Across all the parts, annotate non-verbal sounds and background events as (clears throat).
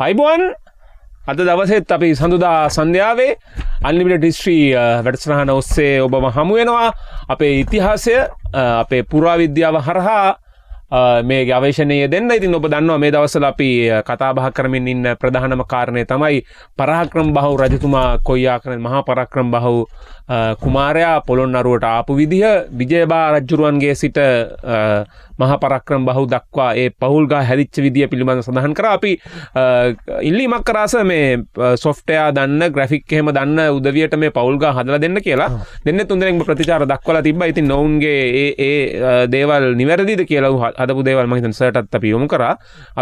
අයිබෝන් අද දවසෙත් අපි සඳුදා සන්ධ්‍යාවේ අන්ලිමිට ඩිස්ට්‍රී වැඩසනහන ඔස්සේ ඔබම හමුවෙනවා අපේ ඉතිහාසය අපේ පුරාවිද්‍යාව හරහා මේ ගවේශනය දෙන්න ඉතින් ඔබ දන්නවා මේ දවසල අපි කතාබහ කරමින් ඉන්න ප්‍රධානම කාරණය තමයි පරාක්‍රම් බහු රජතුමා කොයියා කරන මහා පරක්‍රම් බහු කුමාරයා පොළොන් අරුවට ආපු විදිහ විජයබා රජ්ජුරුවන්ගේ සිට මහපරක්‍රම බහු දක්වා ඒ පහුල්ගා හැදිච්ච විදිිය පිළිබඳ සඳහන් කර අපි ඉල්ලිමක් කරාස මේ සොෆ්ටයා දන්න ග්‍රෆික් එහෙම දන්න උදවියට මේ පවල්ගා හදල දෙන්න කියලා දෙන්න තුන්දරෙන් ප්‍රතිචාර දක්වල තිබ ඉති නොවන්ගේ ඒ දේවල් නිවැරදිද කියලව හදපු දේවල් මහිතන් සටත් අපි යොමු කර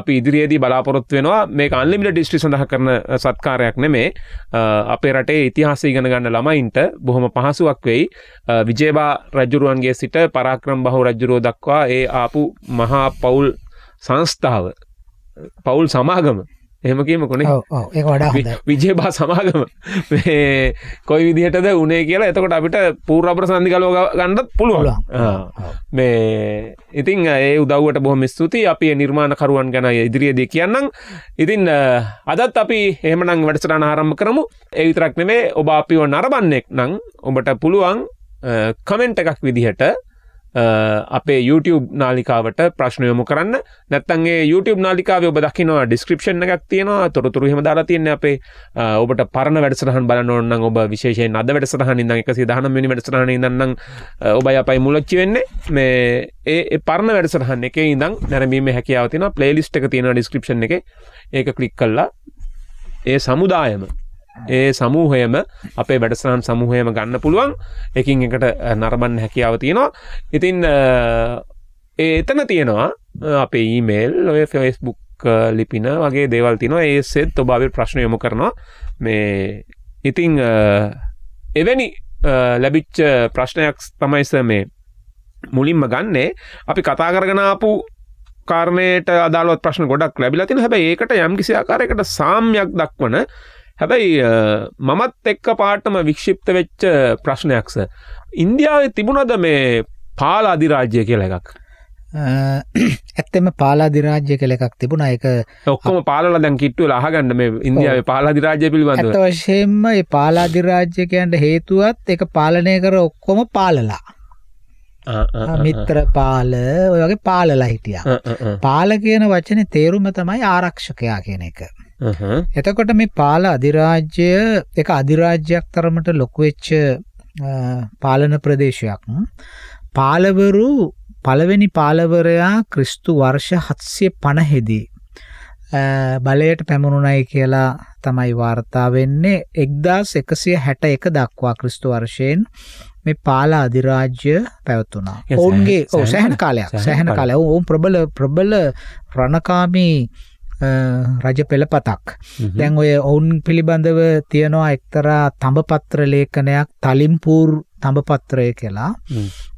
අපි ඉදිරියේදී බලාපොරොත් වෙනවා මේ අන්ලිමිට ඩිස්ටි සඳහ කරන සත්කාරයක් නෙමේ අපේ රටේ ඉතිහාස ඉගෙන ගන්න ළමයින්ට බොහොම පහසුවක් වෙයි විජේබා රජුරුවන්ගේ සිට පරාක්‍රම් බහු රජුරෝ දක්වා ඒ කාපු මහා පවුල් සංස්ථාව පවුල් සමාගම එහෙම කියමකුණේ ඒ වඩා විජේබා සමාගම කොයි විදිහටද උනේ කියලා එතකොට අපිට පූරපර සන්ධිකලෝ ගණ්ඩත් පුළුවන් මේ ඉතින් ඒ උදවට බොහොම ස්තුතියි අපි නිර්මාණකරුවන් ගැන ඉදිරියේදී කියන්නම් ඉතින් අදත් අපි එහෙමනම් වැඩසටහන ආරම්භ කරමු ඒ විතරක් නෙමේ ඔබ අපිව නරඹන්නෙක් නම් ඔබට පුළුවන් කමෙන්ට් එකක් විදිහට අපේ YouTube නාලිකාවට ප්‍රශ්න යොමු කරන්න නැත්නම් ඒ YouTube නාලිකාවේ ඔබ දකිනවා description එකක් තියෙනවා තොරතුරු එහෙම දාලා තියෙන්නේ අපේ ඔබට පරණ වැඩසටහන් බලන්න ඕන නම් ඔබ විශේෂයෙන් අද වැඩසටහනින් ඉඳන් 119 වෙනි වැඩසටහනින් ඉඳන් නම් ඔබයි අපයි මුලච්චි වෙන්නේ මේ ඒ පරණ වැඩසටහන් එකේ ඉඳන් නැරඹීමේ හැකියාව තියෙනවා playlist එක තියෙනවා description එකේ ඒක click කළා ඒ සමුදායම ඒ සමූහයම අපේ වැඩසටහන් සමූහයම ගන්න පුළුවන් එකින් එකට නරඹන්න හැකියාව තියෙනවා. ඉතින් එතන තියෙනවා අපේ ඊමේල් ඔය ෆෙස්බුක් ලිපින වගේ දේවල් තිනවා ඒසෙත් ඔබ අපි ප්‍රශ්න යොමු කරනවා මේ ඉතිං එවැනි ලැබිච්ච ප්‍රශ්නයක් තමයිස මේ මුලින්ම ගන්නේ අපි කතා කරගෙනාපු කාරණයට අදාළොත් ප්‍රශ්න ගොඩක් ලැබිලා තින හැබැයි ඒකට යම් කිසි ආකාරයකට සාම්යක් දක්වන හැබැයි මමත් එක්ක පාටම වික්ෂිප්ත වෙච්ච ප්‍රශ්නයක්ස. ඉන්දියාවේ තිබුණද මේ පාල අධිරාජ්‍ය කියලා එකක්. (clears throat) ඇත්තෙම පාලාදිරාජ්‍ය කළ එකක් තිබුණ එක ඔක්කොම පාල දැන් කිට්ටු ලාහගන්න මේ ඉන්දියාවේ පාලාදිරාජ්‍ය පිළිබඳ වශයෙන්ම ඒ පාලාදිරාජ්‍යකයන්ට හේතුවත් එක පාලනය කර ඔක්කොම පාලලා මිත්‍ර පාල ඔය වගේ පාලලා හිටියා පාල කියන වචනේ තේරුම තමයි ආරක්ෂකයා කියන එක Uh-huh. එතකොට මේ පාල අධිරාජ්‍ය එක අධිරාජ්‍යයක් තරමට ලොකු වෙච්ච පාලන ප්‍රදේශයක්. පාලවරු පළවෙනි පාලවරයා ක්‍රිස්තු වර්ෂ 750 දී බලයට පැමුණුණයි කියලා තමයි වාර්තා වෙන්නේ 1161 දක්වා ක්‍රිස්තු වර්ෂයෙන් මේ පාල අධිරාජ්‍ය පැවතුණා. ඔවුන්ගේ ඔව් සෑහෙන කාලයක් සෑහෙන කාලයක් ඔවුන් ප්‍රබල ප්‍රබල රණකාමී රජ පෙළපතක්. දැන් ඔය ඔවුන් පිළිබඳව තියෙනවා එක්තරා තඹපත්‍ර ලේඛනයක් තලිම්පූර් තඹපත්‍රය කියලා.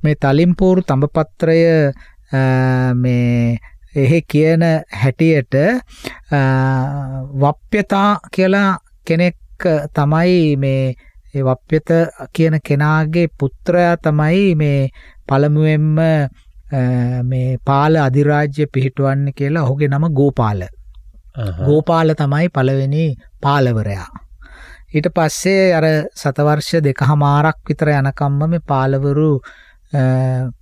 මේ තලිම්පූර් තඹපත්‍රය මේ එහෙ කියන හැටියට වප්‍යතා කියලා කෙනෙක් තමයි මේ ඒ වප්‍යත කියන කෙනාගේ පුත්‍රයා තමයි මේ පළමුවෙන්ම මේ පාල අධිරාජ්‍ය පිහිටුවන්නේ කියලා ඔහුගේ නම ගෝපාල. Uh-huh. ගෝපාල තමයි පළවෙනි පාලවරයා. ඊට පස්සේ අර සතවර්ෂ දෙකහමාරක් විතර යනකම්ම මේ පාලවරු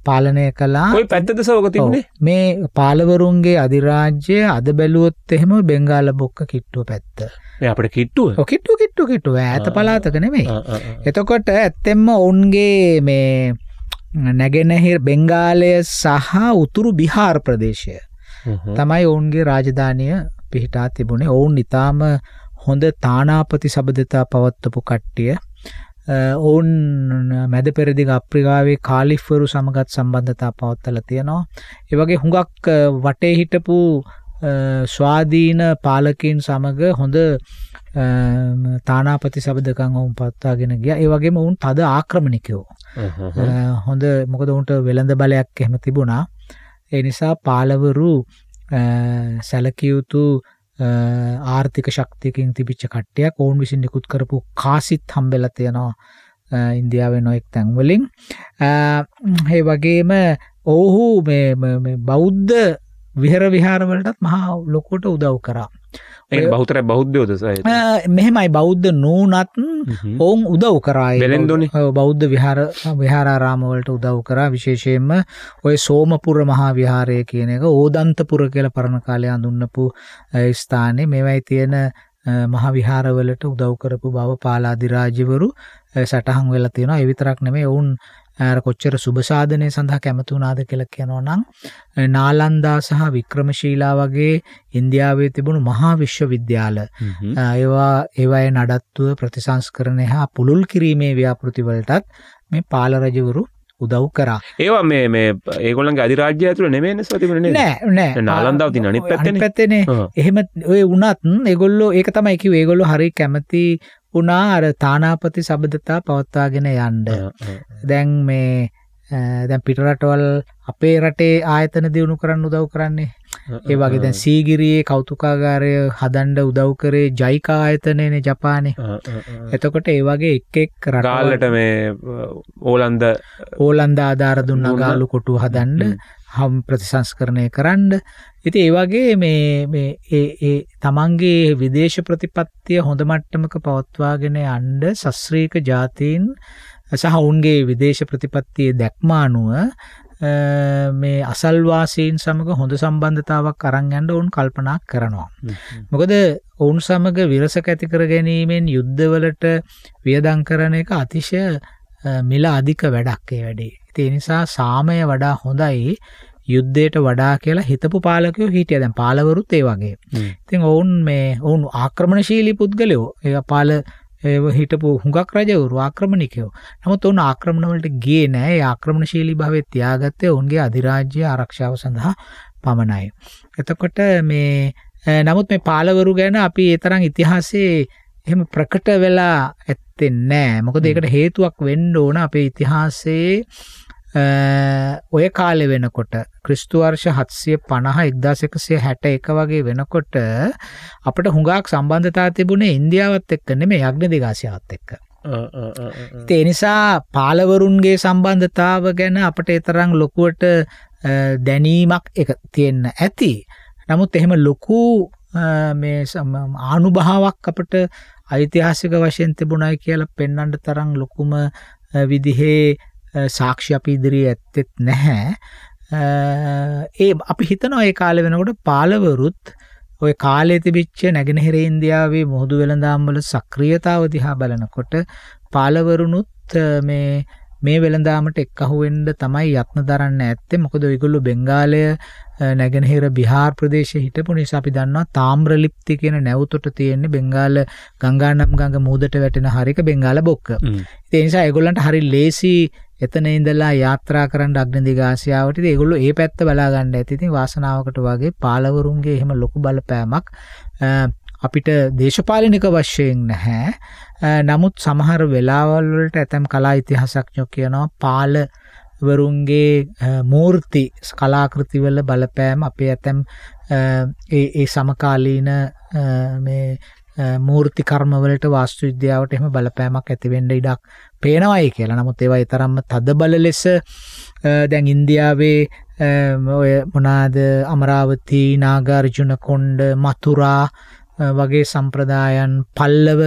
පාලනය කලා පැත්තද සෝගතින්නේ මේ පාලවරුන්ගේ අධිරාජ්‍යය අද බැලුවොත් එහෙම බෙංගාල බොක්ක කිට්ටුව පැත්ත අපට කිට්ටුව කිට්ටු කිට්ටු කිටුව ඇත පලාතක නෙමෙයි එතකොට ඇත්තෙම ඔවුන්ගේ මේ නැගෙනහිර බෙංගාලය සහ උතුරු බිහාර් ප්‍රදේශය තමයි ඔවුන්ගේ රාජධානය පිහිටා තිබුණේ ඔවුන් ඉතාම හොඳ තානාපති සබඳතා පවත්වපු කට්ටිය ඔවුන් මැද පෙරදිග අප්‍රිකාවේ කාලිෆ්වරු සමගත් සම්බන්ධතා පවත්තල තියෙනවා. ඒවගේ හුඟක් වටේ හිටපු ස්වාධීන පාලකින් සමඟ හොඳ තානාපති සබදකං ඔවුන් පත්තාගෙන ගිය ඒවගේම ඔවුන් තද ආක්‍රමණිකයෝ හොඳ මොකද ඔවුන්ට වෙළඳ බලයක් එහෙම තිබුණා ඒ නිසා පාලවරු සැලකියයුතු ආර්ථික ශක්තියකින් තිබිච්ච කට්ටයක් ඔවුන් විසින් නිකුත් කරපු කාසිත් හම්බෙල තියෙනවා ඉන්දියාවේ නොයෙක් තැන්වලින් ඒ වගේම ඔවුහු බෞද්ධ විහර විහාරවලටත් මහා ලොකෝට උදව් කරා. ඒ බහුතර බෞද්ධයෝද මෙහෙමයි බෞද්ධ නූනත් ඔවුන් උදව් කරායි බෞද්ධ විහාර විහාරාරාමවලට උදව් කරා විශේෂයෙන්ම ඔය සෝමපුර මහා විහාරය කියන එක ඕදන්තපුර කියලා පරණ කාලේ හඳුන්වපු ස්ථානේ මේවයි තියෙන මහා විහාරවලට උදව් කරපු බව පාලාදිරාජිවරු සටහන් වෙලා තියෙනවා. ඒ විතරක් නෙමෙයි ඔවුන් ඇර කොච්චර සුභසාධනය සඳහා කැමතුනාද කියල කියනවා නම් නාලන්දා සහ වික්‍රමශීලා වගේ ඉන්දියාවේ තිබුණු මහා විශ්ව විද්‍යාල ඒවා ඒවය නඩත්තුව ප්‍රතිසංස්කරණය හා පුළුල් කිරීමේ ව්‍යාපෘතිවලටත් මේ පාලරජවරු උදව් කරා ඒවා මේ මේ ඒගොලන්ගේ අධිරාජ්‍ය ඇතුළ නෙමේන සතිබන නෑ නාලන්දාව තින අනිත් පැත්තන පැත්තනේ එහෙම ඔය වනත් ඒගොල්ලෝ ඒක තමයි එක ඒගොල්ලො හරි කැමති වුණා අර තානාපති සබඳතා පවත්වාගෙන යන්න. දැන් මේ දැන් පිටරටවල් අපේ රටේ ආයතන දියුණු කරන්න උදව් කරන්නේ. ඒ වගේ දැන් සීගිරියේ කෞතුකාගාරය හදන්න උදව් කරේ ජයිකා ආයතනයනේ ජපානේ. එතකොට ඒ වගේ එක් එක් රටවලට මේ ඕලන්ද ඕලන්ද ආධාර දුන්නා ගාලු කොටුව හදන්න. හම් ප්‍රතිසංස්කරණය කරන්න ඉති ඒවාගේ මේ තමන්ගේ විදේශ ප්‍රතිපත්තිය හොඳ මට්ටමක පවත්වාගෙන අන්ඩ සස්්‍රීක ජාතීන් සහ ඔවුන්ගේ විදේශ ප්‍රතිපත්තියේ දැක්මානුව මේ අසල්වාසීන් සමඟ හොඳ සම්බන්ධතාවක් අරන් යන්න ඔවුන් කල්පනා කරනවා. මොකද ඔවුන් සමඟ විරස ඇතිකර ගැනීමෙන් යුද්ධවලට වියදංකරණ එක අතිශය මිල අධික වැඩක් ඒ වැඩේ. ඒ නිසා සාමය වඩා හොඳයි යුද්ධයට වඩා කියලා හිතපු පාලකයෝ හිටිය දැන් පාලවරුත් ඒ වගේ. ඉතින් ඔවුන් මේ ඔවුන් ආක්‍රමණශීලී පුද්ගලයෝ ඒ පාල හිටපු හුඟක් රජවරු ආක්‍රමණිකයෝ. නමුත් ඔවුන් ආක්‍රමණ වලට ගියේ නෑ. ඒ ආක්‍රමණශීලී භාවය තියාගත්තේ ඔවුන්ගේ අධිරාජ්‍ය ආරක්ෂාව සඳහා පමණයි. එතකොට මේ නමුත් මේ පාලවරු ගැන අපි ඒ තරම් ඉතිහාසයේ එහෙම ප්‍රකට වෙලා ඇත්තේ නැහැ. මොකද ඒකට හේතුවක් වෙන්න ඕන අපේ ඉතිහාසයේ ඔය කාලෙ වෙනකොට ක්‍රිස්තු වර්ෂ 750 1161 වගේ වෙනකොට අපිට හුඟක් සම්බන්ධතා තිබුණේ ඉන්දියාවත් එක්ක නෙමෙයි අග්නිදිගාසියාවත් එක්ක. ඒ නිසා පාලවරුන්ගේ සම්බන්ධතාව ගැන අපිට ඒ තරම් ලොකුවට දැනීමක් එක තියෙන්න ඇති. නමුත් එහෙම ලොකු මේ ආනුභාවක් අපට ඓතිහාසික වශයෙන් තිබුණයි කියලා පෙන්වන්න තරම් ලොකුම විදිහේ සාක්ෂි අපි ඉදිරියේ ඇත්තෙත් නැහැ. ඒ අපි හිතනවා ඒ කාලේ වෙනකොට පාලවරුත් ওই කාලේ තිබිච්ච නැගෙනහිර ඉන්දියාවේ මුහුදු වෙළඳාම් වල සක්‍රියතාව දිහා බලනකොට පාලවරුණුත් මේ මේ වෙළඳාමට එක් අහුවෙන්න තමයි යත්න දරන්න ඇත්තේ මොකද ඔයගොල්ලෝ බෙන්ගාලය නැගෙනහිර බිහාර් ප්‍රදේශයේ හිටපු නිසා අපි දන්නවා තාම්‍රලිප්ති කියන නැවුතට තියෙන බෙන්ගාල ගංගානම් ගඟ මූදට වැටෙන හරික බෙන්ගාල බොක්ක. ඒ නිසා ඒගොල්ලන්ට හරි ලේසි එතන ඉඳලා යාත්‍රා කරන්න අග්නිදිග ආසියාවට ඉතින් ඒගොල්ලෝ ඒ පැත්ත බලා ගන්න ඇති. ඉතින් වාසනාවකට වගේ පාලවරුන්ගේ එහෙම ලොකු බලපෑමක් අපිට දේශපාලනික වශයෙන් නැහැ. නමුත් සමහර වෙලාවල් වලට ඇතම් කලා ඉතිහාසඥයෝ කියනවා පාල වරුන්ගේ මූර්ති කලාකෘති වල බලපෑම අපේ ඇතම් ඒ ඒ සමකාලීන මේ මූර්ති කර්ම වලට වාස්තු විද්‍යාවට එහෙම බලපෑමක් ඇති වෙන්න ඉඩක් පේනවායි කියලා. නමුත් ඒවා ඒ තරම්ම තදබල ලෙස දැන් ඉන්දියාවේ ඔය මොනාද අමරාවති, නාගාර්ජුන කොණ්ඩ, මතුරා වගේ සම්ප්‍රදායන් පල්ලව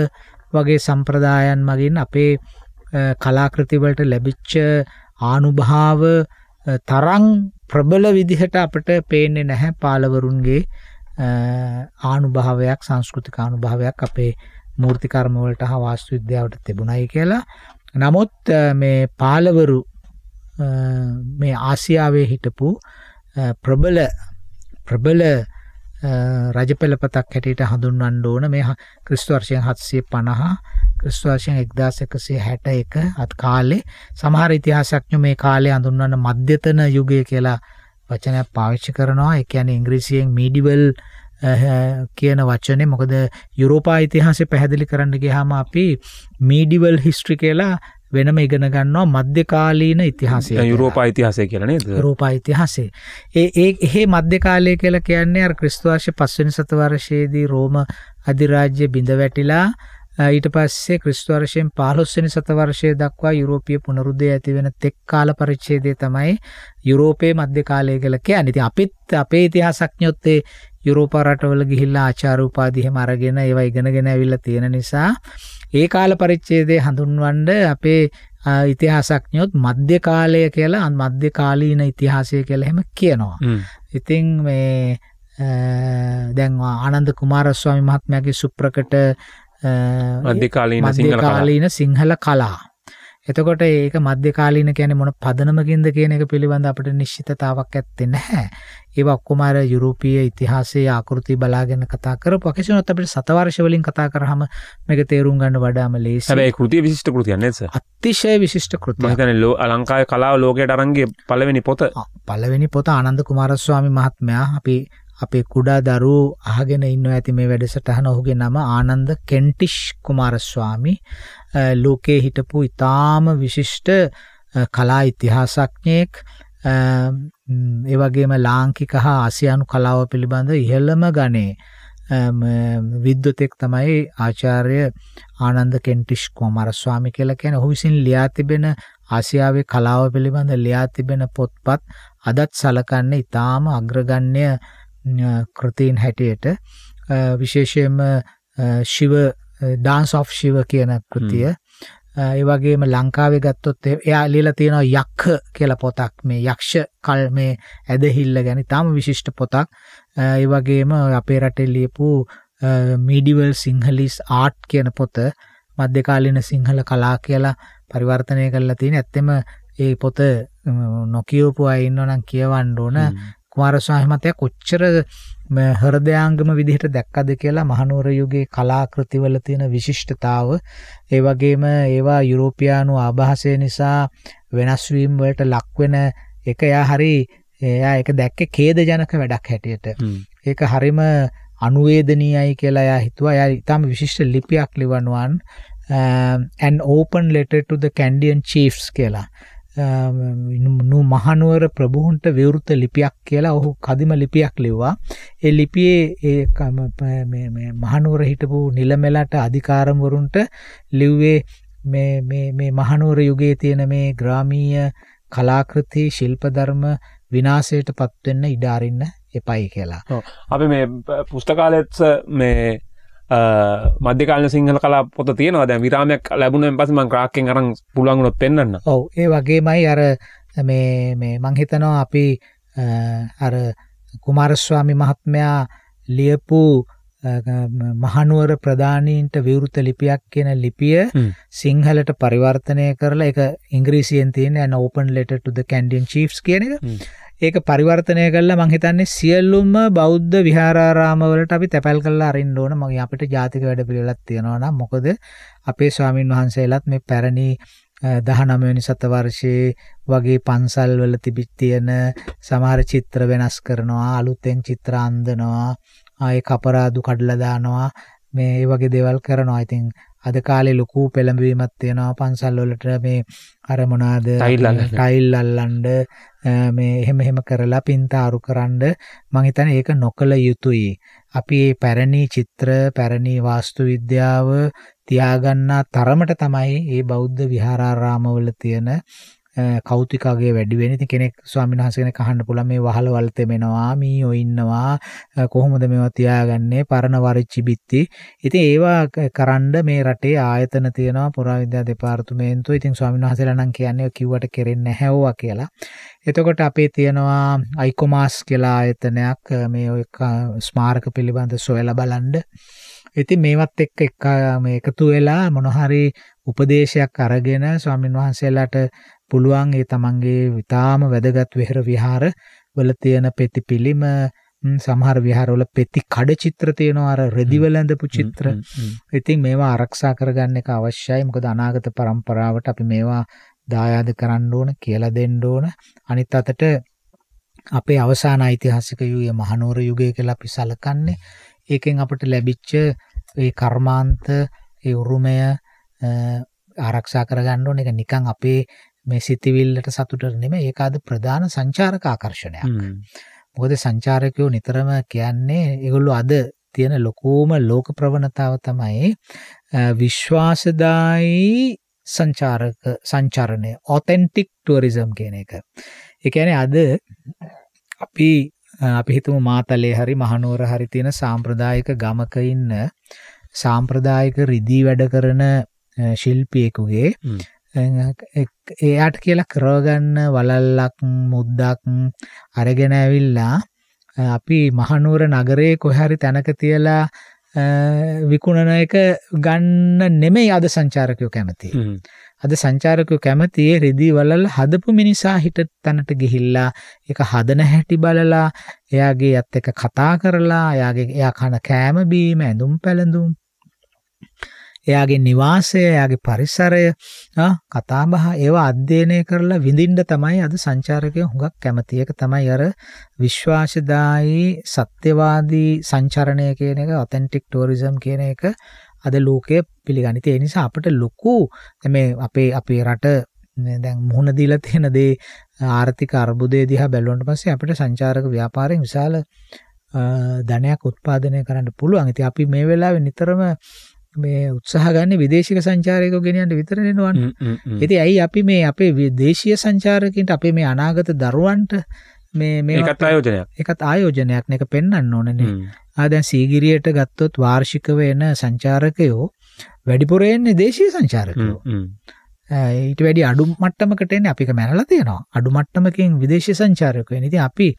වගේ සම්ප්‍රදායන් මගින් අපේ කලාකෘතිවලට ලැබිච්ච ආනුභාව තරං ප්‍රබල විදිහට අපට පේන්නේ නැහැ පාලවරුන්ගේ ආනුභාවයක් සංස්කෘතික ආනුභාවයක් අපේ මූර්ති කර්ම වලට හා වාස්තු විද්‍යාවට තිබුණයි කියලා. නමුත් මේ පාලවරු මේ ආසියාවේ හිටපු ප්‍රබල ප්‍රබල රජපෙළපතක් හැටියට හඳුන්වන්න ඕන මේ ක්‍රිස්තු වර්ෂයෙන් 750 ක්‍රිස්තු වර්ෂයෙන් 1161 අත් කාලේ සමහර ඉතිහාසඥයෝ මේ කාලේ හඳුන්වන මධ්‍යතන යුගය කියලා වචනයක් පාවිච්චි කරනවා ඒ කියන්නේ ඉංග්‍රීසියෙන් මීඩිවල් කියන වචනේ මොකද යුරෝපා ඉතිහාසය පැහැදිලි කරන්න ගියාම අපි මීඩිවල් හිස්ට්‍රි කියලා වෙනම ඉගෙන ගන්නවා මධ්‍යකාලීන ඉතිහාසය යුරෝපා ඉතිහාසය කියලා නේද යුරෝපා ඉතිහාසය ඒ ඒ එහි මධ්‍යකාලය කියලා කියන්නේ අර ක්‍රිස්තු වර්ෂ 5 වෙනි සතවර්ෂයේදී රෝම අධිරාජ්‍ය බිඳ වැටිලා ඊට පස්සේ ක්‍රිස්තු වර්ෂයෙන් 15 වෙනි සතවර්ෂය දක්වා යුරෝපීය පුනරුද්දය ඇති වෙන තෙක් කාල පරිච්ඡේදය තමයි යුරෝපයේ මධ්‍ය කාලය කියලා කියන්නේ. ඉතින් අපිත් අපේ ඉතිහාසඥයොත් ඒ යුරෝප රටවල ගිහිල්ලා ආචාර උපාධි හැම අරගෙන ඒවා ඉගෙනගෙන ඇවිල්ලා තියෙන නිසා ඒ කාල පරිච්ඡේදය හඳුන්වන්න අපේ ඉතිහාසඥයොත් මධ්‍ය කාලය කියලා මධ්‍ය කාලීන ඉතිහාසය කියලා එහෙම කියනවා. ඉතින් මේ දැන් ආනන්ද කුමාරස්වාමි මහත්මයාගේ සුප්‍රකට මධ්‍යකාලීන සිංහලකාලීන සිංහල කලා එතකොට ඒක මධ්‍යකාලීන කියන්නේ මොන පදනමකින්ද කියන එක පිළිබඳ අපිට නිශ්චිතතාවක් ඇත්තේ නැහැ. ඒව ඔක්කොම අර යුරෝපීය ඉතිහාසයේ ආකෘති බලාගෙන කතා කරපු අකසිනොත් අපිට සතවර්ෂ වලින් කතා කරාම මේක තේරුම් ගන්න වඩාම ලේසියි. හැබැයි කෘතිය විශිෂ්ට කෘතියක් නේද සර්? අතිශය විශිෂ්ට කෘතියක්. මම හිතන්නේ ලෝ ලංකාවේ කලාව ලෝකයට අරන් ගිය පළවෙනි පොත. පළවෙනි පොත ආනන්ද කුමාරස්වාමි මහත්මයා අපි අපේ කුඩා දරුවෝ අහගෙන ඉන්නවා ඇති මේ වැඩසටහන ඔහුගේ නම ආනන්ද කෙන්ටිෂ් කුමාරස්වාමි ලෝකයේ හිටපු ඉතාම විශිෂ්ට කලා ඉතිහාසඥයෙක් ඒ වගේම ලාංකික හා ආසියානු කලාව පිළිබඳ ඉහළම ගණේ විද්වතෙක් තමයි ආචාර්ය ආනන්ද කෙන්ටිෂ් කුමාරස්වාමි කියලා කියන ඔහු විසින් ලියා තිබෙන ආසියාවේ කලාව පිළිබඳ ලියා තිබෙන පොත්පත් අදත් සලකන්නේ ඉතාම අග්‍රගණ්‍ය කෘතිීන් හැටියට විශේෂයෙන්ම ශිව ඩාන්ස් of ශිව කියන කෘතිය ඒවගේම ලංකාවේ ගත්තොත් එයා ලියලා තියෙනවා යක්හ කියලා පොතක් මේ යක්ෂ කල් මේ ඇදහිල්ල ගැන තාම විශිෂ්ට පොතක් ඒ වගේම අපේ රටේ ලියපු මීඩිවල් සිංහලිස් ආට් කියන පොත මධ්‍යකාලීන සිංහල කලා කියලා පරිවර්තනය කරලා තියෙන ඇත්තෙම ඒ පොත නොකියවපු අය ඉන්නවනම් කියවන්න ඕන කුමාරස්වාමීමතයා කොච්චර හරදයාංගම විදිහට දැක්කද කියලා මහනුවර යුගයේ කලාකෘතිවල තියෙන විශිෂ්ටතාව ඒ වගේම ඒවා යුරෝපියානු ආභාසය නිසා වෙනස් වීම වලට ලක් වෙන එක යා හරි එයා ඒක දැක්කේ ඛේදජනක වැඩක් හැටියට. ඒක හරිම අනුවේදනීයයි කියලා එයා හිතුවා. එයා ඊටම විශිෂ්ට ලිපියක් ලිවනවන් an open letter to the Candian chiefs කියලා. මහනුවර ප්‍රභූන්ට විවෘත ලිපියක් කියලා ඔහු කදිම ලිපියක් ලිව්වා. ඒ ලිපියේ ඒ මහනුවර හිටපු නිලමෙලට අධිකාරම්වරුන්ට ලිව්වේ මේ මේ මේ මහනුවර යුගයේ තියෙන මේ ග්‍රාමීය කලාකෘති ශිල්ප ධර්ම විනාශයට පත්වෙන්න ඉඩ අරින්න එපයි කියලා. අපි මේ පුස්තකාලෙත් මේ මධ්‍යකාල සිංහල කලා පොත තියෙනවා දැ විරාමයක් ලැබුණෙන් පසම ක්‍රාක්කෙන් අරන් පුළන්ගුණොත් පෙන්න්න ඔව ඒ වගේමයි අර මේ මංහිතනවා අපි අර කුමාරස්වාමි මහත්මයා ලියපු මහනුවර ප්‍රධානීන්ට විවෘත ලිපියක් කියන ලිපිය සිංහලට පරිවර්තනය කරලා එක ඉංග්‍රීසියෙන් තියෙන ඇන ඕපන් ලෙටට ද කැන්ඩියන් චිස් කියන එක ඒක පරිවර්තනය කරලා මං හිතන්නේ සියලුම බෞද්ධ විහාරාරාමවලට අපි තැපැල් කරලා අරින්න ඕන මගේ අපිට ජාතික වැඩපිළිවෙලක් තියෙනවා නම් මොකද අපේ ස්වාමින් වහන්සේලාත් මේ පැරණි 19 වෙනි සතවර්ෂයේ වගේ පන්සල් වල තිබිච්ච තියෙන සමහර චිත්‍ර වෙනස් කරනවා අලුතෙන් චිත්‍ර අඳනවා ආයේ කපරාදු කඩලා දානවා මේ වගේ දේවල් කරනවා. ඉතින් අද කාලේ ලොකු පෙළඹවීමත් තියෙනවා පන්සල් වලට මේ අර මොනවාද ටයිල් අල්ලන්න මේ එහෙම එහෙම කරලා පින්තාරු කරන්න මම හිතන්නේ ඒක නොකල යුතුයි. අපි මේ පැරණි චිත්‍ර, පැරණි වාස්තු විද්‍යාව තියාගන්නා තරමට තමයි මේ බෞද්ධ විහාරාරාමවල තියෙන කෞතිකගේ වැඩි වෙන. ඉතින් කෙනෙක් ස්වාමීන් වහන්සේ කෙනෙක් අහන්න පුළුවන් මේ වහල වල තෙමෙනවා, මීයෝ ඉන්නවා, කොහොමද මේවා තියාගන්නේ? පරණ වරිච්චි බිත්ති. ඉතින් ඒවා කරන්න මේ රටේ ආයතන තියෙනවා පුරාවිද්‍යා දෙපාර්තමේන්තුව. ඉතින් ස්වාමීන් වහන්සේලා නම් කියන්නේ කිව්වට කෙරෙන්නේ නැහැ කියලා. එතකොට අපේ තියෙනවා අයිකොමාස් කියලා ආයතනයක් මේ ඔය ස්මාරක පිළිබඳ සොයලා බලන්න. ඉතින් මේවත් එක්ක එක මේ එකතු වෙලා මොන හරි උපදේශයක් අරගෙන ස්වාමින් වහන්සේලාට පුළුවන් ඒ තමන්ගේ විතාම වැදගත් වෙහෙර විහාර වල තියෙන පෙති පිළිම සමහර විහාරවල පෙති කඩ චිත්‍ර තියෙනවා අර රෙදිවල ඇඳපු චිත්‍ර. ඉතින් මේවා ආරක්ෂා කරගන්න එක අවශ්‍යයි. මොකද අනාගත પરම්පරාවට අපි මේවා දායාද කරන්න ඕන කියලා දෙන්න ඕන. අනිත් අතට අපේ අවසාන ඓතිහාසික යුගය මහනුවර යුගය කියලා අපි සලකන්නේ. ඒකෙන් අපට ලැබිච්ච ඒ කර්මාන්ත ඒ උරුමය ආරක්ෂා කරගන්න ඕන එක නිකන් අපේ මේ සිතිවිල්ලට සතුටට නෙමෙයි ඒක අද ප්‍රධාන සංචාරක ආකර්ෂණයක්. මොකද සංචාරකයෝ නිතරම කියන්නේ ඒගොල්ලෝ අද තියෙන ලොකෝම ලෝක ප්‍රවණතාව තමයි විශ්වාසදායි සංචාරක සංචරණය ඔතෙන්ටික් ටුවරිසම් කියන එක. ඒ කියන්නේ අද අපි අපි හිතමු මාතලේ හරි මහනුවර හරි තියෙන සාම්ප්‍රදායික ගමක ඉන්න සාම්ප්‍රදායික රිදී වැඩ කරන ශිල්පියෙකුගේ එයාට කියලා කරවගන්න වලල්ලක් මුද්දක් අරගෙන ඇවිල්ලා අපි මහනුවර නගරයේ කොහරි තැනක තියලා විකුණන එක ගන්න නෙමෙයි අද සංචාරකයෝ කැමති. අද සංචාරකයෝ කැමති රෙදි වලල් හදපු මිනිසා හිට තැනට ගිහිල්ලා ඒක හදන හැටි බලලා එයාගේ අත් එක්ක කතා කරලා එයාගේ එයා කන කෑම බීම ඇඳුම් පැළඳුම් එයාගේ නිවාසය, එයාගේ පරිසරය, කතාබහ ඒවා අධ්‍යයනය කරලා විඳින්න තමයි අද සංචාරකයෝ හුඟක් කැමති. ඒක තමයි අර විශ්වාසදායී සත්‍යවාදී සංචරණය කියන එක ඔතෙන්ටික් ටුවරිසම් කියන එක අද ලෝකයේ පිළිගනිත. ඒ නිසා අපිට ලොකු මේ අපේ අපේ රට දැන් මුහුණ දීලා තියෙන දේ ආර්ථික අර්බුදය දිහා බැලුවන්ට පස්සේ අපිට සංචාරක ව්‍යාපාරයෙන් විශාල ධනයක් උත්පාදනය කරන්න පුළුවන්. ඉතින් අපි මේ වෙලාවේ නිතරම මේ උත්සාහ ගන්න විදේශික සංචාරයකෝ ගෙනියන්න විතර නෙනවන්නේ. ඉතින් ඇයි අපි මේ අපේ දේශීය සංචාරකින්ට අපේ මේ අනාගත දරුවන්ට මේ මේ ඒකත් ආයෝජනයක්. ඒකත් ආයෝජනයක් නේක පෙන්වන්න ඕනනේ. ආ දැන් සීගිරියට ගත්තොත් වාර්ෂික වෙන සංචාරකයෝ වැඩිපුර එන්නේ දේශීය සංචාරකයෝ. ඊට වැඩි අඩු මට්ටමකට එන්නේ අපික මැනලා තියෙනවා. අඩු මට්ටමකින් විදේශීය සංචාරකයෝ. ඉතින් අපි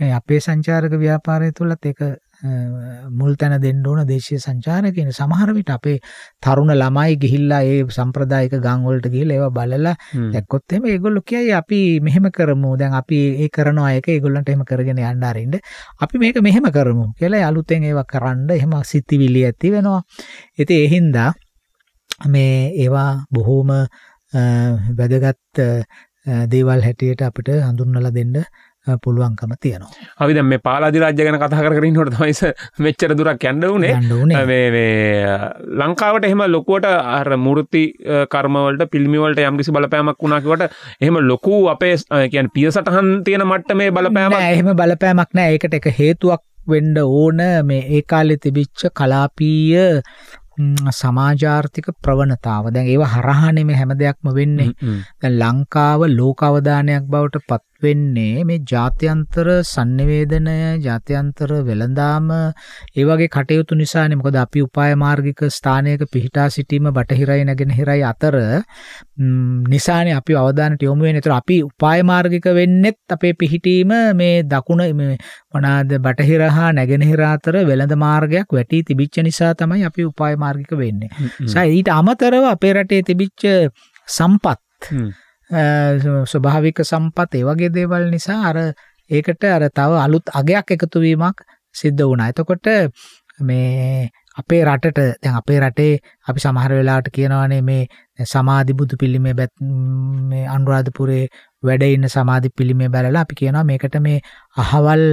මේ අපේ සංචාරක ව්‍යාපාරය තුලත් ඒක මුල් තැන දෙන්න ඕන දේශීය සංචාරය කියන සමහර විට අපේ තරුණ ළමයි ගිහිල්ලා ඒ සම්ප්‍රදායික ගම් වලට ගිහිල්ලා ඒවා බලලා දැක්කොත් එහෙම ඒගොල්ලෝ කියයි අපි මෙහෙම කරමු දැන් අපි ඒ කරනවා ඒක ඒගොල්ලන්ට එහෙම කරගෙන යන්න අරින්න අපි මේක මෙහෙම කරමු කියලා අලුතෙන් ඒවා කරන්න එහෙම සිතිවිලි ඇති වෙනවා ඉතින් ඒ හින්දා මේ ඒවා බොහොම වැදගත් දේවල් හැටියට අපිට හඳුන්වලා දෙන්න පුළුවන්කම තියනවා. අපි දැන් මේ පාලාදි රාජ්‍ය ගැන කතා කර කර ඉන්නකොට තමයි මෙච්චර දුරක් යන්න උනේ. මේ මේ ලංකාවට එහෙම ලොකුවට අර මූර්ති කර්ම වලට පිළිමි වලට යම්කිසි බලපෑමක් වුණා කිව්වට එහෙම ලොකු අපේ කියන්නේ පියසටහන් තියෙන මට්ටමේ බලපෑමක් නෑ. එහෙම බලපෑමක් නෑ. ඒකට එක හේතුවක් වෙන්න ඕන මේ ඒ කාලේ තිබිච්ච කලාපීය සමාජාර්ථික ප්‍රවණතාව දැන් ඒව හරහා නෙමෙයි හැම දෙයක්ම වෙන්නේ. දැන් ලංකාව ලෝක අවදානයක් බවට පත් වෙන්නේ මේ ජාත්‍යන්තර sannivedanaya ජාත්‍යන්තර වෙළඳාම ඒ වගේ කටයුතු නිසානේ මොකද අපි උපාය මාර්ගික ස්ථානයක පිහිටා සිටීම බටහිරයි නැගෙනහිරයි අතර නිසානේ අපි අවධානයට යොමු වෙන්නේ. ඒතර අපි උපාය මාර්ගික වෙන්නෙත් අපේ පිහිටීම මේ දකුණ මේ මොනවාද බටහිර හා නැගෙනහිර අතර වෙළඳ මාර්ගයක් වැටි තිබිච්ච නිසා තමයි අපි උපාය මාර්ගික වෙන්නේ. ඊට අමතරව අපේ රටේ තිබිච්ච සම්පත් ස්වභාවික සම්පත් ඒ වගේ දේවල් නිසා අර ඒකට අර තව අලුත් අගයක් එකතු වීමක් සිද්ධ වුණා. එතකොට මේ අපේ රටට දැන් අපේ රටේ අපි සමහර වෙලාවට කියනවානේ මේ සමාධි බුදු පිළිමේ මේ අනුරාධපුරේ වැඩ ඉන්න සමාධි පිළිමේ බැලලා අපි කියනවා මේකට මේ අහවල්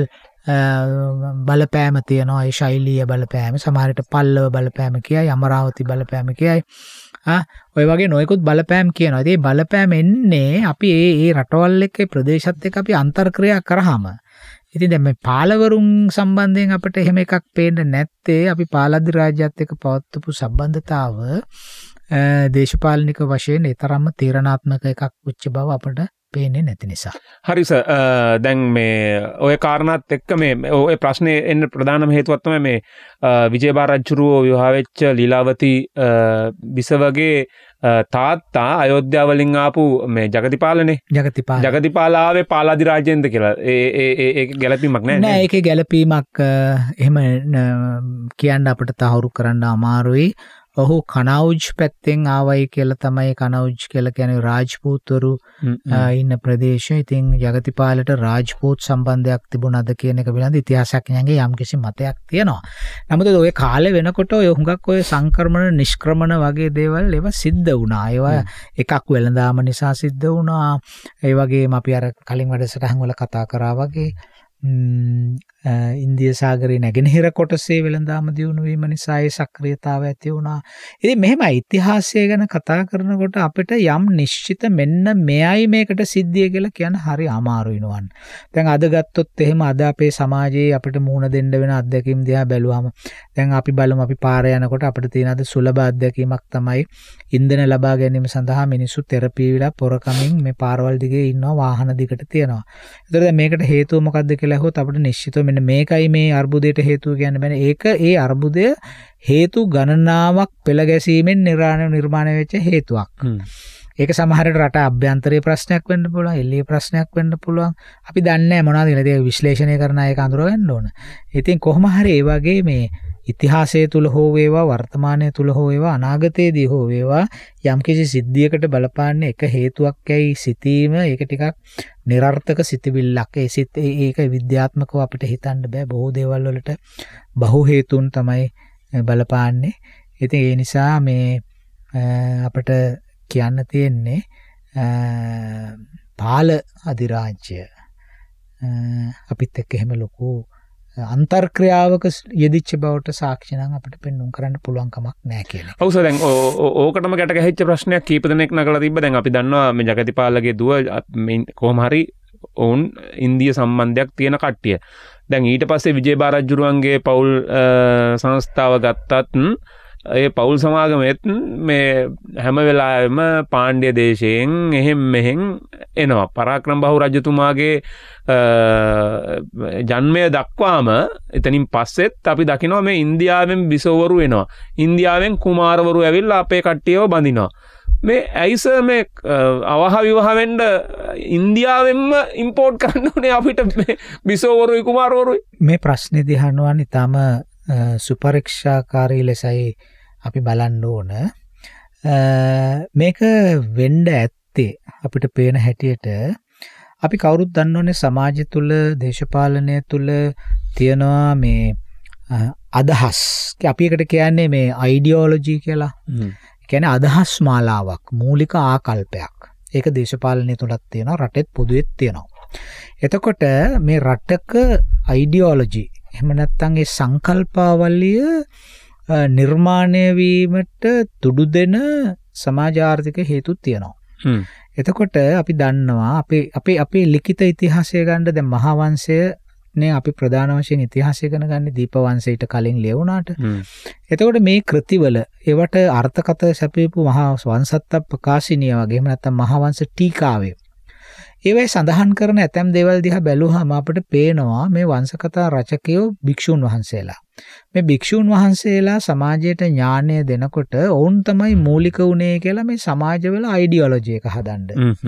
බලපෑම තියෙනවා ඒ ශෛලීය බලපෑම සමහරට පල්ලව බලපෑම කියයි අමරාවති බලපෑම කියයි ඔය වගේ නොයකුත් බලපෑම් කියනවා. ඉතින් බලපෑම් එන්නේ අපි ඒ ඒ රටවල් එක්ක ප්‍රදේශත් එක්ක අපි අන්තර්ක්‍රියා කරාම. ඉතින් දැන් මේ පාලවරුන් සම්බන්ධයෙන් අපිට එහෙම එකක් පේන්න නැත්තේ අපි පාලද්දි රාජ්‍යයත් එක්ක පවත්වපු සම්බන්ධතාව දේශපාලනික වශයෙන් ඒ තරම්ම තීරණාත්මක එකක් වෙච්ච බව අපිට පේන්නේ නැති නිසා. හරිස දැන් මේ ඔය කාරණත් එක්ක මේ ඔය ප්‍රශ්නය එන්න ප්‍රධානම හේතුවත්තම මේ විජේභාරජ්ජුරුවෝ යොහාවෙච්ච ලීලාවති බිසවගේ තාත්තා අයෝද්‍යාවලින් ආපු මේ ජගතිපාලනේ ජගතිපා ජගතිපාලාවේ පාලාදිරාජයෙන්ද කියලා ඒ ගැලපීමක් නෑ ඒක ගැලපීමක් එහෙම කියන්න අපට තහවුරු කරන්න අමාරුයි ඔහු කනවුජ් පැත්තෙන් ආවයි කියලා තමයි කනවුජ් කියලා කියන්නේ රාජ්පූතවරු ඉන්න ප්‍රදේශය. ඉතින් ජගතිපාලට රාජ්පූත් සම්බන්ධයක් තිබුණාද කියන එක පිළිබඳ ඉතිහාසඥයන්ගේ යම්කිසි මතයක් තියෙනවා. නමුත් ඔය කාලේ වෙනකොට ඔය හුඟක් ඔය සංක්‍රමණ නිෂ්ක්‍රමණ වගේ දේවල් ඒවා සිද්ධ වුණා. ඒවා එකක් වෙළඳාම නිසා සිද්ධ වුණා. ඒ වගේම අපි අර කලින් වැඩසටහන් වල කතා කරා වගේ ඉන්දිය සාගරයේ නැගෙනහිර කොටසේ වෙළඳාම දියුණු වීම නිසා ඒ සක්‍රියතාවය ඇති වුණා. ඉතින් මෙහෙම ඉතිහාසය ගැන කතා කරනකොට අපිට යම් නිශ්චිත මෙන්න මෙයයි මේකට සිද්ධිය කියලා කියන්න හරි අමාරුයි නෝන්. දැන් අද ගත්තොත් එහෙම අද අපේ සමාජයේ අපිට මුහුණ දෙන්න වෙන අත්දැකීම් දිහා බැලුවම දැන් අපි බලමු අපි පාර යනකොට අපිට තියෙන අද සුලභ අත්දැකීමක් තමයි ඉන්ධන ලබා ගැනීම සඳහා මිනිස්සු තෙරපි විලා පොරකමින් මේ පාරවල් දිගේ ඉන්නවා වාහන දිකට තියනවා. ඒතර දැන් මේකට හේතුව මොකද්ද කියලා ඇහුවොත් අපිට නිශ්චිතව මෙන්න මේකයි මේ අර්බුදයට හේතුව කියන්න බෑ. ඒක ඒ අර්බුදය හේතු ගණනාවක් පෙළ ගැසීමෙන් නිර්මාණය නිර්මාණය වෙච්ච හේතුවක්. ඒක සමහරට රට අභ්‍යන්තරයේ ප්‍රශ්නයක් වෙන්න පුළුවන්, එළියේ ප්‍රශ්නයක් වෙන්න පුළුවන්. අපි දන්නේ නැහැ මොනවද කියලා. ඒක විශ්ලේෂණය කරන අය කඳුර වෙන්න ඕන. ඉතින් කොහොම හරි ඒ වගේ මේ ඉතිහාසය තුළ හෝ වේවා වර්තමානය තුළ හෝ ඒවා අනාගතයේදී හෝ වේවා යම්කිසි සිද්ධියකට බලපාන්න එක හේතුවක් ඇයි සිතීම ඒක ටිකක් නිරර්ථක සිතිවිල්ලක් ඒ සිත් ඒක විද්‍යාත්මකව අපිට හිතන්න බෑ බොහෝ දේවල් වලට බහු හේතුන් තමයි බලපාන්නේ ඉතින් ඒ නිසා මේ අපට කියන්න තියෙන්නේ පාල අධිරාජ්‍ය අපිත් එක්ක එහෙම ලොකු අන්තර්ක්‍රියාවක යෙදිච්ච බවට සාක්ෂි නම් අපිට පෙන්වන්න කරන්න පුළුවන් කමක් නැහැ කියන එක. ඔව් සර් දැන් ඕකටම ගැට ගැහිච්ච ප්‍රශ්නයක් කීප දෙනෙක් නගලා තිබ්බ දැන් අපි දන්නවා මේ ජගතිපාලගේ දුව කොහොම හරි ඔවුන් ඉන්දිය සම්බන්ධයක් තියෙන කට්ටිය. දැන් ඊට පස්සේ විජේ බාරජ්ජුරුවන්ගේ පවුල් සංස්ථාව ගත්තත් ඒ පවුල් සමාගමෙත් මේ හැම වෙලාවෙම පාණ්ඩ්‍ය දේශයෙන් එහෙම් මෙහෙන් එනවා. පරාක්‍රම බහු රජතුමාගේ ජන්මය දක්වාම එතනින් පස්සෙත් අපි දකිනවා මේ ඉන්දියාවෙන් බිසෝවරු එනවා. ඉන්දියාවෙන් කුමාරවරු ඇවිල්ලා අපේ කට්ටියව බඳිනවා. මේ ඇයිස මේ අවහ විවාහවෙන්ඩ ඉන්දියාවෙන්ම ඉම්පෝට් කරන්න ඕනේ අපිට බිසෝවරුයි කුමාරවරුයි මේ ප්‍රශ්නය දිහනුවන් ඉතාම සුපරීක්ෂාකාරී ලෙසයි අපි බලන්න ඕන මේක වෙන්ඩ ඇත්තේ අපිට පේන හැටියට අපි කවුරුත් දන්නවනේ සමාජය තුළ දේශපාලනය තුළ තියෙනවා මේ අදහස් අපිකට කියන්නේ මේ අයිඩියෝලොජී කියලා කැන අදහස් මාලාවක් මූලික ආකල්පයක් ඒක දේශපාලනය තුළත් තියෙන රටෙත් පුදුවෙත් තියෙනවා. එතකොට මේ රට්ටක අයිඩියෝලොජී එහෙම නැත්නම් ඒ සංකල්පාවලිය නිර්මාණය වීමට තුඩු දෙන සමාජ ආර්ථික හේතු තියෙනවා. එතකොට අපි දන්නවා අපේ අපේ අපේ ලිඛිත ඉතිහාසය ගන්න දැන් මහාවංශය නේ අපි ප්‍රධාන වශයෙන් ඉතිහාසය ඉගෙන ගන්න දීපවංශයට කලින් ලියුණාට. එතකොට මේ කෘතිවල ඒවට අර්ථකථ සැපයපු මහා වංශත්ත ප්‍රකාශනීය වගේම නැත්නම් මහාවංශ ටීකාවේ ඒවයි සඳහන් කරන ඇතැම් දේවල් දිහා බැලුවහම අපට පේනවා මේ වංශකතා රචකයෝ භික්ෂුන් වහන්සේලා. මේ භික්ෂුන් වහන්සේලා සමාජයට ඥානය දෙනකොට ඔවුන් තමයි මූලික උනේ කියලා මේ සමාජවල අයිඩියොලොජි එක හදන්න.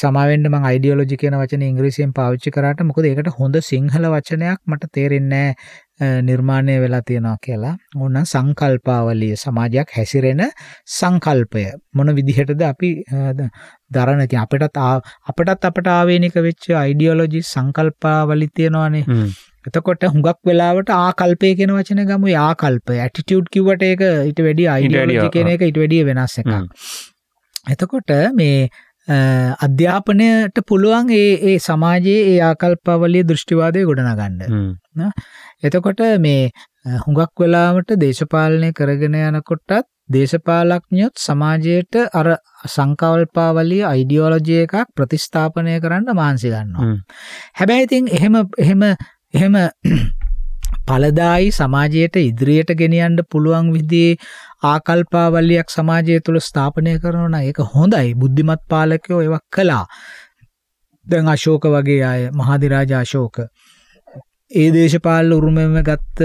සමාවෙන්ට මං අයිඩියෝලෝජි කියන වචන ඉංග්‍රීසියෙන් පාවිච්චි කරාට මොකද ඒකට හොඳ සිංහල වචනයක් මට තේරෙන්නේ නිර්මාණය වෙලා තියෙනවා කියලා ඕන සංකල්පාවලිය සමාජයක් හැසිරෙන සංකල්පය මොන විදිහටද අපි දරන ඉතින් අපිටත් අපිටත් අපට ආවේනික වෙච්ච අයිඩියෝලොජි සංකල්පාවලි තියෙනවානේ එතකොට හුඟක් වෙලාවට ආකල්පය කියන වචන ගමු ආකල්ප ඇටිටියුඩ් කිව්වට ඒක ඊට වැඩි අයිඩියෝලොජි කියන එක ඊට වැඩිය වෙනස් එකක් එතකොට මේ අධ්‍යාපනයට පුළුවන් ඒ ඒ සමාජයේ ඒ ආකල්පවලිය දෘෂ්ටිවාදය ගොඩනගන්න. එතකොට මේ හුඟක් වෙලාවට දේශපාලනය කරගෙන යනකොටත් දේශපාලඥයොත් සමාජයට අර සංකල්පාවලිය අයිඩියෝලොජි එකක් ප්‍රතිස්ථාපනය කරන්න මහන්සි ගන්නවා. හැබැයි ඉතින් එහෙම එහෙම එහෙම ඵලදායි සමාජයට ඉදිරියට ගෙනියන්න පුළුවන් විදිහේ ආකල්පාවලියක් සමාජය තුළ ස්ථාපනය කරනවා නම් ඒක හොඳයි. බුද්ධිමත් පාලකයෝ ඒවක් කළා. දැන් අශෝක වගේ අය මහදිරාජ අශෝක ඒ දේශපාලන උරුමෙම ගත්ත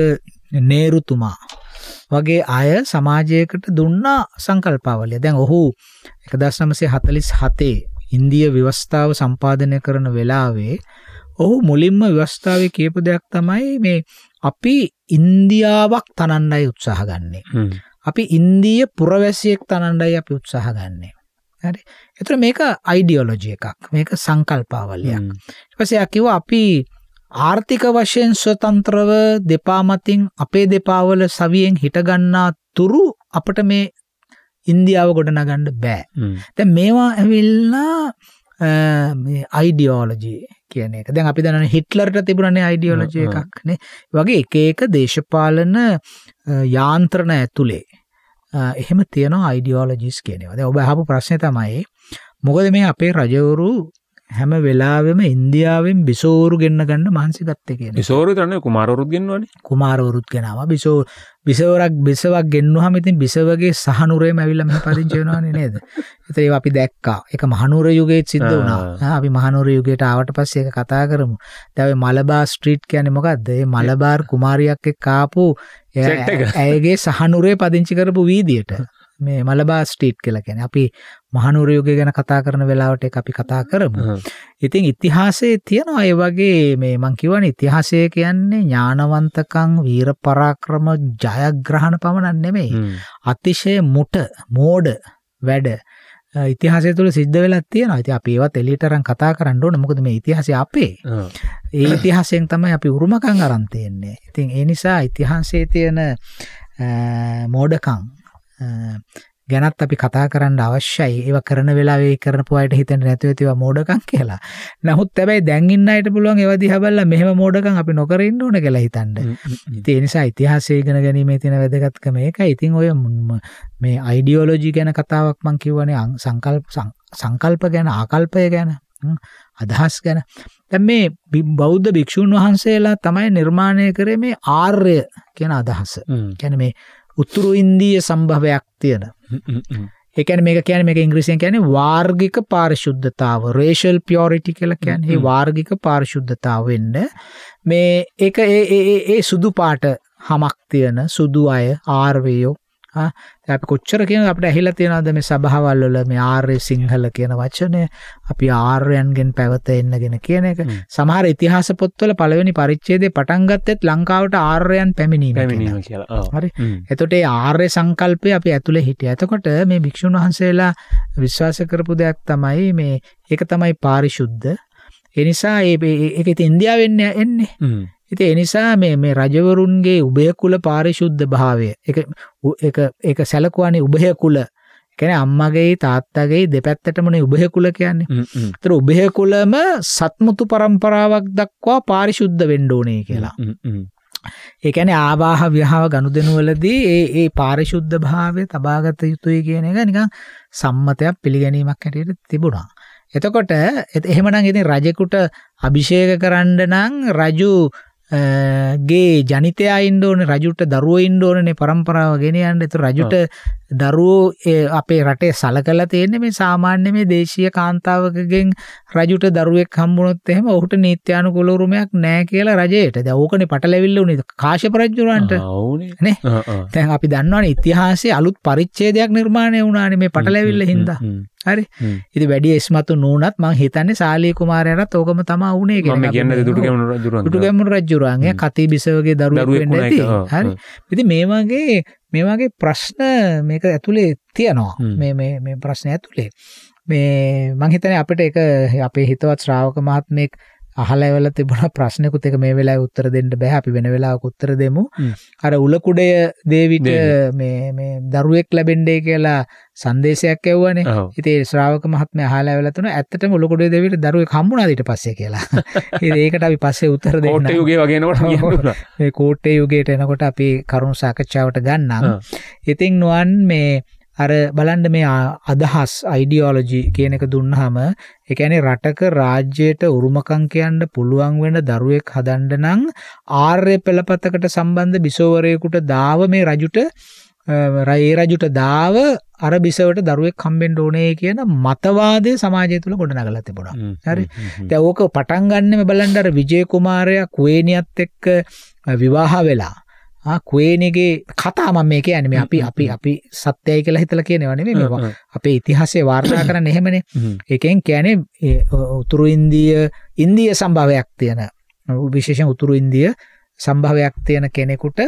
නේරුතුමා වගේ අය සමාජයකට දුන්නා සංකල්පාවලිය. දැන් ඔහු 1947 ඉන්දිය ව්‍යවස්ථාව සම්පාදනය කරන වෙලාවේ ඔහු මුලින්ම ව්‍යවස්ථාවේ කියපු දෙයක් තමයි මේ අපි ඉන්දියාවක් තනන්නයි උත්සාහ ගන්නේ. අපි ඉන්දීය පුරවැසියෙක් තනන්නයි අපි උත්සාහ ගන්නේ. හරි. ඒතර මේක අයිඩියොලොජි එකක්. මේක සංකල්පාවලියක්. ඊට පස්සේ යා කිව්වා අපි ආර්ථික වශයෙන් ස්වතන්ත්‍රව දෙපා මතින් අපේ දෙපාවල සවියෙන් හිටගන්නා තුරු අපිට මේ ඉන්දියාව ගොඩනගන්න බෑ. දැන් මේවා ඇවිල්ලා මේ අයිඩියෝලොජි කියන එක. දැන් අපි දන්නනේ හිට්ලර්ට තිබුණනේ අයිඩියෝලොජි එකක් නේ. වගේ එක එක දේශපාලන යාන්ත්‍රණ ඇතුලේ එහෙම තියෙනවා අයිඩියොලොජිස් කියනවා. දැන් ඔබ අහපු ප්‍රශ්නේ තමයි මොකද මේ අපේ රජවරු හැම වෙලාවෙම ඉන්දියාවෙන් බිසෝරු ගෙන්න්න ගන්න මහන්සි ගත්ත කියෙන සෝරු තන්න කුමාරවරුත් ගෙන්වන කුමාරවරුත් ගෙනාව බිසෝ බිසවරක් බිසවක් ගෙන්වහම ඉතින් බිසවගේ සහනුරේ මැවිල්ලම පරිංචයනවාන නේද එතේ අපි දැක්කා එක මහනුර යුගේත් සිද්ධ වුණා අපි මහනුර යුගයට ආවට පස්සේ කතා කරමු දැවයි මලබා ස්ට්‍රීට් කියන මොකක්ද ඒ මලබාර් කුමාරියක් කාපු ඇයගේ සහනුරේ පදිංචි කරපු වීදියට මේ මලබා ස්ට්‍රීට් කියලා කියන්නේ අපි මහනුවර යුගය ගැන කතා කරන වෙලාවට ඒක අපි කතා කරමු. ඉතින් ඉතිහාසයේ තියෙනවා ඒ වගේ මේ මං කියවනේ ඉතිහාසය කියන්නේ ඥානවන්තකම් වීර පරාක්‍රම ජයග්‍රහණ පමණක් නෙමෙයි. අතිශය මුට මෝඩ වැඩ ඉතිහාසය තුළ සිද්ධ වෙලා තියෙනවා. ඉතින් අපි ඒවත් එලියට අරන් කතා කරන්න ඕනේ. මොකද මේ ඉතිහාසය අපේ. ඒ ඉතිහාසයෙන් තමයි අපි උරුමකම් අරන් තියෙන්නේ. ඉතින් ඒ නිසා ඉතිහාසයේ තියෙන මෝඩකම් ගැනත් අපි කතා කරන්න අවශ්‍යයි ඒව කරන වෙලාවේ කරපු අයට හිතෙන් නැතුව ඇතිව මෝඩකම් කියලා. නමුත් හැබැයි දැන් ඉන්න අයට පුළුවන් ඒව දිහා බලලා මෙහෙම මෝඩකම් අපි නොකර ඉන්න ඕන කියලා හිතන්න. ඉතින් ඒ නිසා ඉතිහාසය ඉගෙන ගැනීමේ තියෙන වැදගත්කම ඒකයි. ඉතින් ඔය මේ අයිඩියොලොජි ගැන කතාවක් මම කියවනේ සංකල්ප සංකල්ප ගැන ආකල්පය ගැන අදහස් ගැන. දැන් මේ බෞද්ධ භික්ෂුන් වහන්සේලා තමයි නිර්මාණය කරේ මේ ආර්ය කියන අදහස. කියන්නේ මේ උතුරු ඉන්දීය සම්භවයක් තියෙන. එකන මේ කියන මේ ඉංග්‍රීසියන් කියන වාර්ගික පාරිශුද්ධතාව රේෂල් පියෝරිටි කියලා කියන්නේ මේ වාර්ගික පාරිශුද්ධතාව වෙන්න මේ ඒක ඒ සුදු පාට හමක් තියෙන සුදු අය ආර්වයෝ ආ දැන් අපි කොච්චර කියන අපිට ඇහිලා තියෙනවද මේ සභාවල් වල මේ ආර්ය සිංහල කියන වචනය අපි ආර්යයන්ගෙන් පැවත එන්නගෙන කියන එක සමහර ඉතිහාස පොත්වල පළවෙනි පරිච්ඡේදයේ පටන් ගත්තෙත් ලංකාවට ආර්යයන් පැමිණීම පැමිණීම කියලා. හරි. එතකොට ඒ ආර්ය සංකල්පය අපි ඇතුලේ හිටියා. එතකොට මේ භික්ෂුන් වහන්සේලා විශ්වාස කරපු දෙයක් තමයි මේ ඒක තමයි පාරිශුද්ධ. ඒ නිසා ඒ ඒක ඉතින් ඉන්දියාවෙන් එන්නේ. ඉතින් ඒ නිසා මේ මේ රජවරුන්ගේ උභය කුල පාරිශුද්ධ භාවය ඒක ඒක ඒක සැලකුවානේ උභය කුල කියන්නේ අම්මගේ තාත්තගේ දෙපැත්තටමනේ උභය කුල කියන්නේ. ඒතර උභය කුලම සත්මුතු પરම්පරාවක් දක්වා පාරිශුද්ධ වෙන්න ඕනේ කියලා. ඒ කියන්නේ ආවාහ විවාහ ගනුදෙනු වලදී ඒ ඒ පාරිශුද්ධ භාවය තබාගත යුතුයි කියන එක නිකන් සම්මතයක් පිළිගැනීමක් හැටියට තිබුණා. එතකොට එහෙමනම් ඉතින් රජෙකුට අභිෂේක කරන්න නම් රජු ගේ ජනිතය ඉන්ඩෝන රජුට දරුව ඉන්ඩෝනේ පරම්පරාව ගෙන යන්න එතු රජුට දරුවෝ අපේ රටේ සලකලා තියෙන්නේ මේ සාමාන්‍ය මේ දේශීය කාන්තාවකගෙන් රජුට දරුවෙක් හම්බුනොත් එහෙම ඔහුට නීත්‍යානුකූල උරුමයක් නැහැ කියලා රජයට. දැන් ඕකනේ පටලැවිල්ල උනේ කාශ්‍යප රජුරන්ට. නේ? දැන් අපි දන්නවනේ ඉතිහාසයේ අලුත් පරිච්ඡේදයක් නිර්මාණය වුණානේ මේ පටලැවිල්ල හින්දා. හරි. ඉතින් වැඩි ඉස්මතු නෝනත් මං හිතන්නේ සාලී කුමාරයාට ඕකම තමයි වුනේ කියලා. මම කියන්නේ දුටුගැමුණු රජුරන්. දුටුගැමුණු රජුරන්. කතිබිසවගේ දරුවෙක් වෙන්නේ නැති. හරි. ඉතින් මේ වගේ මේ වගේ ප්‍රශ්න මේක ඇතුලේ තියෙනවා. මේ මේ මේ ප්‍රශ්න ඇතුලේ. මේ මං හිතන්නේ අපිට ඒක අපේ හිතවත් ශ්‍රාවක මහත්මයෙක් අහලවල තිබුණ ප්‍රශ්නකුත් එක මේ වෙලා උත්තර දෙන්න බැහ අපි වෙන වෙලාවක උත්තර දෙමු අර උලකුඩය දේවිට මේ දරුවෙක් ලැබෙන්ඩේ කියලා සංදේශයක් ඇව්වනේ ඉතේ ශ්‍රාවක මහත්ම හලාවල තුන ඇත්තටම උලකුඩේ දෙවිට දරුවෙක් හම්බුණා ඊට පස්සේ කියලා (laughs) ඒකට අපි පස්සේ උත්තර දෙන්න කෝට්ටේ යුගයේ වගේ එනකොට (laughs) මේ කෝට්ටේ යුගයට එනකොට අපි කරුණු සාකච්ඡාවට ගන්නම් ඉතින් නුවන් මේ අර බලන්න මේ අදහස් අයිඩියෝලොජි කියන එක දුන්නාම ඒ කියන්නේ රටක රාජ්‍යයට උරුමකම් කියන්න පුළුවන් වෙන දරුවෙක් හදන්න නම් ආර්ය පෙළපතකට සම්බන්ධ බිසෝවරයෙකුට දාව මේ රජුට ඒ රජුට දාව අර බිසවට දරුවෙක් හම්බෙන්න ඕනේ කියන මතවාදය සමාජය තුළ ගොඩනගලා තිබුණා. හරි. දැන් ඕක පටන් ගන්නෙම බලන්න අර විජේ කුමාරයා කුවේනියත් එක්ක විවාහ වෙලා ක්වේනගේ කතාම මේ කියන මේ අපි අපි අපි සත්‍යයි කියලා හිතලා කියනවා නෙමෙයි මේවා අපේ ඉතිහාසයේ වාර්තා (coughs) කරන්න එහෙමනේ ඒකෙන් කියන්නේ උතුරු ඉන්දිය ඉන්දිය සම්භවයක් තියෙන විශේෂයෙන් උතුරු ඉන්දිය සම්භවයක් තියෙන කෙනෙකුට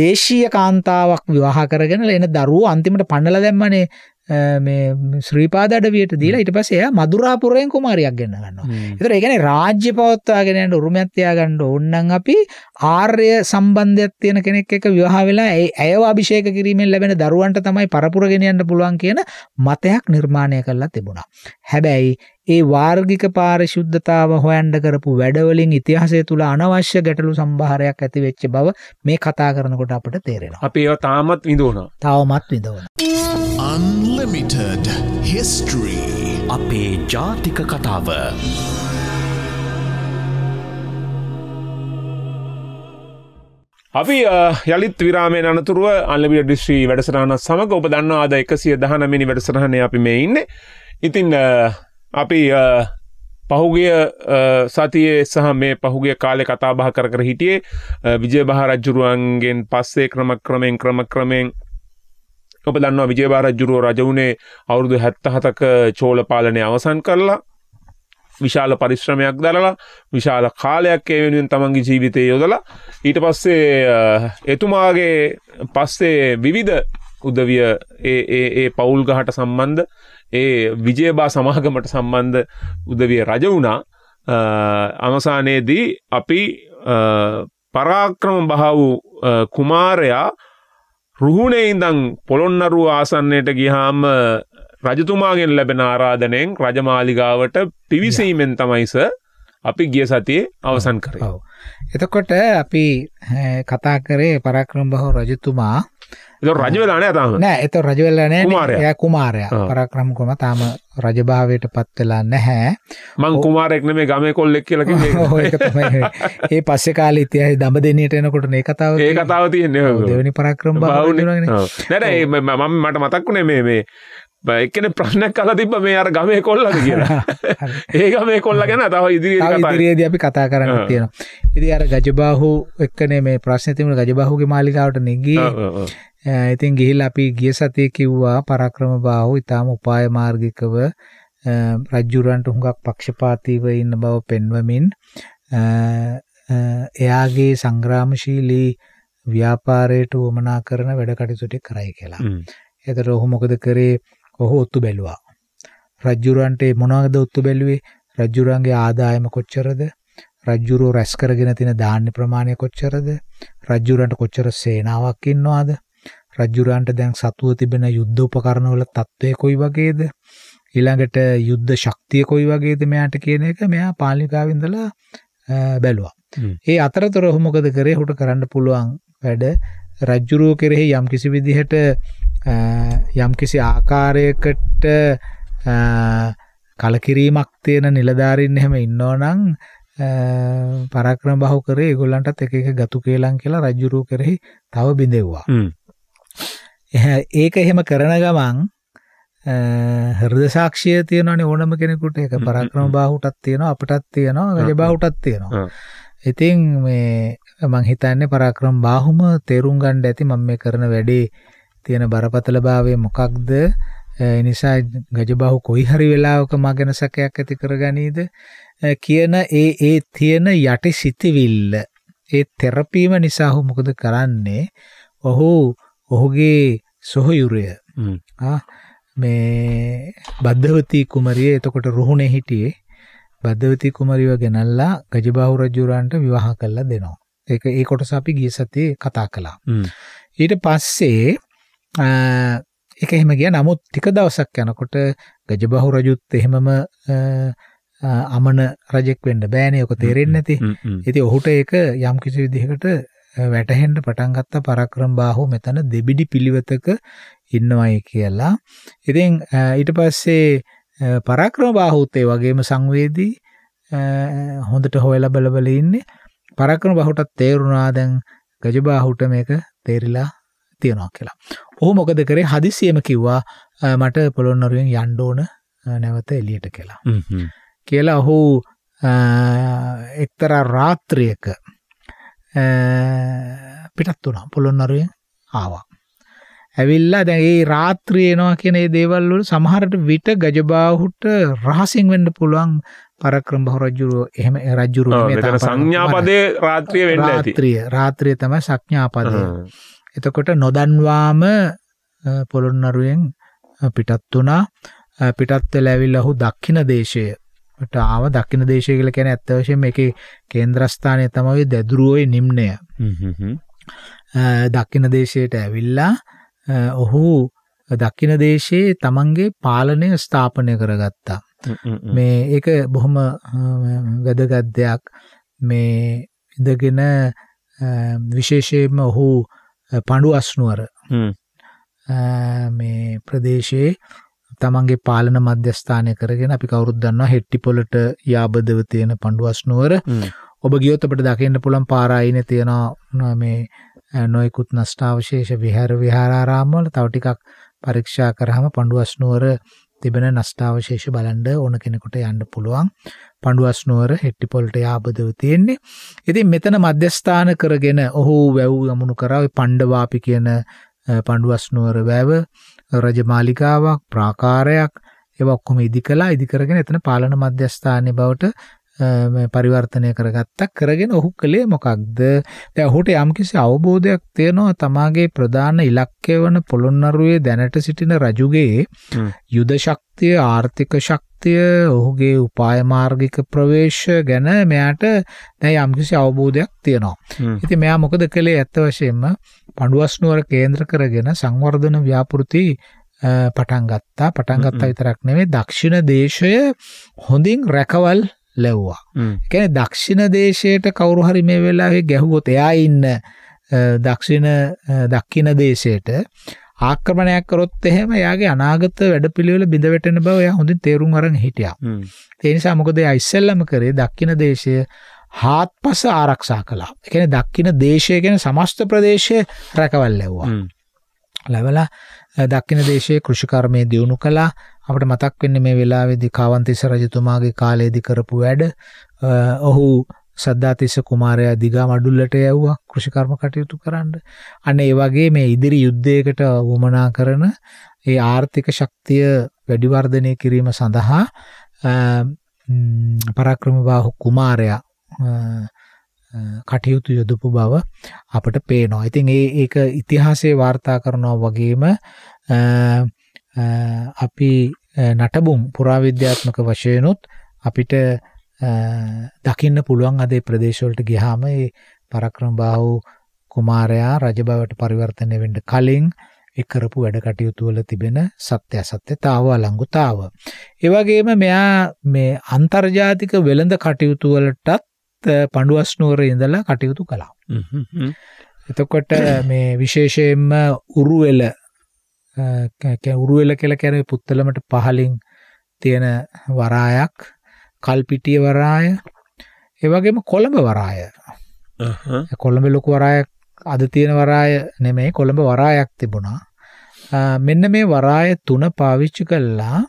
දේශීය කාන්තාවක් විවාහ කරගෙන එන දරුවෝ අන්තිමට පන්නලා දැම්මනේ මේ ශ්‍රීපාද අඩවියට දීලා ඊට පස්සේ එයා මදුරාපුරයෙන් කුමාරියක් ගෙන්න ගන්නවා. ඒතර ඒ කියන්නේ රාජ්‍ය පවත්වාගෙන යන උරුමයක් තියාගන්න ඕනනම් අපි ආර්ය සම්බන්ධයක් තියෙන කෙනෙක් එක්ක විවාහ වෙලා ඇයව අභිෂේක කිරීමෙන් ලැබෙන දරුවන්ට තමයි පරපුර ගෙනියන්න පුළුවන් කියන මතයක් නිර්මාණය කරලා තිබුණා. හැබැයි ඒ වාර්ගික පාරිශුද්ධතාව හොයන්ඩ කරපු වැඩවලින් ඉතිහාසය තුළ අනවශ්‍ය ගැටලු සම්භාරයක් ඇති වෙච්ච බව මේ කතා කරනකොට අපට තේරෙන. අපි ඒ තාමත් විඳුවන තවමත් විඳවන. අන්ලමිටඩ හිස්ටරී අපේ ජාතික කතාව. අපි යළිත් විරාමය අනතුරුව අල්ලබිට ඩිස්ශ්‍රී වැඩසටහනත් සමඟ ඔබ දන්නවා අද එකසිය දහනමිනි වැඩසටහනය අපි මේ ඉන්න ඉතින් අපි පහුගිය සතියේ සහ මේ පහුගිය කාලෙ කතා බහ කර කර හිටියේ විජයබහරජ්ජුරුවන්ගෙන් පස්සේ ක්‍රම ක්‍රමෙන් ක්‍රම ක්‍රමෙන් ඔබ දන්නවා විජයබාරජ්ජුරුව රජවුනේ අවුරුදු හැත්තහතක චෝල පාලනය අවසන් කරලා විශාල පරිශ්‍රමයක් දරලා විශාල කාලයක් ඒ වෙනුවෙන් තමන්ගේ ජීවිතය යොදලා ඊට පස්සේ එතුමාගේ පස්සේ විවිධ උදවිය ඒ ඒ ඒ පවුල් ගහට සම්බන්ධ ඒ විජයබා සමාගමට සම්බන්ධ උදවිය රජ වුණා අමසානයේදී අපි පරාක්‍රම බහ වූ කුමාරයා රුහුණේ ඉඳන් පොළොන්නරුව ආසන්නයට ගියාම රජතුමාගෙන් ලැබෙන ආරාධනයෙන් රජමාලිගාවට පිවිසීමෙන් තමයිස අපි ගිය සතියේ අවසන් කරේ. එතකොට අපි කතා කරේ පරාක්‍රමබහු රජතුමා රජවෙලාන තම නෑ එත රජවෙල්ලන ය කුමාරය පරක්‍රම කොම තාම රජභාවයට පත්වෙලා නැහැ මං කුමාරෙක්න මේ ගම කොල්ලෙක් කියලක ඒ පස්සෙ කාල ඉතියයි දම දෙනයට එනකොට ඒ කතාව ඒ කතාව තියන්නේ දෙවනි පරක්‍රම බව නැට මම මට මතක්ුණේ මේ මේ එකන ප්‍රශ්නයක් කල තිබ මේ අර ගමය කොල්ල කියලා (laughs) (laughs) ඒක මේ කොල්ල ගැන තව ඉදිරියේද අපි කතා කරන්න තියෙන ඉදි අර ගජබාහු එක්කනේ මේ ප්‍රශ්න තිබුණ ගජබාහුගේ මාලිකාවට නෙගී ඉතින් ගිහිල් අපි ගිය සතිය කිව්වා පරක්‍රම බාහු ඉතාම උපාය මාර්ගිකව රජ්ජුරන්ට හුඟක් පක්ෂපාතීව ඉන්න බව පෙන්වමින් එයාගේ සංග්‍රාමශීලී ව්‍යාපාරයට වමනා කරන වැඩ කටයුතු ටික කරයි කියලා. එතකොට ඔහු මොකද කරේ ඔහු ඔත්තු බැලුවා. රජ්ජුරුවන්ට මොනවද ඔත්තු බැලුවේ? රජ්ජුරුවන්ගේ ආදායම කොච්චරද? රජ්ජුරුවෝ රැස් කරගෙන තියෙන ධාන්‍ය ප්‍රමාණය කොච්චරද? රජ්ජුරුවන්ට කොච්චර සේනාවක් ඉන්නවද? රජ්ජුරුවන්ට දැන් සතුව තිබෙන යුද්ධ උපකරණවල තත්ත්වය කොයි වගේද? ඊළඟට යුද්ධ ශක්තිය කොයි වගේද මෙයාට කියන එක මෙයා පාලිකාවෙ ඉඳලා බැලුවා. ඒ අතරතුර ඔහු මොකද කරේ? හුට කරන්න පුළුවන් වැඩ රජ්ජුරුව කෙරෙහි යම් කිසි විදිහට යම්කිසි ආකාරයකට කලකිරීමක් තියෙන නිලධාරීන් එහෙම ඉන්නවනම් පරාක්‍රම බහු කරේ ඒගොල්ලන්ටත් එක එක ගතු කේලම් කියලා රජුරෝ කරෙහි තව බිඳෙව්වා. ඒක එහෙම කරන ගමන් හෘද සාක්ෂිය තියෙනවනේ ඕනම කෙනෙකුට ඒක පරාක්‍රම බාහුටත් තියෙනවා අපටත් තියෙනවා ගජබාහුටත් තියෙනවා. ඉතින් මේ මං හිතන්නේ පරාක්‍රම බාහුම තේරුම් ගන්න ඇති මම මේ කරන වැඩේ තියෙන බරපතලභාවය මොකක්ද? ඒ නිසා ගජබහු කොයි හරි වෙලාවක මගෙන සැකයක් ඇති කරගනීද කියන ඒ ඒ තියෙන යටි සිතිවිල්ල ඒ තෙරපීම නිසා ඔහු මොකද කරන්නේ? ඔහු ඔහුගේ සොහයුරය මේ බද්ධවතී කුමරිය එතකොට රුහුණේ හිටියේ බද්ධවතී කුමරිව ගෙනල්ලා ගජබාහු රජුරන්ට විවාහ කරලා දෙනවා. ඒක ඒ කොටස අපි ගිය සතියේ කතා කළා. ඊට පස්සේ ඒක එහෙම ගිය නමුත් ටික දවසක් යනකොට ගජබහු රජුත් එහෙමම අමන රජෙක් වෙන්න බෑනේ ඔක තේරෙන්නේ නැති. ඉතින් ඔහුට ඒක යම් කිසි විදිහකට වැටහෙන්න පටන් ගත්ත පරක්‍රම බාහු මෙතන දෙබිඩි පිළිවෙතක ඉන්නවයි කියලා. ඉතින් ඊට පස්සේ පරක්‍රම බාහුත් ඒ වගේම සංවේදී හොඳට හොයලා බලබල ඉන්නේ. පරක්‍රම බාහුටත් තේරුණා දැන් ගජබාහුට මේක තේරිලා තියෙනවා කියලා. ඔහු මොකද කරේ හදිසියම කිව්වා මට පොළොන්නරුවෙන් යන්න ඕන නැවත එළියට කියලා. කියලා ඔහු එක්තරා රාත්‍රියක පිටත් වුණා පොළොන්නරුවෙන් ආවා. ඇවිල්ලා දැන් ඒ රාත්‍රියේ එනවා කියන ඒ දේවල් වල සමහරට විට ගජබාහුට රහසින් වෙන්න පුළුවන් පරක්‍රම බහ රජුරෝ එහෙම රජුරෝ මේ තමයි සංඥාපදේ රාත්‍රිය වෙන්න ඇති. රාත්‍රිය රාත්‍රිය තමයි සංඥාපදේ. එතකොට නොදන්වාම පොළොන්නරුවෙන් පිටත් වුණා පිටත් වෙලා ඇවිල්ලා ඔහු දක්ෂින දේශයට ආව දක්ෂින දේශය කියලා කියන්නේ ඇත්ත වශයෙන්ම ඒකේ කේන්ද්‍රස්ථානය තමයි දැදුරුවේ නිම්නය. දක්ෂින දේශයට ඇවිල්ලා ඔහු දක්ෂින දේශයේ තමන්ගේ පාලනය ස්ථාපනය කරගත්තා. මේ ඒක බොහොම වැදගත් දෙයක් මේ ඉඳගෙන විශේෂයෙන්ම ඔහු පණ්ඩු අස්නුවර මේ ප්‍රදේශයේ තමන්ගේ පාලන මධ්‍යස්ථානය කරගෙන අපි කවුරුත් දන්නවා හෙට්ටි පොලට යාබදව තියෙන පණ්ඩු අස්නුවර ඔබ ගියොත් අපිට දකින්න පුළුවන් පාරායිනේ තියෙනවා මේ නොයෙකුත් නෂ්ටාවශේෂ විහාර විහාරාරාම වල තව ටිකක් පරීක්ෂා කරාම පණ්ඩු අස්නුවර තිබෙන නස්ථාවශේෂ බලන්ඩ ඕන කෙනෙකුට යන්න පුළුවන් පඩුවස් නුවර හෙට්ටිපොල්ට යාබදව තියෙන්නේ. ඉතින් මෙතන මධ්‍යස්ථාන කරගෙන ඔහු වැව් යමුණු කරව පණ්ඩවාපි කියන පණ්ඩුවස්නුවර වැව රජමාලිකාවක් ප්‍රාකාරයක් එ ඔක්කොම ඉදි කලා ඉදිකරගෙන එතන පාලන මධ්‍යස්ථානය බවට පරිවර්තනය කරගත්තා කරගෙන ඔහු කලේ මොකක්ද දැන් ඔහුට යම්කිසි අවබෝධයක් තියෙනවා තමාගේ ප්‍රධාන ඉලක්කය වන පොළොන්නරුවේ දැනට සිටින රජුගේ යුද ශක්තිය ආර්ථික ශක්තිය ඔහුගේ උපාය මාර්ගික ප්‍රවේශ ගැන මෙයාට දැන් යම්කිසි අවබෝධයක් තියෙනවා ඉතින් මෙයා මොකද කළේ ඇත්ත වශයෙන්ම පඬුවස් නුවර කේන්ද්‍ර කරගෙන සංවර්ධන ව්‍යාපෘති පටන් ගත්තා පටන් ගත්තා විතරක් නෙමෙයි දක්ෂිණ දේශය හොඳින් රැකවල් ලැබුවා. ඒ කියන්නේ දක්ෂිණ දේශයට කවුරු හරි මේ වෙලාවේ ගැහුවොත් එයා ඉන්න දක්ෂිණ දක්ෂිණ දේශයට ආක්‍රමණයක් කරොත් එහෙම එයාගේ අනාගත වැඩපිළිවෙල බිඳ වැටෙන බව එයා හොඳින් තේරුම් අරන් හිටියා. ඒ නිසා මොකද එයා ඉස්සෙල්ලම කරේ දක්ෂිණ දේශය හාත්පස ආරක්ෂා කළා. ඒ කියන්නේ දක්ෂිණ දේශය කියන සමස්ත ප්‍රදේශය රැකවල් ලැබුවා. ලැබලා දක්ෂිණ දේශයේ කෘෂිකර්මයේ දියුණු කළා අපිට මතක් වෙන්නේ මේ වෙලාවේදී කාවන්තිස්ස රජතුමාගේ කාලයේදී කරපු වැඩ ඔහු සද්දාතිස්ස කුමාරයා දිගා මඩුල්ලට යවුවා කෘෂිකර්ම කටයුතු කරන්න. අන්න ඒ වගේ මේ ඉදිරි යුද්ධයකට වුමනා කරන ඒ ආර්ථික ශක්තිය වැඩි වර්ධනය කිරීම සඳහා පරාක්‍රමබාහු කුමාරයා කටයුතු යොදපු බව අපට පේනවා. ඉතින් ඒ ඒක ඉතිහාසයේ වාර්තා කරනවා වගේම අපි නටබුම් පුරාවිද්‍යාත්මක වශයනුත් අපිට දකින්න පුළුවන් අදේ ප්‍රදේශවලට ගිහාම ඒ පරක්‍රම බාහු කුමාරයා රජබවට පරිවර්තනය වෙන්න කලින් එකරපු වැඩ කටයුතු වල තිබෙන සත්‍ය සත්‍යතාව අලංගුතාව. ඒ වගේම මෙයා මේ අන්තර්ජාතික වෙළඳ කටයුතු වලටත් පඬුවස් නුවර ඉඳලා කටයුතු කළා. එතකොට මේ විශේෂයෙන්ම උරුවෙල උරුවෙල කියලා කියන්නේ පුත්තලමට පහලින් තියෙන වරායක් කල්පිටිය වරාය ඒ වගේම කොළඹ වරාය කොළඹ ලොකු වරායක් අද තියෙන වරාය නෙමෙයි කොළඹ වරායක් තිබුණා මෙන්න මේ වරාය තුන පාවිච්චි කළා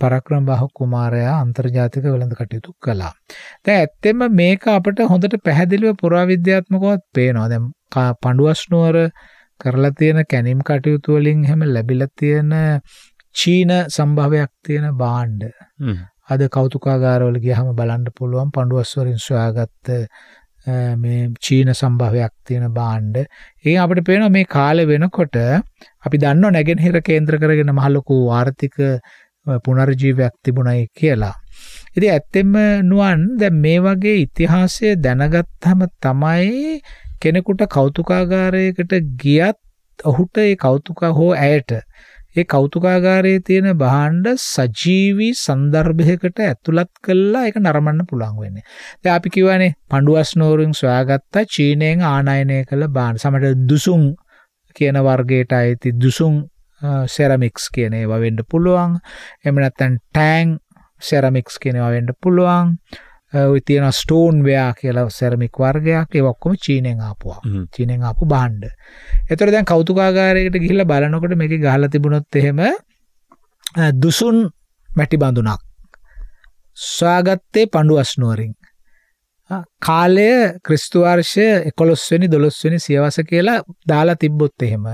පරක්‍රම බාහු කුමාරයා අන්තර්ජාතික වෙළඳ කටයුතු කළා. දැන් ඇත්තෙන්ම මේක අපිට හොඳට පැහැදිලිව පුරාවිද්‍යාත්මකවත් පේනවා. දැන් පඬුවස් නුවර කරලා තියෙන කැනීම් කටයුතු වලින් හැම ලැබිලා තියෙන චීන සම්භවයක් තියෙන භාණ්ඩ අද කෞතුකාගාරවල ගියහම බලන්න පුළුවන් පඬුවස්වරින් සොයාගත්ත මේ චීන සම්භවයක් තියෙන භාණ්ඩ. ඒ අපිට පේනවා මේ කාලේ වෙනකොට අපි දන්නව නැගෙනහිර කේන්ද්‍ර කරගෙන මහ ලොකු ආර්ථික පුනර්ජීවයක් තිබුණයි කියලා. ඉතින් ඇත්තෙම නුවන් දැන් මේ වගේ ඉතිහාසය දැනගත්තම තමයි කෙනෙකුට කෞතුකාගාරයකට ගියත් ඔහුට ඒ කෞතුකා හෝ ඇයට ඒ කෞතුකාගාරයේ තියෙන භාණ්ඩ සජීවී සන්දර්භයකට ඇතුළත් කළා ඒක නරඹන්න පුළුවන් වෙන්නේ. දැන් අපි කියවනේ පඬුවස් නෝරුන් සොයාගත්ත චීනයෙන් ආනයනය කළ භාණ්ඩ. සමහර දුසුම් කියන වර්ගයට අයිති දුසුම් සෙරමික්ස් කියන ඒවා වෙන්න පුළුවන්. එහෙම නැත්නම් ටැන් සෙරමික්ස් කියන ඒවා වෙන්න පුළුවන්. Eh, ඔය තියෙන ස්ටෝන් වෙයා කියලා සෙරමික් වර්ගයක් ඒව ඔක්කොම චීනෙන් ආපුවා. චීනෙන් ආපු භාණ්ඩ. ඒතර දැන් කෞතුකාගාරයකට ගිහිල්ලා බලනකොට මේකේ ගහලා තිබුණොත් එහෙම eh, දුසුන් මැටි බඳුනක්. සොයාගත්තේ පඬුවස් නුවරින්. Ah, කාලය ක්‍රිස්තු වර්ෂය 11 වෙනි 12 වෙනි සියවස කියලා දාලා තිබ්බොත් එහෙම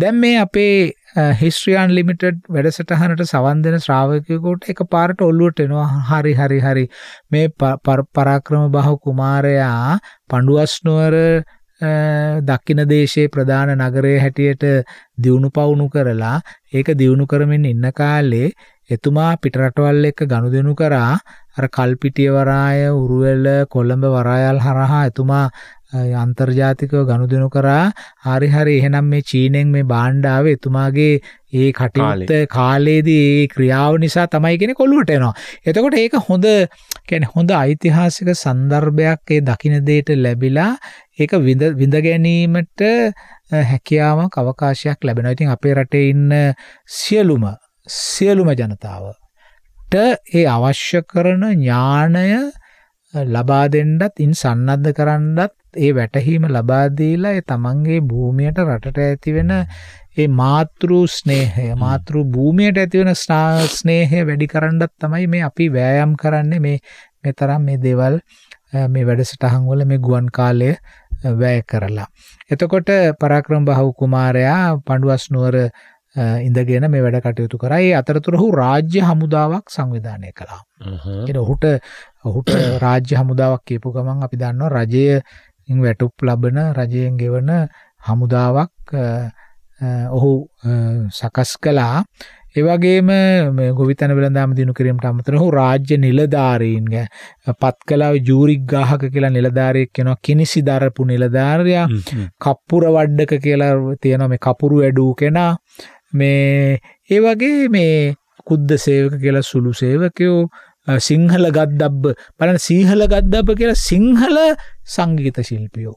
දැන් මේ අපේ හිස්ට්‍රි අන්ලිමිටඩ් වැඩසටහනට සවන් දෙන ශ්‍රාවකයෙකුට එකපාරට ඔළුවට එනවා හරි හරි හරි මේ පරාක්‍රම බහු කුමාරයා පඬුවස්නුවර දක්ෂින දේශයේ ප්‍රධාන නගරයේ හැටියට දියුණු පවුණු කරලා ඒක දියුණු කරමින් ඉන්න කාලේ එතුමා පිටරටවල් එක්ක ගනුදෙනු කරා අර කල්පිටිය වරාය උරුවෙල කොළඹ වරායල් හරහා එතුමා අන්තර්ජාතිකව ගනුදෙනු කරා හරි හරි එහෙනම් මේ චීනෙන් මේ බාණ්ඩ ආවේ එතුමාගේ ඒ කටයුත්ත කාලේදී ඒ ක්‍රියාව නිසා තමයි කෙනෙක් කොළුවට එනවා. එතකොට ඒක හොඳ කියන්නේ හොඳ ඓතිහාසික સંદર્ભයක් ඒ දකින්න දෙයට ලැබිලා ඒක විඳ විඳ ගැනීමට හැකියාවක් අවකාශයක් ලැබෙනවා. ඉතින් අපේ රටේ ඉන්න සියලුම සියලුම ජනතාවට ඒ අවශ්‍ය කරන ඥාණය ලබා දෙන්නත් ඉන් සන්නද්ධ කරන්නත් ඒ වැටහීම ලබා දීලා ඒ තමන්ගේ භූමියට රටට ඇති වෙන ඒ මාතෘ ස්නේහය මාතෘ භූමියට ඇති වෙන ස්නේහය වැඩි කරන්නත් තමයි මේ අපි වෑයම් කරන්නේ මේ මේ තරම් මේ දේවල් මේ වැඩසටහන් වල මේ ගුවන් කාලය වැය කරලා. එතකොට පරාක්‍රම බහු කුමාරයා පඬුවස් නුවර ඉඳගෙන මේ වැඩ කටයුතු කරයි අතරතුර හු රාජ්‍ය හමුදාවක් සංවිධානය කළා. එන ඔහුට ඔහුට (coughs) රාජ්‍ය හමුදාවක් කියපු ගමන් අපි දන්නවා රජයෙන් වැටුප් ලබන රජයෙන් ගෙවන හමුදාවක් ඔහු සකස් කළා. ඒ වගේම ගොවිතැන වෙළඳාම දිනු කිරීමට අමතරව ඔහු රාජ්‍ය නිලධාරීන්ග පත් කළා ජූරික් ගාහක කියලා නිලධාරියෙක් කෙනවා කිනිසි දරපු නිලධාරයා කප්පුර වඩ්ඩක කියලා තියෙනවා මේ කපුරු වැඩූ කෙනා මේ ඒ වගේ මේ කුද්ද සේවක කියලා සුළු සේවකයෝ සිංහල ගද්දබ්බ බලන්න සිංහල ගද්දබ්බ කියලා සිංහල සංගීත ශිල්පියෝ.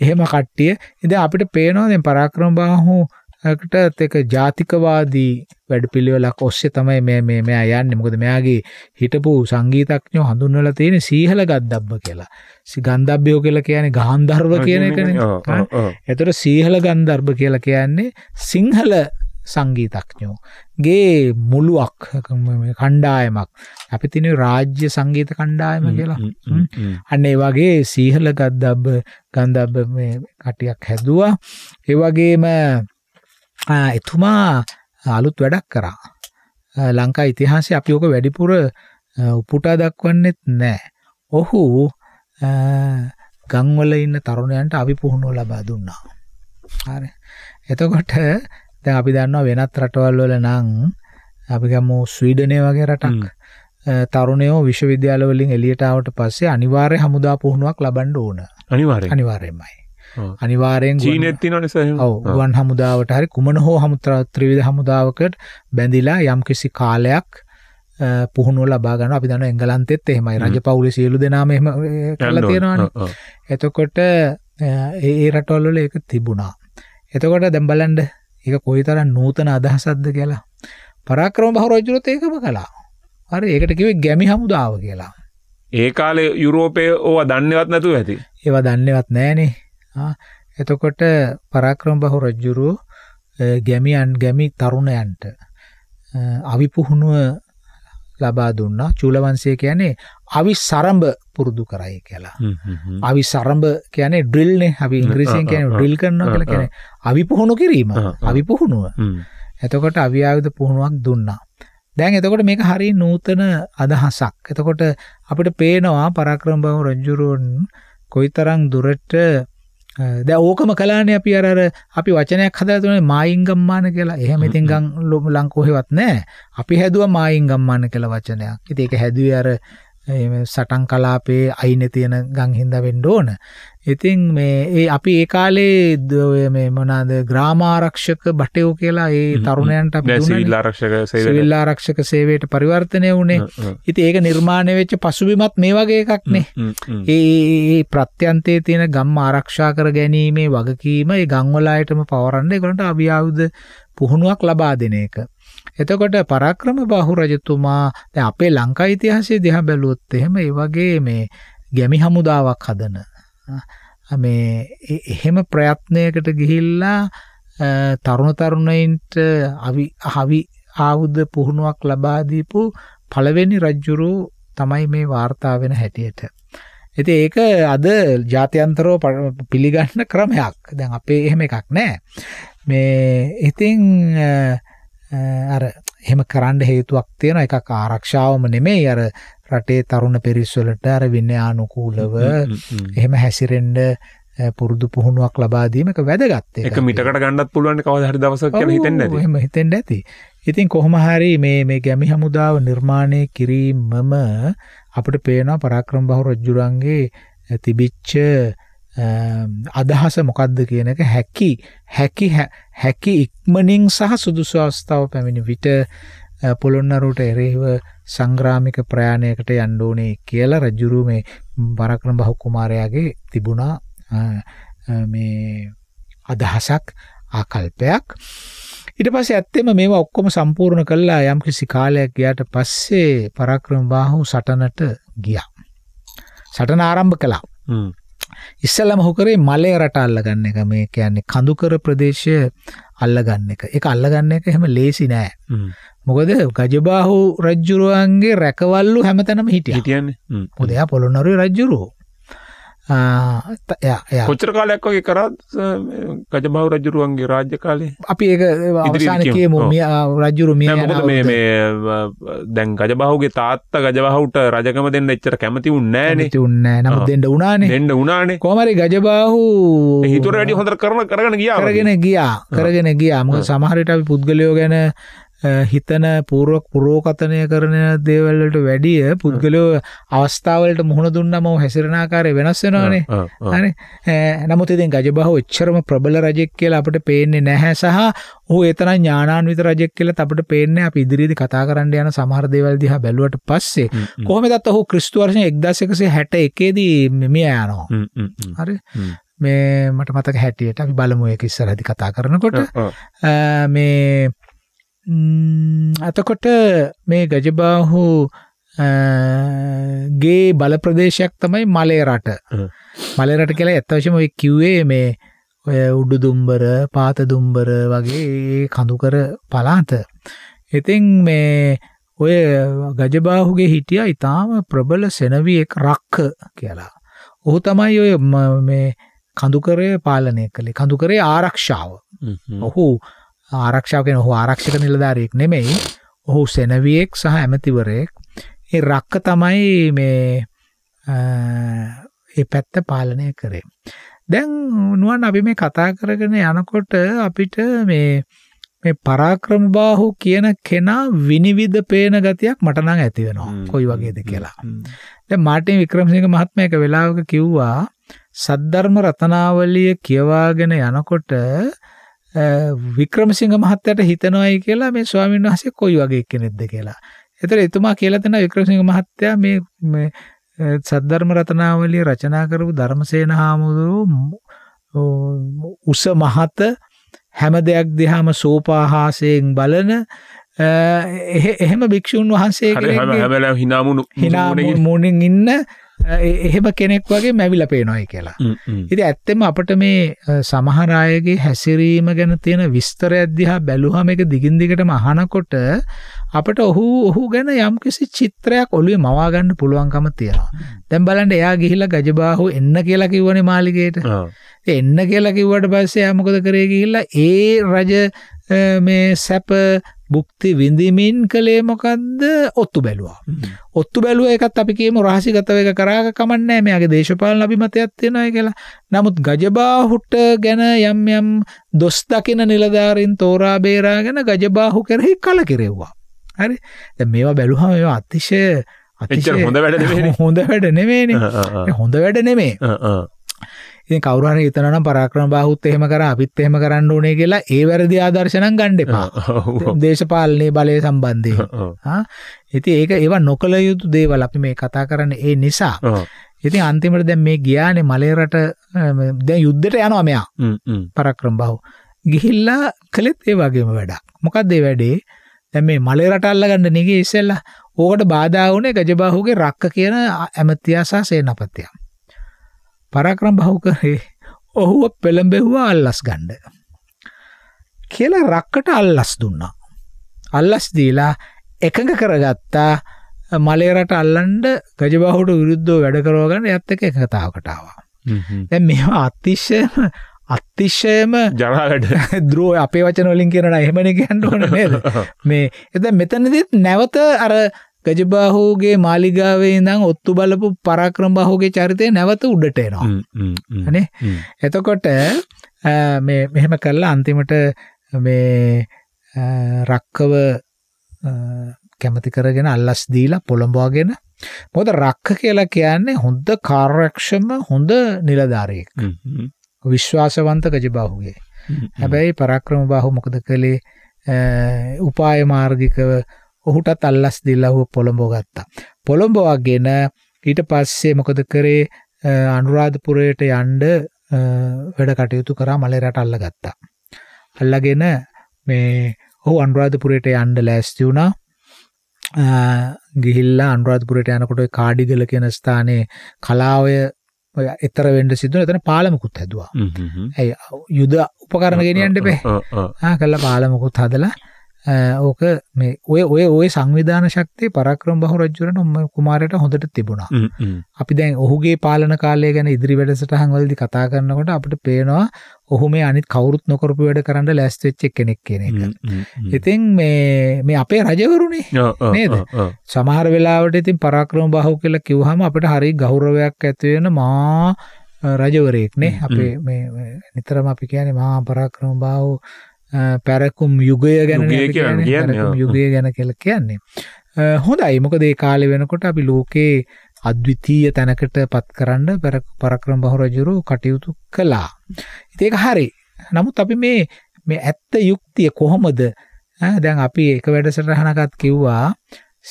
එහෙම කට්ටිය ඉතින් අපිට පේනවා දැන් පරාක්‍රම බාහු කට එක ජාතිකවාදී වැඩපිළිවෙලක් ඔස්සේ තමයි මේ මේ මෙයා යන්නේ. මොකද මෙයාගේ හිටපු සංගීතඥයෝ හඳුන්වලා තියෙන සීහල ගන්ධබ්බ කියලා. ගන්ධබ්බයෝ කියලා කියන්නේ ගාන්ධර්ව කියන එකනේ. ඒතර සීහල ගන්ධර්ව කියලා කියන්නේ සිංහල සංගීතඥයෝ ගේ මුලුවක් කණ්ඩායමක් අපි තින රාජ්‍ය සංගීත කණ්ඩායම කියලා අන්න ඒ වගේ සීහල ගද්දබ්බ ගන්ධබ්බ මේ කටියක් හැදුවා ඒ වගේම එතුමා අලුත් වැඩක් කරා. ලංකා ඉතිහාසයේ අපි ඕක වැඩිපුර උපුටා දක්වන්නෙත් නැහැ. ඔහු ගම්වල ඉන්න තරුණයන්ට අපි පුහුණුව ලබා දුන්නා. හරි. එතකොට දැන් අපි දන්නවා වෙනත් රටවල් වල නම් අපි ගමු ස්වීඩනය වගේ රටක් තරුණයෝ විශ්වවිද්‍යාල වලින් එළියට ආවට පස්සේ අනිවාර්ය හමුදා පුහුණුවක් ලබන්න ඕන. අනිවාර්යයෙන්. අනිවාර්යයෙන්මයි. අනිවාර්යෙන් චීනෙත් තියෙනවනේ සර් ඔව් ගුවන් හමුදාවට හරි කුමන හෝ හමුදා ත්‍රිවිධ හමුදාවකට බැඳිලා යම්කිසි කාලයක් පුහුණුව ලබා ගන්න අපි දන්න එංගලන්තෙත් එහෙමයි රජපෞලි සියලු දෙනාම එහෙම කරලා තියෙනවානේ. එතකොට ඒ රටවල් වල ඒක තිබුණා. එතකොට දැන් බලන්න ඒක කොයිතරම් නූතන අදහසක්ද කියලා. පරාක්‍රම බහු රජුලත් ඒකම කළා. හරි ඒකට කිව්වේ ගැමි හමුදාව කියලා. ඒ කාලේ යුරෝපයේ ඕවා දන්නේවත් නැතුව ඇති. ඒවා දන්නේවත් නැහනේ. එතකොට පරාක්‍රම බහු රජුරු ගැමියන් ගැමි තරුණයන්ට අවිපුහුණුව ලබා දුන්නා චූලවංශය කියන්නේ අවිසරඹ පුරුදු කරයි කියලා. අවිසරඹ කියන්නේ ඩ්‍රිල් නේ. අපි ඉංග්‍රීසියෙන් කියන්නේ ඩ්‍රිල් කරනවා කියලා කියන්නේ අවිපුහුණු කිරීම. අවිපුහුණුව. එතකොට අවිආයුධ පුහුණුවක් දුන්නා. දැන් එතකොට මේක හරිය නූතන අදහසක්. එතකොට අපිට පේනවා පරාක්‍රම බහු රජුරුන් කොයිතරම් දුරට දැන් ඕකම කලානේ අපි අර අර අපි වචනයක් හදලා තියෙනවා මායිංගම්මාන කියලා. එහෙම ඉතින් ගම් ලංකෝහෙවත් නැහැ. අපි හැදුවා මායිංගම්මාන කියලා වචනයක්. ඉතින් ඒක හැදුවේ අර සටන් කලාපයේ අයිනේ තියෙන ගම් හින්දා වෙන්න ඕන. ඉතින් මේ ඒ අපි ඒ කාලේ මේ මොනාද ග්‍රාමාරක්ෂක බටයෝ කියලා ඒ තරුණයන්ට විල්ලාරක්ෂක සේවයට පරිවර්තනය වුණේ ඉති ඒක නිර්මාණය වෙච්ච පසුබිමත් මේ වගේ එකක්නේ ඒ ප්‍රත්‍යන්තයේ තියෙන ගම් ආරක්ෂා කර ගැනීමේ වගකීම ඒ ගංවලායටම පවරන්න එකට අභියවුද පුහුණුවක් ලබා දෙන එක. එතකොට පරාක්‍රම බාහු රජතුමා අපේ ලංකා ඉතිහාසය දිහා බැලුවොත් එහෙම ඒ වගේ මේ ගැමි හමුදාවක් හදන මේ එහෙම ප්‍රයත්නයකට ගිහිල්ලා තරුණ තරුණයින්ට අවි හවි ආයුධ පුහුණුවක් ලබා දීපු පළවෙනි රජුරු තමයි මේ වාර්තා වෙන හැටියට. ඉතින් ඒක අද ජාත්‍යන්තරව පිළිගන්න ක්‍රමයක්. දැන් අපේ එහෙම එකක් නැහැ. මේ ඉතින් අර එහෙම කරන්න හේතුවක් තියෙන එකක් ආරක්ෂාවම නෙමෙයි අර රටේ තරුණ පිරිස්වලට අර විනයානුකූලව එහෙම හැසිරෙන්න පුරුදු පුහුණුවක් ලබා දීමක වැදගත් එක. ඒක මිටකට ගන්නත් පුළුවන් කවදා හරි දවසක් කියලා හිතෙන්නේ නැති. එහෙම හිතෙන්නේ නැති. ඉතින් කොහොම හරි මේ මේ ගැමි හමුදාව නිර්මාණය කිරීමම අපිට පේනවා පරාක්‍රම බහු රජුරන්ගේ තිබිච්ච අදහස මොකද්ද කියන එක හැකි හැකි හැකි ඉක්මනින් සහ සුදුසු අවස්ථාව පැමිණි විට පොළොන්නරුවට එරෙහිව සංග්‍රාමික ප්‍රයාණයකට යන්න ඕනේ කියලා රජුරු මේ බරක්‍රම බහු කුමාරයාගේ තිබුණා මේ අදහසක් ආකල්පයක් ඊට පස්සේ ඇත්තෙම මේවා ඔක්කොම සම්පූර්ණ කළා යම් කිසි කාලයක් ගියාට පස්සේ පරාක්‍රම බාහු සටනට ගියා. සටන ආරම්භ කළා. ඉස්සල්ලම ඔහු කරේ මලය රට අල්ලගන්න එක මේ කියන්නේ කඳුකර ප්‍රදේශය අල්ලගන්න එක. ඒක අල්ලගන්න එක එහෙම ලේසි නෑ. මොකද ගජබාහු රජ්ජුරුවන්ගේ රැකවල්ලු හැමතැනම හිටිය. හිටියන්නේ. මොකද එයා පොළොන්නරුවේ රජ්ජුරුවෝ. කොච්චර කාලයක් වගේ කරත් ගජබහු රජුරුවන්ගේ රාජ්‍ය කාලේ අපි ඒක අවසාන කියමු රජුරු මිය මොකද මේ මේ දැන් ගජබහුගේ තාත්තා ගජබහුට රජකම දෙන්න එච්චර කැමති වුන්නේ නැහනේ උන්නේ නමුත් දෙන්න උනානේ දෙන්න උනානේ කොහොම හරි ගජබහු හිතුවට වැඩි හොඳට කරන කරගෙන ගියා කරගෙන ගියා කරගෙන ගියා මොකද සමහර විට අපි පුද්ගලයෝ ගැන හිතන පූර්ව පුරෝකතනය කරන දේවල් වලට වැඩිය පුද්ගලයෝ අවස්ථාවලට මුහුණ දුන්නම හැසිරෙන ආකාරය වෙනස් වෙනවනේ. හරි. නමුත් ඉතින් ගජබහ ඔච්චරම ප්‍රබල රජෙක් කියලා අපිට පේන්නේ නැහැ සහ ඔහු එතන ඥානාන්විත රජෙක් කියලා අපිට පේන්නේ අපි ඉදිරියේදී කතා කරන්න යන සමහර දේවල් දිහා බැලුවට පස්සේ කොහොමදත් ඔහු ක්‍රිස්තු වර්ෂ 1161 දී මිය යනවා. හරි. මේ මට මතක හැටියට අපි බලමු ඒක ඉස්සරහදී කතා කරනකොට මේ අතකොට මේ ගජබාහු ගේ බල ප්‍රදේශයක් තමයි මලේ රට. මලේ රට කියලා ඇත්ත වශයෙන්ම ඔය කිව්වේ මේ ඔය උඩු දුම්බර, පාත දුම්බර වගේ කඳුකර පළාත. ඉතින් මේ ඔය ගජබාහුගේ හිටියා ඊටාම ප්‍රබල සෙනවියෙක් රක්ක කියලා. ඔහු තමයි ඔය මේ කඳුකරය පාලනය කළේ. කඳුකරේ ආරක්ෂාව. ඔහු ආරක්ෂාව කියන ඔහු ආරක්ෂක නිලධාරියෙක් නෙමෙයි. ඔහු සෙනවියෙක් සහ ඇමතිවරයෙක්. ඒ රක්ක තමයි මේ ඒ පැත්ත පාලනය කරේ. දැන් නුවන් අපි මේ කතා කරගෙන යනකොට අපිට මේ මේ පරාක්‍රම බාහු කියන කෙනා විනිවිද පේන ගතියක් මට නම් ඇති වෙනවා. කොයි වගේද කියලා. දැන් මාටින් වික්‍රමසිංහ මහත්මයා එක වෙලාවක කිව්වා සද්ධර්ම රතනාවලිය කියවාගෙන යනකොට වික්‍රමසිංහ මහත්තයාට හිතනවායි කියලා මේ ස්වාමීන් වහන්සේ කොයි වගේ කෙනෙක්ද කියලා. ඒතර එතුමා කියලා දෙනවා වික්‍රමසිංහ මහත්තයා මේ මේ සද්ධර්ම රත්නාවලිය රචනා කරපු ධර්මසේන හාමුදුරුවෝ උස මහත හැම දෙයක් දිහාම සෝපාහාසයෙන් බලන එහෙම භික්ෂුන් වහන්සේ කෙනෙක් හැබැයි හිනාමුණු හිනාමුණින් ඉන්න එහෙම කෙනෙක් වගේ මැවිලා පේනවායි කියලා. ඉතින් ඇත්තෙම අපිට මේ සමහර අයගේ හැසිරීම ගැන තියෙන විස්තරය දිහා බැලුවම ඒක දිගින් දිගටම අහනකොට අපිට ඔහු ඔහු ගැන යම්කිසි චිත්‍රයක් ඔළුවේ මවා ගන්න පුළුවන්කම තියෙනවා. දැන් බලන්න එයා ගිහිල්ලා ගජබාහු එන්න කියලා කිව්වනේ මාලිගයට. එන්න කියලා කිව්වට පස්සේ එයා මොකද කරේ ගිහිල්ලා ඒ රජ මේ සැප භුක්ති විඳිමින් කලේ මොකද්ද? ඔත්තු බැලුවා. ඔත්තු බැලුවා ඒකත් අපි කියමු රහසිගතව එක කරාක කමන්නේ මෙයාගේ දේශපාලන අභිමතයක් තියෙනවා කියලා. නමුත් ගජබාහුට ගැන යම් යම් දොස් දකින නිලධාරීන් තෝරා බේරාගෙන ගජබාහු කෙරෙහි කල කෙරෙව්වා. හරි? දැන් මේවා බැලුවම මේවා අතිශය අතිශය හොඳ වැඩ නෙමෙයි. හොඳ වැඩ නෙමෙයිනේ. හොඳ වැඩ නෙමෙයි. ඉතින් කවුරු හරි හිතනවා නම් පරාක්‍රම බාහුත් එහෙම කරා අපිත් එහෙම කරන්න ඕනේ කියලා ඒ වැරදි ආදර්ශනම් ගන්න එපා. (laughs) දේශපාලනයේ බලය සම්බන්ධයෙන්. හා (laughs) ඉතින් ඒක ඒවා නොකල යුතු දේවල් අපි මේ කතා කරන්නේ ඒ නිසා. ඉතින් අන්තිමට දැන් මේ ගියානේ මලේ රට දැන් යුද්ධයට යනවා මෙයා. පරාක්‍රම බාහු. ගිහිල්ලා කළෙත් ඒ වගේම වැඩක්. මොකද්ද ඒ වැඩේ? දැන් මේ මලේ රට අල්ලගන්න නෙගේ ඉස්සෙල්ලා ඕකට බාධා වුණේ ගජබාහුගේ රක්ක කියන ඇමතියා සහ සේනාපතියා. පරාක්‍රම බහු කරේ ඔහුව පෙළඹෙව්වා අල්ලස් ගන්න. කියලා රක්කට අල්ලස් දුන්නා. අල්ලස් දීලා එකඟ කරගත්තා මලේ රට අල්ලන්න ගජබහුට විරුද්ධව වැඩ කරව ගන්න එයත් එක්ක එකතාවකට ආවා. දැන් මේවා අතිශයම අතිශයම ජනවැඩ (laughs) ද්‍රෝ අපේ වචන වලින් කියනට එහෙමන කියන්න ඕන නේද (laughs) මේ එද මෙතනදිත් නැවත අර ගජබාහුගේ මාලිගාවේ ඉඳන් ඔත්තු බලපු පරාක්‍රම බාහුගේ චරිතය නැවත උඩට එනවා. අනේ එතකොට මේ මෙහෙම කරලා අන්තිමට මේ රක්කව කැමති කරගෙන අල්ලස් දීලා පොළඹවගෙන මොකද රක්ක කියලා කියන්නේ හොඳ කාර්යක්ෂම හොඳ නිලධාරියෙක්. විශ්වාසවන්ත ගජබාහුගේ. හැබැයි පරාක්‍රම බාහු මොකද කළේ? උපාය මාර්ගිකව ඔහුටත් අල්ලස් දීලා ඔහු පොළඹව ගත්තා. පොළඹවගෙන ඊට පස්සේ මොකද කරේ අනුරාධපුරයට යන්න වැඩ කටයුතු කරා මලේරට අල්ලගත්තා. අල්ලගෙන මේ ඔහු අනුරාධපුරයට යන්න ලෑස්ති වුණා. ගිහිල්ලා අනුරාධපුරයට යනකොට කාඩිගල කියන ස්ථානයේ කලාවය එතර වෙන්න සිදුන එතන පාලමකුත් හැදවා ඇයි යුද උපකරණ ගෙනියන්න එපේ කල්ලා පාලමකුත් හදලා ඕක මේ ඔය ඔය ඔය සංවිධාන ශක්තිය පරාක්‍රම බහු රජුරණ කුමාරයට හොඳට තිබුණා. අපි දැන් ඔහුගේ පාලන කාලය ගැන ඉදිරි වැඩසටහන් වලදී කතා කරනකොට අපිට පේනවා ඔහු මේ අනිත් කවුරුත් නොකරපු වැඩ කරන්න ලෑස්ති වෙච්ච කෙනෙක් කියන එක. ඉතින් මේ මේ අපේ රජවරුනේ නේද? සමහර වෙලාවට ඉතින් පරාක්‍රම බහු කියලා කිව්වහම අපිට හරි ගෞරවයක් ඇති වෙන මා රජවරයෙක් නේ. අපේ මේ නිතරම අපි කියන්නේ මහා පරාක්‍රම බහු පැරකුම් යුගය ගැන යුගය ගැන කෙල කියන්නේ හොඳයි මොකද ඒ කාලෙ වෙනකොට අපි ලෝකයේ අද්විතීය තැනකට පත් කරන්න පරක්‍රම බහුරජුරු කටයුතු කළා. ඒක හරි. නමුත් අපි මේ මේ ඇත්ත යුක්තිය කොහොමද දැන් අපි එක වැඩසටහනකත් කිව්වා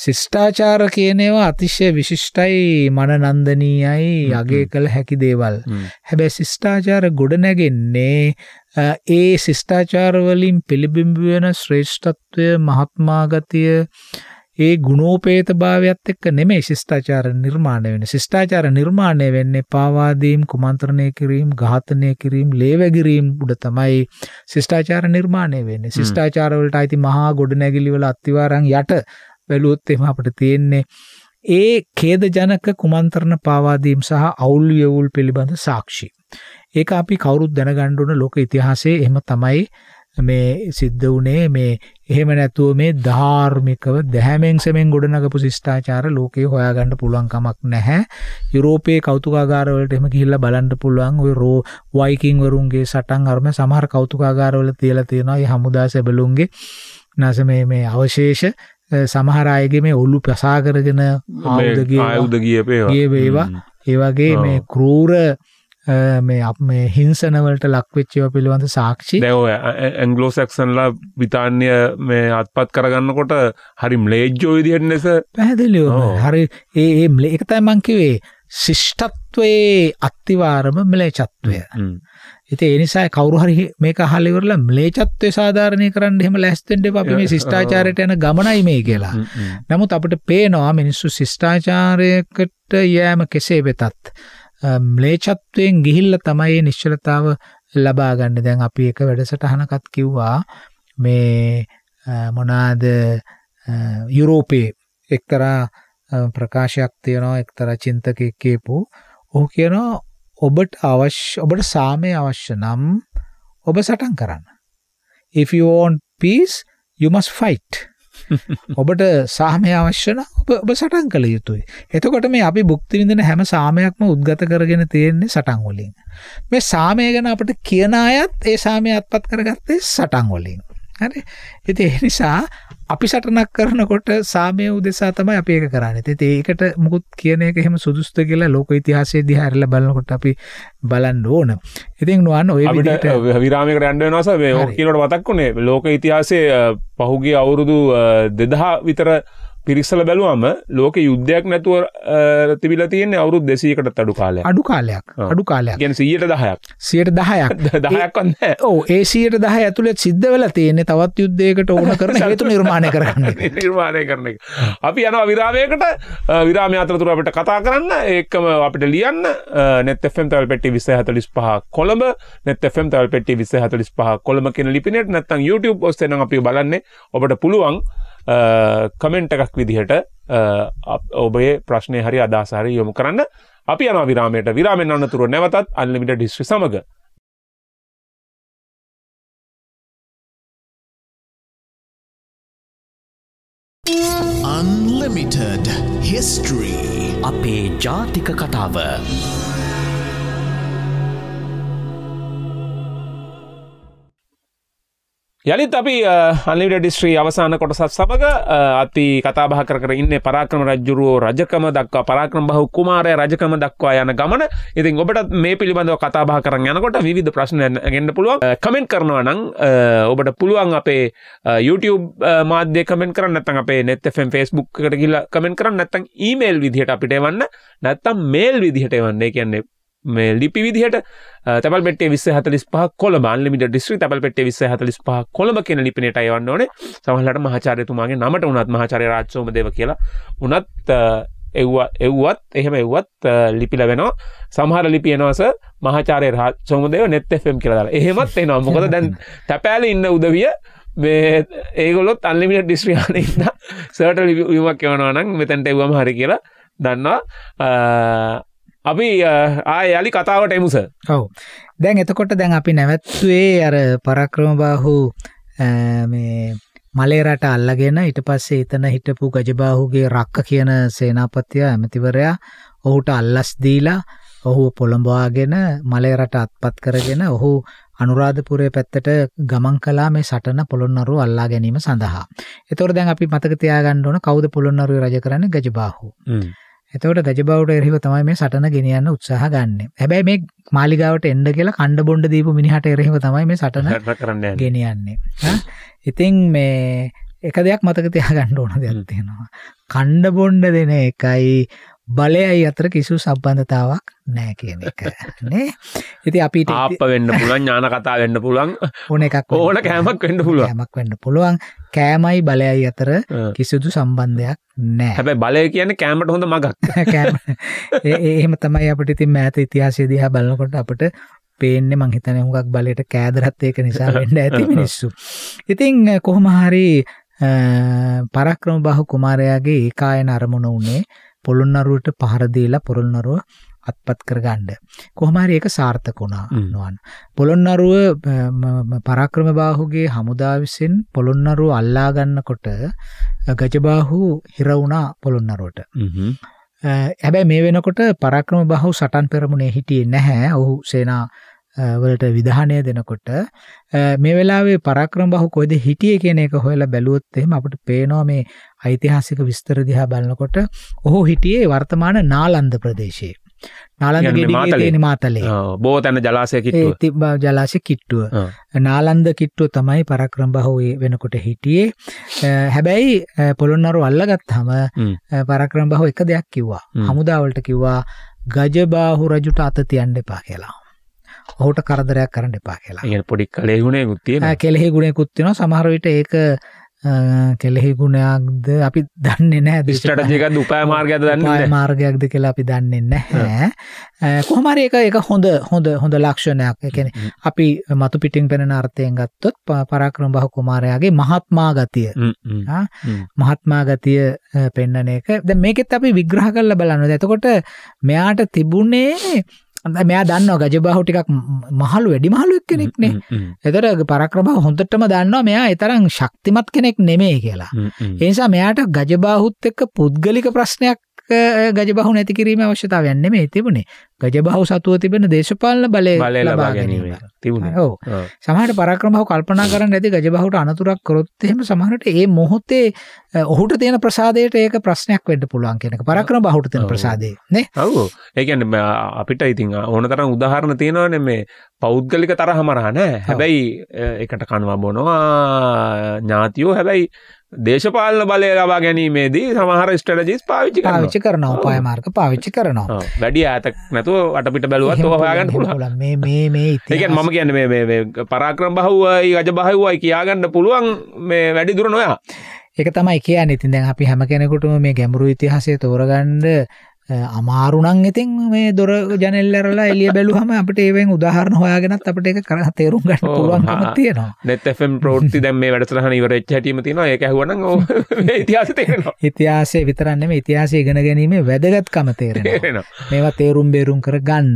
ශිෂ්ඨාචාර කියන ඒවා අතිශය විශිෂ්ටයි මනනන්දනීයයි අගය කළ හැකි දේවල්. හැබැයි ශිෂ්ඨාචාර ගොඩනැගෙන්නේ ඒ ශිෂ්ඨාචාර වලින් පිළිබිඹ වෙන ශ්‍රේෂ්ඨත්වය මහත්මාගතිය ඒ ගුණෝපේත භාවයත් එක්ක නෙමෙයි ශිෂ්ඨාචාර නිර්මාණය වෙන්නේ. ශිෂ්ඨාචාර නිර්මාණය වෙන්නේ පාවාදීම්, කුමන්ත්‍රණය කිරීම, ඝාතනය කිරීම, ලේවැගිරීම උඩ තමයි ශිෂ්ඨාචාර නිර්මාණය වෙන්නේ. ශිෂ්ඨාචාර වලට අයිති මහා ගොඩනැගිලි වල අත්විවරන් යට බැලුවොත් එහෙම අපිට තියෙන්නේ ඒ ඛේදජනක කුමන්ත්‍රණ පාවාදීම් සහ අවුල් වියවුල් පිළිබඳ සාක්ෂි. ඒක අපි කවුරුත් දැනගන්න ඕන ලෝක ඉතිහාසයේ එහෙම තමයි මේ සිද්ධ වුණේ මේ එහෙම නැතුව මේ ධාර්මිකව දැහැමෙන් සෙමෙන් ගොඩනගපු ශිෂ්ටාචාර ලෝකේ හොයාගන්න පුළුවන් කමක් නැහැ. යුරෝපයේ කෞතුකාගාර වලට එහෙම ගිහිල්ලා බලන්න පුළුවන් ওই රෝ වයිකින් වරුන්ගේ සටන් අරම සමහර කෞතුකාගාර වල තියලා තියෙනවා. ඒ හමුදා සැබළුන්ගේ නැස මේ මේ අවශේෂ සමහර අයගේ මේ ඔල්ලු ප්‍රසා කරගෙන ආයුධ ගියපේ ගිය ඒවා ඒ වගේ මේ කරූර මේ අප මේ හිංසනවලට ලක්වෙච්චව පිළිබඳ සාක්ෂි දැව ඇංගලෝසැක්සන්ලා විතාන්‍ය මේ අත්පත් කරගන්නකොට හරි ම්ලේජ්ජෝ විදිහෙන් ලෙස පැහැදිලියෝ හරි ඒ ඒ ඒක තමයි මං කිව්වේ ශිෂ්ටත් මිලේච්ඡත්වයේ අත්තිවාරම මිලේච්ඡත්වය. ඉතින් ඒ නිසා කවුරු හරි මේක අහලා ඉවරලා මිලේච්ඡත්වය සාධාරණය කරන්න එහෙම ලැස්තෙන්න එපා. අපි මේ (laughs) ශිෂ්ටාචාරයට යන ගමනයි මේ කියලා. නමුත් අපිට පේනවා මිනිස්සු ශිෂ්ටාචාරයකට යෑම කෙසේ වෙතත් මිලේච්ඡත්වයෙන් ගිහිල්ලා තමයි නිශ්චලතාව ලබා ගන්න. දැන් අපි එක වැඩසටහනකත් කිව්වා මේ මොනාද යුරෝපයේ එක්තරා ප්‍රකාශයක් තියෙනවා එක්තරා චින්තකෙක් කියපු ඔහු කියනවා ඔබට අවශ්‍ය ඔබට සාමය අවශ්‍ය නම් ඔබ සටන් කරන්න. If you want peace you must fight. (laughs) ඔබට සාමය අවශ්‍ය නම් ඔබ ඔබ සටන් කළ යුතුයි. එතකොට මේ අපි භුක්ති විඳින හැම සාමයක්ම උද්ගත කරගෙන තියෙන්නේ සටන් වලින්. මේ සාමය ගැන අපිට කියන අයත් ඒ සාමය අත්පත් කරගත්තේ සටන් වලින්. හරි. ඉතින් ඒ නිසා අපි සටනක් කරනකොට සාමය උදෙසා තමයි අපි ඒක කරන්නේ. ඉතින් ඒකට මුකුත් කියන එක එහෙම සුදුසුද කියලා ලෝක ඉතිහාසයේ දිහා හැරිලා බලනකොට අපි බලන්න ඕන. ඉතින් නුවන් ඔය විදිහට විරාමයකට යන්න වෙනවා සර් මේ ඔක් කියනකොට මතක් වුණේ ලෝක ඉතිහාසයේ පහුගිය අවුරුදු 2000 විතර පිරික්සල බැලුවම ලෝක යුද්ධයක් නැතුව තිබිලා තියෙන්නේ අවුරුදු 200කට අඩු කාලයක්. අඩු කාලයක්. අඩු කාලයක්. කියන්නේ 110ක්. 110ක්. 10ක්වත් නැහැ. ඔව් ඒ 110 ඇතුළේ සිද්ධ වෙලා තියෙන්නේ තවත් යුද්ධයකට ඕන (laughs) කරන හේතු නිර්මාණය කරන්න. (laughs) නිර්මාණය කරන එක. අපි යනවා විරාමයකට විරාමය අතරතුර අපිට කතා කරන්න ඒකම අපිට ලියන්න net fm තවල් පෙට්ටිය 2045 කොළඹ net fm තවල් පෙට්ටිය 2045 කොළඹ කියන ලිපිනයට නැත්නම් YouTube ඔස්සේ නම් අපි බලන්නේ ඔබට පුළුවන් කමෙන්ට් එකක් විදිහට ඔබේ ප්‍රශ්නය හරි අදාසාහරි යොමු කරන්න අපි යන විරාමයට විරාමෙන් අන්නතුර නැවතත් අල්ලිමිට ඩිස්්‍රි සමඟ Unlimited History අපේ ජාතික කතාව යළිත් අපි අල්ලිවිඩ ඩිස්ශ්‍රී අවසාන කොටසත් සමඟ අපි කතාබහ කර ඉන්න පරාක්‍රම රජ්ජුරුවෝ රජකම දක්වා පරාක්‍රම බහු කුමාරය රජකම දක්වා යන ගමන ඉතින් ඔබට මේ පිළිබඳව කතාබා කරන්න යනකොට විධ ප්‍රශ්න ගෙන්න්න පුළුව කමෙන්ට් කරනවා නං ඔබට පුළුවන් අපේ YouTube මාධ්‍ය කමෙන් කරන්න නැතන් අපේ නෙත්තෆම් ෆස්බුක්කට කියල කමෙන් කරන්න නැත්තන් ඊමේල් විදිහට අපිට වන්න නැත්තම් මේල් විදිහට වන්නේ කියන්නේ මේ ලිපි විදිහට තැල් පෙට විස් හතලිස් පහ කොළඹ අන්ලිමිට ඩිස්ත්‍රි තැල් පෙට විස් හතලිස් පහ කොළඹ කියන ලිපිනට අයවන්න ඕනේ සමහලට මහාචාරයතුමාගේ නමට උනත් මහාචාරය රාජසෝම දෙව කියලා උනත් එව්වත් එහෙම එව්වත් ලිපිල වෙනවා සමහර ලිපියනවස මහාචාරය රාජසෝමදය නෙත් එම් කියලා එහෙමත් එනවා මොකද දැන් තැපෑල ඉන්න උදවිය මේ ඒගොලොත් අල්ලිමිට ඩිස්ත්‍රියාන ඉන්න (laughs) සට ලිවීමක් එවනවා නම් මෙතැන්ට එවම හරි කියලා දන්නවා අපි ආයලි කතාවට එමුස ඔව දැන් එතකොට දැන් අපි නැවැත්තුවේ අර පරක්‍රම බාහු මේ මලේරට අල්ලගෙන ඉට පස්සේ එතන හිටපු ගජබාහුගේ රක්ක කියන සේනාපතිය ඇමතිවරයා ඔහුට අල්ලස් දීලා ඔහු පොළඹවාගෙන මලේරට අත්පත් කරගෙන ඔහු අනුරාධපුරය පැත්තට ගමන් කලා මේ සටන පොළොන්නරුව අල්ලා ගැනීම සඳහා. එතොර දැන් අපි මතක තියාගන්න ඕන කවුද පොළොන්නරුව රජ කරන්නේ ගජබාහු. එතවට රජබවට එරහිව තමයි මේ සටන ගෙනියන්න උත්සාහ ගන්න හැබැයි මේ මාලිගාවට එන්ඩ කියලා කණ්ඩ බොන්ඩ දීපු මිනිහට එරහිව තමයි මේ සටන කරන්න ගෙනියන්නේ ඉතින් මේ එක දෙයක් මතක තියාගණ්ඩ ඕන දෙයක් තියෙනවා කණ්ඩ බොන්්ඩ දෙන එකයි බලයයි අතර කිසු සම්බන්ධතාවක් නෑ කියන එක නේ ඉති අපිට ආප වෙන්න පුළන් ඥාන කතා වෙන්න පුළන් ඕන එකක් ඕන කෑමක් වෙන්න පුළුව මක් වෙන්න පුළුවන් කෑමයි බලයයි අතර කිසිදු සම්බන්ධයක් නෑ හැබැ බලය කියන කෑමට හොඳ මගක් (laughs) එහෙම තමයි අපට ඉතින් මෑත ඉතිහාසය දිහා බලනකොට අපට පේන්නේ මං හිතන හුඟක් බලයට කෑදරත් ඒක නිසා වෙන්න ඇති මිනිස්සු ඉතින් කොහොම හරි පරක්‍රම බහු කුමාරයාගේ ඒකායන අරමුණ උනේ පොළොන්නරුවට පහර දීලා පොළොන්නරුව අත්පත් කරගන්න. කොහොම හරි ඒක සාර්ථක වුණා නෝන. පොළොන්නරුව පරාක්‍රමබාහුගේ හමුදා විසින් පොළොන්නරුව අල්ලා ගන්නකොට ගජබාහු හිර වුණා පොළොන්නරුවට. හැබැයි මේ වෙනකොට පරාක්‍රමබාහු සටන් පෙරමුණේ හිටියේ නැහැ. ඔහු සේනා වලට විධානය දෙනකොට මේ වෙලාවේ පරාක්‍රම බහු කොයිද හිටියේ කියන එක හොයලා බැලුවොත් එහෙම අපිට පේනවා මේ යිතිහාසික විස්තර දිහා බලනකොට ඔහු හිටියේ වර්තමාන නාලන්ද ප්‍රදේශයේ නාලන්ද ගෙඩියේ තියෙන මාතලේ. බොහෝ තැන ජලාශය කිට්ටුව. තිබ්බ ජලාශය කිට්ටුව. නාලන්ද කිට්ටුව තමයි පරක්‍රම බහුවේ වෙනකොට හිටියේ. හැබැයි පොළොන්නරුව අල්ලගත්තාම පරක්‍රම බහුව එක දෙයක් කිව්වා. හමුදා වලට කිව්වා ගජබාහු රජුට අත තියන්න එපා කියලා. ඔහුට කරදරයක් කරන්න එපා කියලා. ඒ පොඩි කලෙහිුණේකුත් තියෙනවා. කෙලෙහි ගුණයකුත් තියෙනවා. සමහර විට ඒක කෙලෙහි ගුණයක්ද අපි දන්නේ නැහැ. ස්ට්‍රැටජි (laughs) එකක්ද උපාය මාර්ගයක්ද දන්නේ නැහැ. මාර්ගයක්ද කියලා අපි දන්නේ නැහැ. කොහොම හරි ඒක ඒක හොඳ හොඳ හොඳ ලක්ෂණයක්. ඒ කියන්නේ අපි මතු පිටින් පෙනෙන අර්ථයෙන් ගත්තොත් පරාක්‍රම බහු කුමාරයාගේ මහත්මා ගතිය. මහත්මා ගතිය පෙන්වන එක. දැන් මේකෙත් අපි විග්‍රහ කරලා බලනවා. එතකොට මෙයාට තිබුණේ මෙයා දන්නවා ගජබාහු ටිකක් මහලු වැඩි මහලු කෙනෙක්නේ. එතකොට පරක්‍රමබාහු හොඳටම දන්නවා මෙයා ඒ තරම් ශක්තිමත් කෙනෙක් නෙමෙයි කියලා. ඒ නිසා මෙයාට ගජබාහුත් එක්ක පුද්ගලික ප්‍රශ්නයක් ගජබහු නැති කිරීම අවශ්‍යතාවයක් නෙමෙයි තිබුණේ. ගජබහු සතුව තිබෙන දේශපාලන බලය ලබා ගැනීම. තිබුණේ. ඔව්. සමහරට පරාක්‍රමබහු කල්පනා කරන්නේ නැති ගජබහුට අනතුරක් කරොත් එහෙම සමහරට ඒ මොහොතේ ඔහුට තියෙන ප්‍රසාදයට ඒක ප්‍රශ්නයක් වෙන්න පුළුවන් කියන එක. පරාක්‍රමබහුට තියෙන ප්‍රසාදේ නේ? ඔව්. ඒ කියන්නේ අපිට ඉතින් ඕන තරම් උදාහරණ තියෙනවානේ මේ පෞද්ගලික තරහ මරහ නෑ. හැබැයි එකට කනවා බොනවා ඥාතියෝ හැබැයි දේශපාලන බලය ලබා ගැනීමේදී සමහර ස්ටරජිස් පාවිච්චි පාවිච්චි කරන උපාය මාර්ග පාවිච්චි කරනවා වැඩි ඇතක් නැතුව වටපිට බැලුවත් හොයාගන්න පුළුවන් මේ මේ මේ ඒක මම කියන්නේ මේ මේ පරාක්‍රම බහුවයි ගජ බහුවයි කියාගන්න පුළුවන් මේ වැඩි දුර නොයා ඒක තමයි කියන්නේ ඉතින් දැන් අපි හැම කෙනෙකුටම මේ ගැඹුරු ඉතිහාසය තෝරගන්න අමාරුණන් ඉතින් මේ දොර ජනෙල්ලරලා එලිය බැලුවම අපිට ඒවෙන් උදාහරණ හොයාගෙනත් අපිට ඒක කර තේරුම් ගන්න පුළුවන්කමක් තියෙනවා. net fm ප්‍රවෘත්ති දැන් මේ වැඩසටහන ඉවර වෙච්ච හැටිම තියෙනවා. ඒක ඇහුවනම් ඕ මේ ඉතිහාසය තේරෙනවා. ඉතිහාසය විතරක් නෙමෙයි ඉතිහාසය ඉගෙන ගැනීමේ වැදගත්කම තේරෙනවා. මේවා තේරුම් බේරුම් කර ගන්න.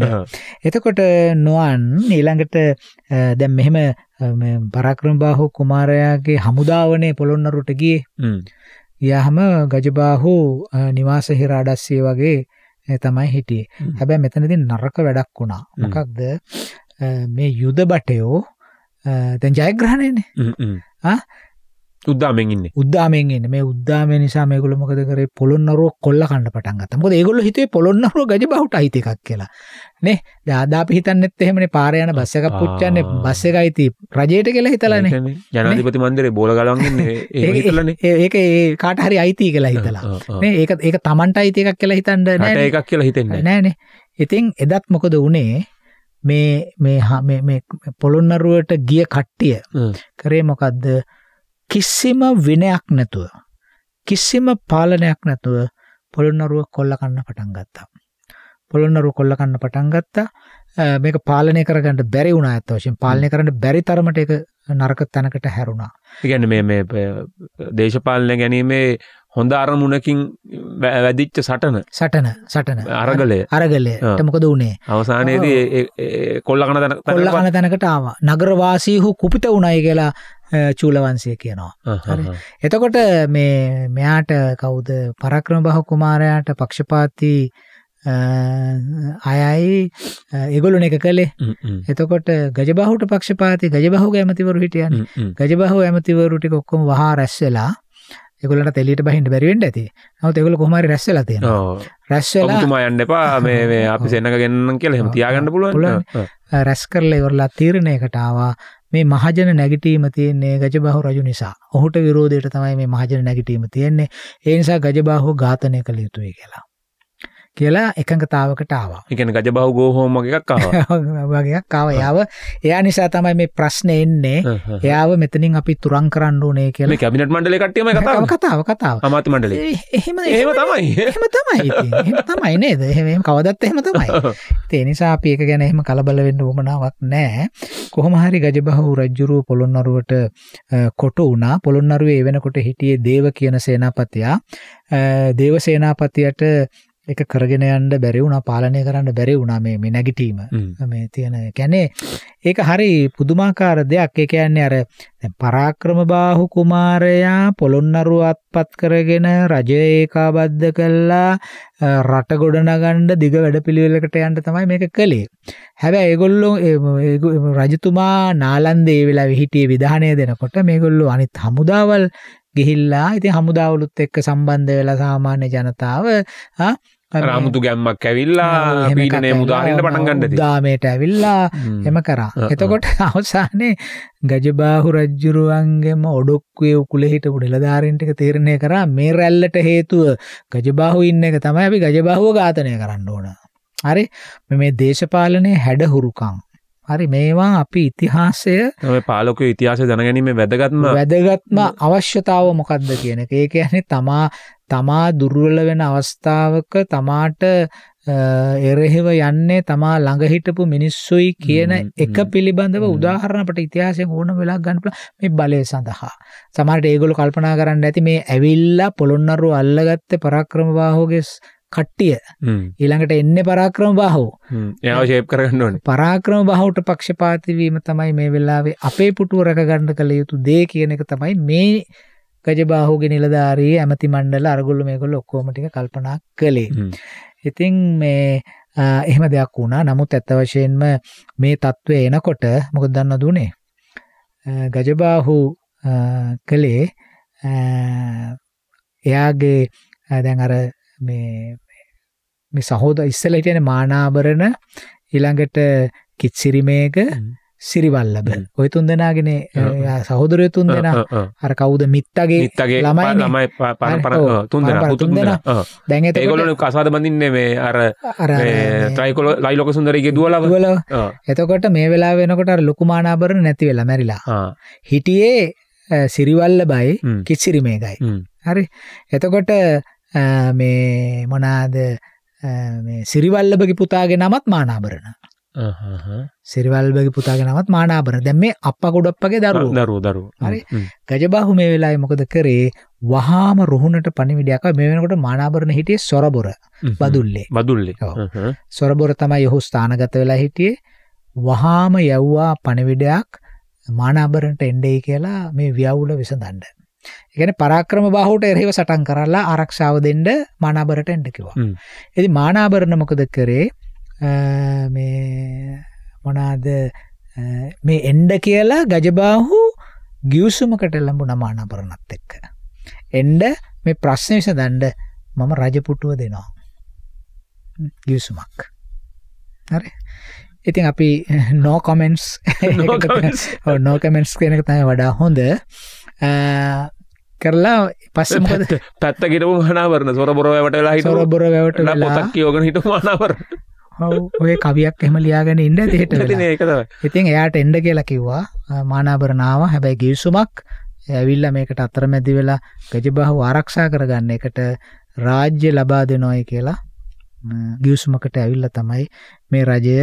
එතකොට නොවන් ඊළඟට දැන් මෙහෙම පරාක්‍රමබාහු කුමාරයාගේ හමුදාවනේ පොළොන්නරුවට ගියේ. ගියාම ගජබාහු නිවාස හිර අඩස්සිය වගේ තමයි හිටියේ. හැබැයි මෙතනදී නරක වැඩක් වුණා. මොකක්ද? මේ යුද බටයෝ දැන් ජයග්‍රහණයනේ. ආ උද්දාමෙන්න්න උද්දාමෙන්න්න මේ උද්දාම නිසා මේගොල මොකද කර පොළොන්නරුව කොල්ල කන්න පටන්ගත මොද ඒගොල හිතේ පොළොන්නරුව ගජ බහුට අයිතක් කියලා නේ ජාදා පිහිතන්නෙත් එහෙමන පාරයන බස්සක පුච්චන්න බස්ස එක අයිති රජයට කෙලා හිතලන ජනාධපති මන්දරේ බෝල ගලන්ගන්න (laughs) ඒක ඒ කාටහරි අයිති කියලා හිතලා ඒක ඒක තමන්ට අයිතිකක් කියලා හිතන්ඩ නෑ එකක් කියලා හිතෙන්න නෑනේ ඉතින් එදත් මොකද වනේ මේ මේ හා පොළොන්නරුවට ගිය කට්ටිය කරේ මොකක්ද කිසිම විනයක් නැතුව කිසිම පාලනයක් නැතුව පොළොන්නරුව කොල්ල කන්න පටන් ගත්තා. පොළොන්නරුව කොල්ල කන්න පටන් ගත්තා මේක පාලනය කරගන්න බැරි වුණා ඇත්ත වශයෙන් පාලනය කරන්න බැරි තරමට ඒක නරක තැනකට හැරුණා. ඒ කියන්නේ මේ මේ දේශපාලනය ගැනීමේ හොඳ අරමුණකින් වැදිච්ච සටන සටන සටන අරගලය අරගලය ටමකද වනේ අවසානයේදී කොල්ලකන තැන කොල්ලකන තැනකටාව නගරවාසීහු කුපිත වුණයි කියලා චූලවන්සය කියනවා. එතකොට මේ මෙයාට කවුද පරක්‍රම බහ කුමාරයාට පක්ෂපාති අයයි ඒගොලුන එක කළේ එතකොට ගජබහුට පක්ෂපාති ගජබහු ඇමතිවරු හිටියන් ගජබහු ඇමතිවරුටි කොක්කොම වහා රැස් වෙලා එකලට තෙලිට බහිට බැරිවෙන්ට ඇති නවත් එකල කොහමරි රැස්සල තියෙන රැස්වලතුමා යන්න එපා මේ (laughs) අපි සෙන්නක ගන්න කියල හෙම තියාගන්න පුළුවන් රැස් කරල ඉවරලා තීරණයකටාවා මේ මහජන නැගිටීම තියන්නේ ගජබාහු රජු නිසා ඔහුට විරෝධයට තමයි මේ මහජන නැගිටීම තියෙන්නේ ඒ නිසා ගජබාහු ඝාතනය කළ යුතුයි කියලා කියලා එකඟතාවකට ආවා. ඉගෙන ගජබහු ගෝහෝම එකක් ආවා. (laughs) වගේක් ආවා. යාව එයා නිසා තමයි මේ ප්‍රශ්නේ එන්නේ. එයාව මෙතනින් අපි තුරන් කරන්න ඕනේ කියලා. මේ කැබිනට් මණ්ඩලයේ කට්ටියමයි කතාව. කතාව කතාව. අමාත්‍ය මණ්ඩලයේ. එහෙම එහෙම තමයි. එහෙම තමයි ඉතින්. එහෙම තමයි නේද? එහෙම එහෙම කවදත් එහෙම තමයි. (laughs) ඒ නිසා අපි ඒක ගැන එහෙම කලබල වෙන්න උවමනාවක් නැහැ. කොහොම හරි ගජබහු රජුරුව පොළොන්නරුවට කොටු වුණා. පොළොන්නරුවේ වෙනකොට හිටියේ දේව කියන සේනාපතියා. දේව සේනාපතියට එක කරගෙන යන්න බැරි වුණා පාලනය කරන්න බැරි වුණා මේ මේ නැගිටීම මේ තියෙන කියන්නේ ඒක හරි පුදුමාකාර දෙයක් ඒ කියන්නේ අර පරාක්‍රම බාහු කුමාරයා පොළොන්නරුව අත්පත් කරගෙන රජය ඒකාබද්ධ කළා රට ගොඩනගන්න දිග වැඩපිළිවෙලකට යන්න තමයි මේක කළේ හැබැයි ඒගොල්ලෝ රජතුමා නාලන්දේ ඒ වෙලාවේ හිටියේ විධානය දෙනකොට මේගොල්ලෝ අනිත් හමුදාවල් ගිහිල්ලා ඉතින් හමුදාවලුත් එක්ක සම්බන්ධ වෙලා සාමාන්‍ය ජනතාව රාමුතු ගැම්මක් ඇවිල්ලා පීටනය මුදාරට පටන්ගන්නද දාමයට ඇවිල්ලා එම කරා එතකොට අවසානයේ ගජබාහු රජ්ජුරුවන්ගේම ඔඩොක්වේ උකුලෙහිට උඩලධාරෙන්ටික තීරණය කරා මේ රැල්ලට හේතුව ගජබාහු ඉන්න එක තමයි අපි ගජබාහුව ඝාතනය කරන්න ඕන හරි මේ දේශපාලනය හැඩ හුරුකං හරි මේවා අපි ඉතිහාසය පාලොක ඉතිහාස දැනගැනීම වැදගත්ම වැදගත්ම අවශ්‍යතාව මොකක්ද කියන එක ඒ ඇනෙ තමා තමා දුර්වල වෙන අවස්ථාවක තමාට එරෙහිව යන්නේ තමා ළඟ හිටපු මිනිස්සුයි කියන එක පිළිබඳව උදාහරණ අපට ඉතිහාසයෙන් ඕන වෙලාවක් ගන්න පුළුවන් මේ බලය සඳහා. සමහරට ඒගොල්ලෝ කල්පනා කරන්න ඇති මේ ඇවිල්ලා පොළොන්නරුව අල්ලගත්තේ පරාක්‍රමබාහුගේ කට්ටිය ඊළඟට එන්නේ පරාක්‍රමබාහු. එයාව ෂේප් කරගන්න ඕනේ. පරාක්‍රමබාහුට පක්ෂපාතී වීම තමයි මේ වෙලාවේ අපේ පුටුව රැකගන්න කළ යුතු දේ කියන එක තමයි මේ ගජබාහුගේ නිලධාරී ඇමති මණ්ඩල අරගොල්ල මේගොල්ල ඔක්කොම ටික කල්පනා කළේ. ඉතින් මේ එහෙම දෙයක් වුණා. නමුත් ඇත්ත වශයෙන්ම මේ తත්වය එනකොට මොකද දන්නවද උනේ? ගජබාහු කලේ එයාගේ දැන් අර මේ මේ සහෝදර ඉස්සෙල්ලා හිටියනේ මානාබරණ ඊළඟට කිත්සිරිමේක සිරිවල්ලබ ඔය තුන් දෙනාගෙන සහෝදරය තුන් දෙෙන අර කවුද මිත්තගේ මිත්තගේ ළමයි ළමයි පරපර තුන් දෙෙන තුන් දෙෙන දැන් ඒකොල කසාද බඳින්නේ මේ අර ත්‍රයිකොල ලයිලොක සුන්දරගේ දුවල වල එතකොට මේ වෙලා වෙනකොට ලොකුමානාබර නැති වෙලා මැරිලා හිටියේ සිරිවල්ල බයි කිච්සිරිමේකයි හරි එතකොට මේ මොනාද සිරිවල්ලබගේ පුතාගේ නමත් මානාබරණ Uh-huh. සිරිවල්බගේ පුතාගෙනවත් මානාබර දැම් මේ අප ගොඩප්පගේ දරු දරු දරු හරි ගජබාහු මේ වෙලායි මොකද කරේ වහාම රුහුණට පනිවිඩයක් මේ වෙනකොට මානාබරණ හිටියේ සොරබොර බදුල්ලේ බදුල්ලේ uh-huh. සොරබොර තමයි යොහු ස්ථානගත වෙලා හිටියේ වහාම යව්වා පණවිඩයක් මානාබරණට එන්ඩෙයි කියලා මේ ව්‍යවුල විසඳන්න එකන පරාක්‍රම බාහුට එරෙහිව සටන් කරලා ආරක්ෂාව දෙන්ඩ මානාබරට එන්ඩකිවා එති මානාබරණ මොකද කරේ මේ මොනාද මේ එන්ඩ කියලා ගජබාහු ගියවසුමකට ලඹු නමානපරණත් එක්ක. එන්ඩ මේ ප්‍රශ්න විස දන්ඩ මම රජපුටුව දෙනවා. ගියසුමක්. හරි ඉතින් අපි නෝකොමෙන්ස් නෝකමෙන්ස් කෙනක තයි වඩා හොඳ කරලා පස්සම පැත්ත ගෙට හනාවරන සොර බොර වැට ලා සොර බොර වැට පොතක් යෝගන හිට මනාවරට ඔව් ඔය කවියක් එහෙම ලියාගෙන ඉන්න දෙහෙට වෙලා. ඉතින් එයාට එන්න කියලා කිව්වා. මානාබරණ ආවා. හැබැයි ගිවිසුමක් ඇවිල්ලා මේකට අතරමැදි වෙලා ගජබහුව ආරක්ෂා කරගන්න එකට රාජ්‍ය ලබා දෙනොයි කියලා ගිවිසුමකට ඇවිල්ලා තමයි මේ රජය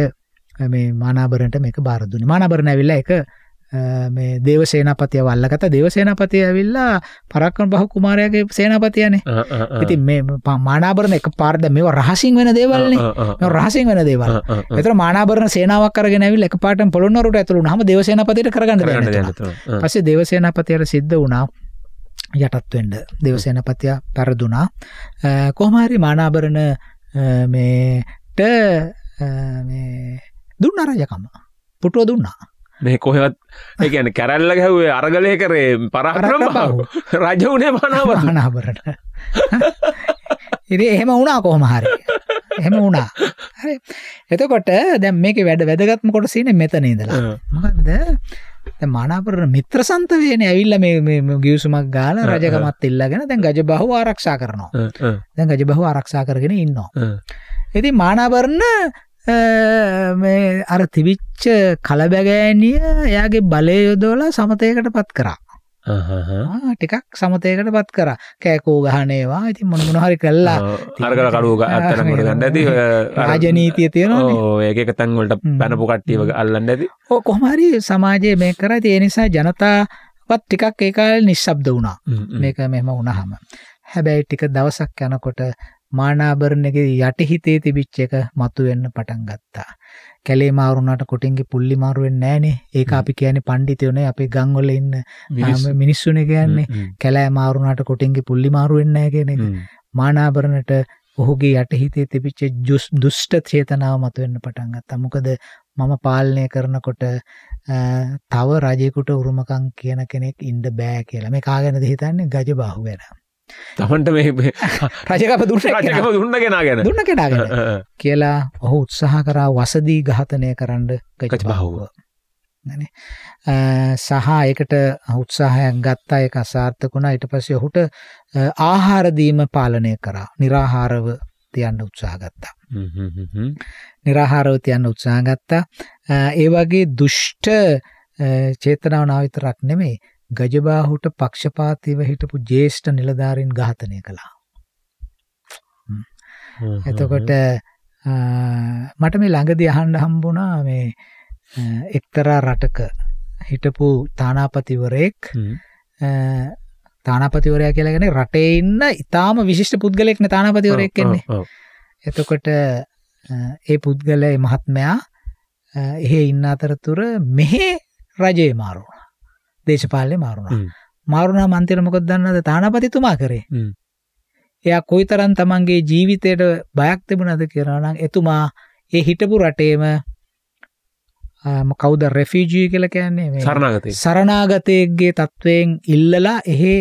මේ මානාබරණට මේක බාර දුන්නේ. මානාබරණ ඇවිල්ලා ඒක මේ දේව සේනාපතිය වල්ලගත දේව සේනාපතිය ඇවිල්ලා පරක්කන බහු කුමාරයාගේ සේනාපතියනේ. ඉතින් මේ මානාභරණ එක පාරද මේවා රහසින් වෙන දේවල්නේ. මේවා රහසින් වෙන දේවල්. ඒතර මානාභරණ සේනාවක් කරගෙන ඇවිල්ලා එකපාරටම පොළොන්නරුවට ඇතුළු වුණාම දේව සේනාපතියට කරගන්න බැහැ. පස්සේ දේව සේනාපතියට සිද්ධ වුණා යටත් වෙන්න. දේව සේනාපතිය පෙරදුනා. කොහොම හරි මානාභරණ මේට මේ දුන්න රජකම. පුටුව දුන්නා. මේ කොහෙවත් ඒගැන කැරල්ල ගැව්වේ අරගලය කරේ පරහරම බව රජ වනේ මනාවනාපරට ඉරි එහෙම වුණා කොහොම හරි එහෙම වුණා හරි එතකොට දැම් මේක වැඩ වැදගත්ම කොට සින මෙතන ඉදලා මොකක්ද මනාපර මිත්‍ර සන්තවයන ඇවිල්ල මේ ගියවසුමක් ගාල රජකමත් ඉල්ලගෙන දැන් ගජ බහු ආරක්ෂා කරනවා දැන් ගජ බහු ආරක්ෂා කරගෙන ඉන්නවා. ඉති මානාබරණ මේ අර තිබිච්ච කලබගෑනිය එයාගේ බලය යොදවලා සමතේකටපත් කරා. ටිකක් සමතේකට පත් කර කෑකෝ ගහනේවා ඉතින් මොන මොන හරි කළා අරකට කඩුව අත්තනකට ගන්න ඇති රාජනීතිය තියෙනවා ඒක එක තැන් වලට පැනපු කට්ටියව අල්ලන්න ඇති ඔව් කොහොම හරි සමාජයේ මේක කරා ඉතින් ඒ නිසා ජනතාවත් ටිකක් ඒ කාලේ නිශ්ශබ්ද වුණා මේක මෙහෙම වුණාම හැබැයි ටික දවසක් යනකොට මානාභරණගේ යටිහිතේ තිබිච්ච එක මතුවෙන්න පටන් ගත්තා. කැලේ මාරු වුණාට කොටින්ගේ පුල්ලි මාරු වෙන්නේ නැහනේ. ඒක අපි කියන්නේ පඬිතුයෝනේ අපේ ගම්වල ඉන්න මිනිස්සුනේ කියන්නේ. කැලෑ මාරු වුණාට කොටින්ගේ පුල්ලි මාරු වෙන්නේ නැහැ කියන එක. මානාභරණට ඔහුගේ යටිහිතේ තිබිච්ච දුෂ්ට චේතනාව මතුවෙන්න පටන් ගත්තා. මොකද මම පාලනය කරනකොට තව රජෙකුට උරුමකම් කියන කෙනෙක් ඉන්න බෑ කියලා. මේ කාගෙනද හිතන්නේ? ගජබාහු ගැන. තමන්ට මේ රජකප දුන්න රජකප දුන්න කෙනා ගැන දුන්න කෙනා ගැන (laughs) කියලා ඔහු උත්සාහ කරා වසදී ඝාතනය කරන්න ගජ බහුව සහ එකට උත්සාහයක් ගත්තා එක අසාර්ථකුණා ඊට පස්සේ ඔහුට ආහාර දීම පාලනය කරා निराහාරව තියන්න උත්සාහ ගත්තා. निराහාරව තියන්න උත්සාහ ගත්තා. ඒ වගේ දුෂ්ට චේතනාව නාවිතරක් නෙමෙයි ගජබාහුට පක්ෂපාතීව හිටපු ජේෂ්ඨ නිලධාරීන් ඝාතනය කළා. එතකොට මට මේ ළඟදී අහන්න හම්බුණා මේ එක්තරා රටක හිටපු තානාපතිවරයෙක් තානාපතිවරයා කියලා කියන්නේ රටේ ඉන්න ඊටාම විශිෂ්ට පුද්ගලයෙක් නේ තානාපතිවරයෙක් කියන්නේ. එතකොට ඒ පුද්ගලයා මහත්මයා එහෙ ඉන්න අතරතුර මෙහෙ රජේ මාරුණා. දේශපාලය මාරුණා මාරුණා මන්තර මොකද දන්නද තානපතිතුමා කරේ එයා කොයි තරන් තමන්ගේ ජීවිතයට බයක් තිබුණද කියරනම් එතුමා ඒ හිටපු රටේම කෞද රෙෆිජී කල කියන්නේ සරණාගතය සරණාගතයගේ තත්ත්වයෙන් ඉල්ලලා එහෙ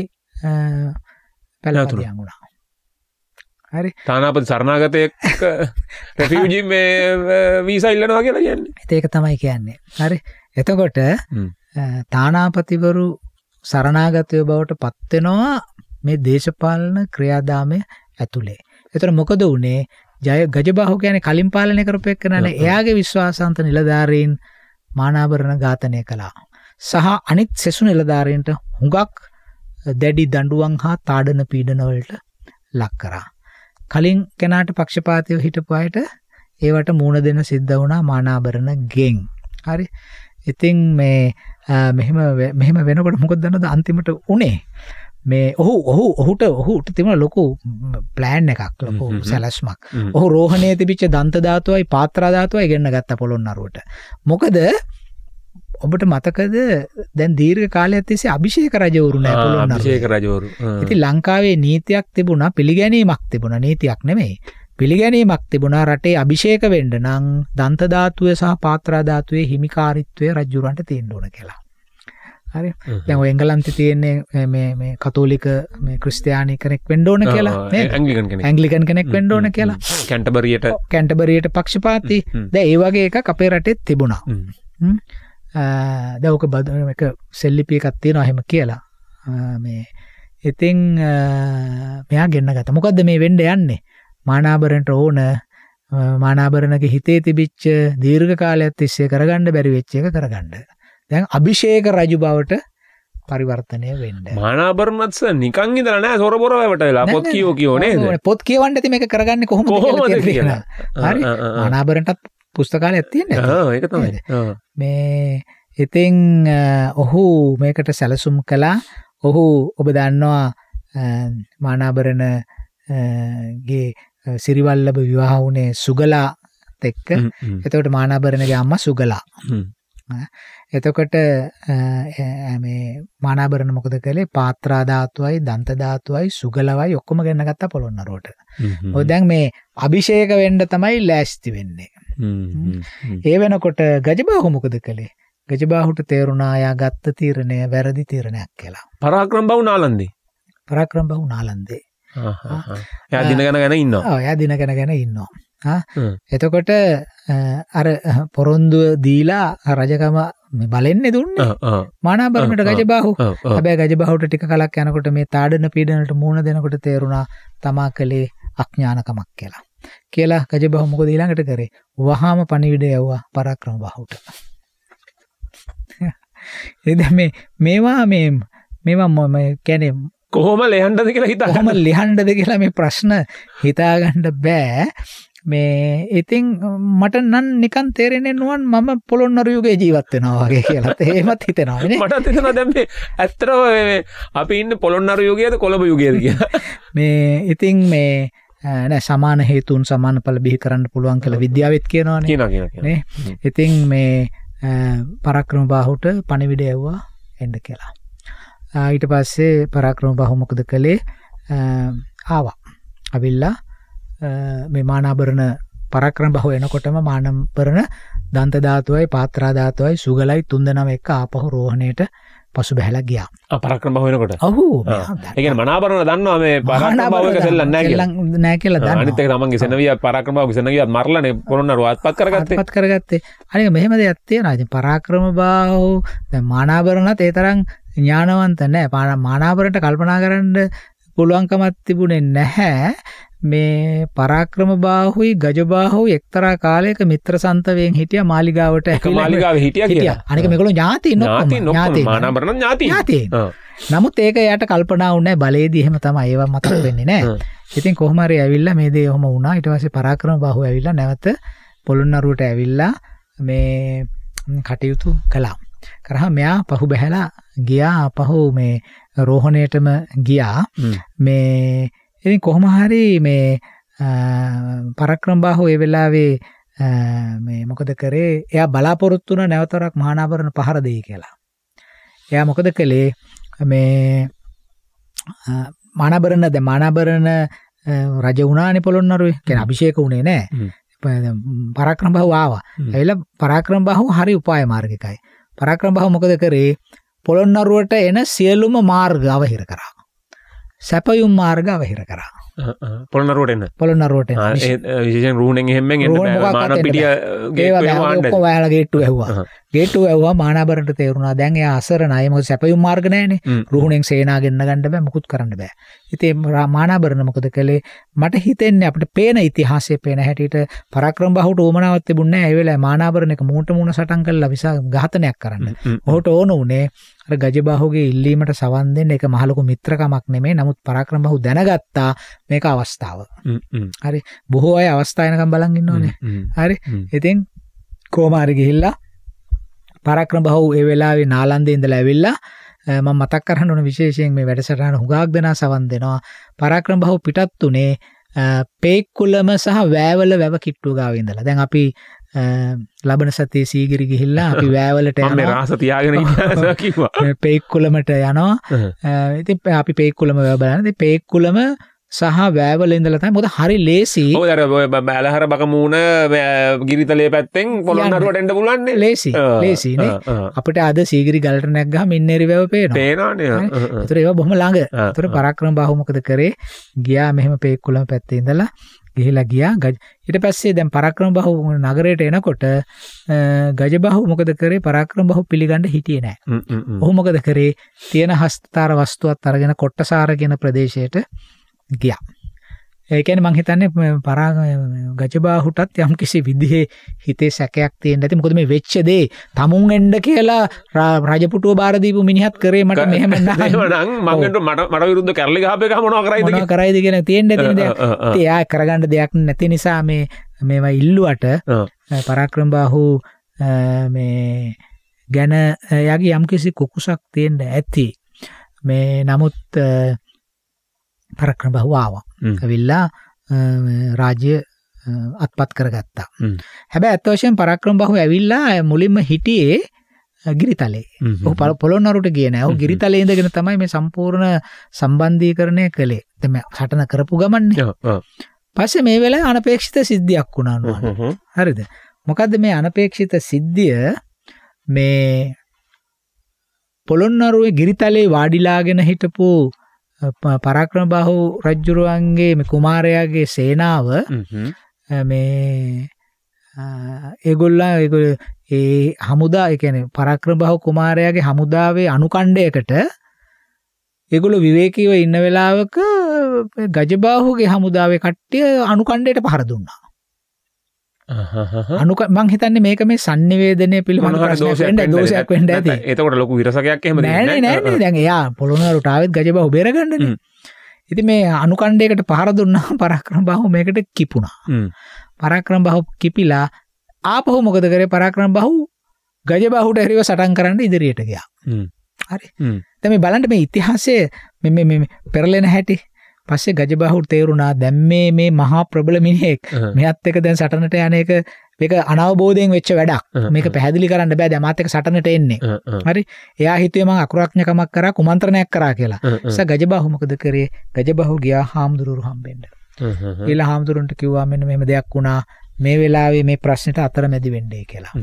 පැළතුර යගුණා හරි තානාපති සරණාගතය (laughs) රැෆිජී වීසයිල්ලනවා කියලා කියන්නේ ඒක තමයි කියන්නේ හරි එතකොට තානාපතිවරු සරණාගතය බවට පත් වෙනවා මේ දේශපාලන ක්‍රියාදාමය ඇතුලේ. ඒතර මොකද උනේ? ජය ගජබාහු කියන්නේ කලින් පාලනය කරපු එක්කනනේ එයාගේ විශ්වාසාන්ත නිලධාරීන් මානාභරණ ඝාතනය කළා. සහ අනිත් සෙසු නිලධාරීන්ට හුඟක් දැඩි දඬුවම් හා තාඩන පීඩන වලට ලක් කරා. කලින් කෙනාට පක්ෂපාතීව හිටපු අයට ඒවට මූණ දෙන සිද්ධ වුණා මානාභරණ ගෙන්. හරි. ඉතින් මේ මෙහෙම මෙහෙම වෙනකොට මොකද දන්නවද අන්තිමට උනේ මේ ඔහු ඔහු ඔහුට ඔහුට තිබුණ ලොකු ප්ලෑන් එකක් ලොකු සැලැස්මක්. ඔහු රෝහණයේ තිබිච්ච දන්ත ධාතුවයි පාත්‍රා ධාතුවයි ගෙන්න ගත්ත පොළොන්නරුවට. මොකද ඔබට මතකද දැන් දීර්ඝ කාලයක් තිස්සේ අභිෂේක රජවරු නෑ පොළොන්නරුව. අභිෂේක රජවරු. ඉතින් ලංකාවේ නීතියක් තිබුණා පිළිගැනීමක් තිබුණා නීතියක් නෙමෙයි. පිළිගැනීමක් තිබුණා රටේ අභිෂේක වෙන්න නම් දන්ත ධාතුවේ සහ පාත්‍රා ධාතුවේ හිමිකාරීත්වය රජුරන්ට තියෙන්න ඕන කියලා. හරි. දැන් ඔය එංගලන්තේ තියෙන්නේ මේ මේ කතෝලික මේ ක්‍රිස්තියානි කෙනෙක් වෙන්න ඕන කියලා නේද? ඇංග්ලිකන් කෙනෙක්. ඇංග්ලිකන් කෙනෙක් වෙන්න ඕන කියලා. කැන්ටබරියට කැන්ටබරියට පක්ෂපාතී. දැන් ඒ වගේ එකක් අපේ රටෙත් තිබුණා. හ්ම්. දැන් ඔක බද එක සෙල්ලිපි එකක් තියෙනවා එහෙම කියලා. මේ ඉතින් මෙයා ගෙන්න ගත්තා. මොකද්ද මේ වෙන්න යන්නේ? මානාබරන්ට ඕන මානාබරණක හිතේ තිබිච්ච දීර්ඝ කාලයක් තිස්සේ කරගන්න බැරි වෙච්ච එක කරගන්න. දැන් අභිෂේක රජු බවට පරිවර්තනය වෙන්න. මානාබරණත්ස නිකන් ඉඳලා නෑ සොරබොර වැටලා පොත් කියෝ කියෝ නේද? පොත් කියවන්න ඉතින් මේක කරගන්නේ කොහොමද කියලා. හරි. මානාබරණටත් පුස්තකාලයක් තියෙනවා. ආ ඒක තමයි. මේ ඉතින් ඔහු මේකට සැලසුම් කළා. ඔහු ඔබ දන්නවා මානාබරණ ගේ සිරිවල්ලබ විවාහ වුණේ සුගලා එක්ක එතකොට මානාභරණගේ අම්ම සුගලා එතකොට මේ මානාභරණ මොකද කළේ පාත්‍රා ධාතුවයි දන්ත ධාතුවයි සුගලවයි ඔක්කොම ගෙන්න ගත්තා පොළොන්නරුවට. මොකද දැන් මේ අභිෂේක වෙන්න තමයි ලෑස්ති වෙන්නේ. ඒ වෙනකොට ගජබාහු මොකද කළේ? ගජබාහුට තේරුණා යා ගත්ත තීරණය වැරදි තීරණයක් කියලා. පරාක්‍රම බහු නාලන්දේ. පරාක්‍රම බහු නාලන්දේ. එයා දින ගැන ගැන ඉන්නවා එයා දින ගැන ගැන ඉන්නවා එතකොට අර පොරොන්දුව දීලා රජකම බලෙන්නේ දුන්න මනාබරමට ගජබාහු හැබැ ගජබහුට ටික කලක් යනකොට මේ තාඩන පීඩනට මුණ දෙනකොට තේරුණා තමා කළේ අඥානකමක් කියලා කියලා ගජබහ මොකද ඊළඟට කරේ වහාම පණිවිඩය යව්වා පරාක්‍රම බහුට එද (laughs) මේ මේවා මේ මේවා මම කැනෙ කොහොම ලෙහන්ඩද කියලා හිතා හොම ලිහන්ඩද කියලා මේ ප්‍රශ්න හිතාගණ්ඩ බෑ මේ ඉතින් මට නන් නිකන් තේරෙන්නේ නුවන් මම පොළොන්නරයුගේ ජීවත්වෙනවා වගේ කියලා ඒමත් (laughs) හිතෙනවා මට තිෙන දැම්ේ ඇත්තරව අපි ඉන්න පොළොන්නරයුගේද කොළඹ යුගේද කිය (laughs) මේ ඉතින් මේ නෑ සමාන හේතුන් සමාන පල බිහි කරන්න පුළුවන් කළ විද්‍යාවත් කියනවානේ ඉතින් මේ පරක්‍රම බාහුට පණිවිඩ ඇව්වා එඩ කියලා ඊට පස්සේ පරාක්‍රම බහුමොකද කළේ ආවා අවිල්ලා මේ මානාභරණ පරක්‍රම බහු එනකොටම මානම්පරණ දන්තධාතුවයි පාත්‍රාධාතුවයි සුගලයි තුන්දනම එක ආපහු රෝහණයට පසු බැහල ගියා අපරක්‍රම බහනකොට ඔහු ඒ මනාබරන දන්නවා මේ පරනාාවක සෙල්ල නෑ කියල නිත තමන්ගේ සැනවිය පරක්‍රමාව සැනවිය මරලන පොන්න රුවත් පත් කරගත්ත පත් කරගත්තේ අනි මෙහෙමද ඇත්තේ රජ පරාක්‍රම බාහෝ මනාබරණත් ඒ තරම් ඥානවන්ත නැහැ. පාර මානාපරට කල්පනා කරන්න පුළුවන්කමක් තිබුණේ නැහැ. මේ පරාක්‍රම බාහුයි ගජ බාහුයි එක්තරා කාලයක මිත්‍ර සන්තවයෙන් හිටිය මාලිගාවට මාලිගාව හිටිය කිය අනික මෙකළු ඥාති නාමරන ඥාති ඥාති නමුත් ඒක යට කල්පනා වන්නේ බලයේදී එහෙම තමයි ඒවා මතක වෙන්නේ නැහැ. ඉතින් කොහොම හරි ඇවිල්ලා මේ දේ ඔහම වුණා. ඊට පස්සේ පරාක්‍රම බාහුව ඇවිල්ලා නැවත පොළොන්නරුවට ඇවිල්ලා මේ කටයුතු කළා. කරා මෙයා පහු බැහැලා ගියා අපහු මේ රෝහණයටම ගියා මේ ඉතින් කොහොම හරි මේ පරක්‍රම බාහු ඒ වෙලාවේ මේ මොකද කරේ එයා බලාපොරොත්තු වුණ නැවතරක් මහානාවරණ පහර දෙයි කියලා. එයා මොකද කළේ මේ මනබරණ ද මනබරණ රජ වුණානේ පොළොන්නරුවේ. කියන්නේ අභිෂේක උනේ නැහැ. පරක්‍රම බාහු ආවා. ඇවිල්ලා පරක්‍රම බාහු හරි උපාය මාර්ගිකයි. පරක්‍රම බාහු මොකද කරේ පොළොන්නරුවට එන සියලුම මාර්ග අවහිර කරා. සැපයුම් මාර්ග අවහිර කරා. පොළොන්නරුවට එන. පොළොන්නරුවට එන. විශේෂයෙන් රූණෙන් එහෙම්මෙන් එන්න බෑ. මාන පිටිය ගේට්ටු වහලා ගේට්ටු ඇහුවා. ගේට්ටු ඇහුවා මානාබරන්ට තේරුණා. දැන් එයා අසරණයි. මොකද සැපයුම් මාර්ග නැහැනේ. රූණෙන් සේනා ගෙන්න ගන්න බෑ. මුකුත් කරන්න බෑ. ඉතින් මානාබරන මොකද කළේ? මට හිතෙන්නේ අපිට පේන ඉතිහාසයේ පේන හැටියට පරාක්‍රම බහුට ඕමනාවක් තිබුණේ නැහැ. ඒ වෙලාවේ මානාබරන එක මූණට මූණ සටන් කරලා විසා ඝාතනයක් කරන්න. ඔහුට ඕන උනේ ගජබාහුගේ ඉල්ලීමට සවන් දෙන්න එක මහලොකු මිත්‍රකමක් නෙමේ නමුත් පරාක්‍රමබහු දැනගත්තා මේක අවස්ථාව. හරි බොහෝ අය අවස්ථායනකම් බලන් ඉන්නවනේ. හරි. ඉතින් කොමාරි ගිහිල්ලා පරාක්‍රමබහු ඒ වෙලාවේ නාලන්දේ ඉඳලා ඇවිල්ලා මම මතක් කරන්න ඕන විශේෂයෙන් මේ වැඩසටහන හුඟක් දෙනා සවන් දෙනවා. පරාක්‍රමබහු පිටත් උනේ පේක්කුලම සහ වෑවල වැව කිට්ටුව ගාව ඉඳලා. දැන් අපි ලබන සතේ සීගිරි ගිහිල්ලා (laughs) අපි වෑවලට රස තියාගෙන (laughs) පෙක්කුලමට යනවා ඉති අපි පෙක්කුලම වැබලන්න පෙක්කුලම සහ වැෑවලෙන්දලතයි මොද හරි ලේසි ර බැලහර බකමූුණ ගිරිතලේ පැත්තෙන් පොළොන්නරුවටට පුලන්න ලේසි ලේසි අපට අද සීගරි ගලට නැක්ග මෙන්නෙරි වැවපේ තර ඒවා බොහම ළඟ තර පරක්‍රම බහුමකද කරේ ගියා මෙහම පෙක්කුලම පැත්තඉඳලා ගිහිලා ගියා ඊට පස්සේ දැන් පරාක්‍රමබාහු නගරයට එනකොට ගජබාහු මොකද කරේ පරාක්‍රමබාහු පිළිගන්න හිටියේ නැහැ. ඔහු මොකද කරේ තියෙන හස්තතර වස්තුවත් අරගෙන කොට්ටසාර කියන ප්‍රදේශයට ගියා. ඒ කියන්නේ මං හිතන්නේ පරාග ගජබාහුටත් යම් කිසි විදිහේ හිතේ සැකයක් තියෙන්න ඇති. මොකද මේ වෙච්ච දේ tamun එන්න කියලා රජපුටුව බාර දීපු මිනිහත් කරේ මට මෙහෙම නැහැ. එහෙමනම් මං හිතුව මට මට විරුද්ධ කැරලි ගහපේ ගහ මොනවා කරයිද කියලා. මොනවා කරයිද කියන තියෙන්න ඇති නේද? (laughs) ඉතින් එයා කරගන්න දෙයක් නැති නිසා මේ මේවා ඉල්ලුවට පරාක්‍රම බාහු මේ ගැන එයාගේ යම් කිසි කුකුසක් තියෙන්න ඇති. මේ නමුත් පරාක්‍රම බාහු ආවා. ඇවිල්ලා රාජ්‍ය අත්පත් කරගත්තා. හැබැ ඇත්වශයෙන් පරක්‍රම බහු ඇවිල්ලා මුලින්ම හිටියේ ගිරිතලේ ඔහ පල පොළොන්නරුට කියන ඔ ගිරිතලේ ඉඳගෙන තමයි මේ සම්පූර්ණ සම්බන්ධී කරණය කළේ තම සටන කරපු ගමන්න පස මේ වෙලා අනපේක්ෂිත සිද්ධියක් වුණානුව හරිද මොකක්ද මේ අනපේක්ෂිත සිද්ධිය මේ පොළොන්නරුවේ ගිරිතලේ වාඩිලාගෙන හිටපු පරාක්‍රම බාහු රජ්ජුරුවන්ගේ මේ කුමාරයාගේ සේනාව මේ ඒගොල්ලා ඒගොල්ල ඒ හමුදා එකන පරක්‍රම බහු කුමාරයාගේ හමුදාවේ අනුකණ්ඩයකට ඒගොලු විවේකීව ඉන්න වෙලාවක ගජබාහුගේ හමුදාවේ කට්ටිය අනුකණ්ඩයට පහර දුන්නා. අනුක මං හිතන්නේ මේක මේ sannivedanaya පිළිබඳ ප්‍රශ්නයක් වෙන්න දෝෂයක් වෙන්න ඇති. එතකොට ලොකු විරසකයක් එහෙම දෙන්නේ නැහැ. නෑ නෑ දැන් එයා පොළොන්නරුවට ආවෙත් ගජබහුව බේරගන්නනේ. ඉතින් මේ අනුකණ්ඩයකට පහර දුන්නා (laughs) පරාක්‍රම බහු මේකට කිපුණා. පරාක්‍රම බහු කිපිලා ආපහු මොකද කරේ පරාක්‍රම බහු ගජබහුට හරිව සටන් කරන්න ඉදිරියට ගියා. හරි. දැන් මේ බලන්න මේ ඉතිහාසයේ මේ මේ පෙරලෙන හැටි පස්සේ ගජබහු තේරුණා දැන් මේ මේ මහා ප්‍රබල මිනිහෙක් මෙයත් එක දැන් සටනට යන එක මේක අනවබෝධයෙන් වෙච්ච වැඩක් මේක පැහැදිලි කරන්න බෑ දැන් මාත් එක සටනට එන්නේ හරි එයා හිතුවේ මම අකුරක්ඥකමක් කරා කුමන්ත්‍රණයක් කරා කියලා නිසා ගජබහු මොකද කරේ ගජබහු ගියා හාමුදුරුවෝ හම්බෙන්න ඊළඟ හාමුදුරුවන්ට කිව්වා මෙන්න මෙහෙම දෙයක් වුණා මේ වෙලාවේ මේ ප්‍රශ්නට අතරමැදි වෙන්නේ කියලා.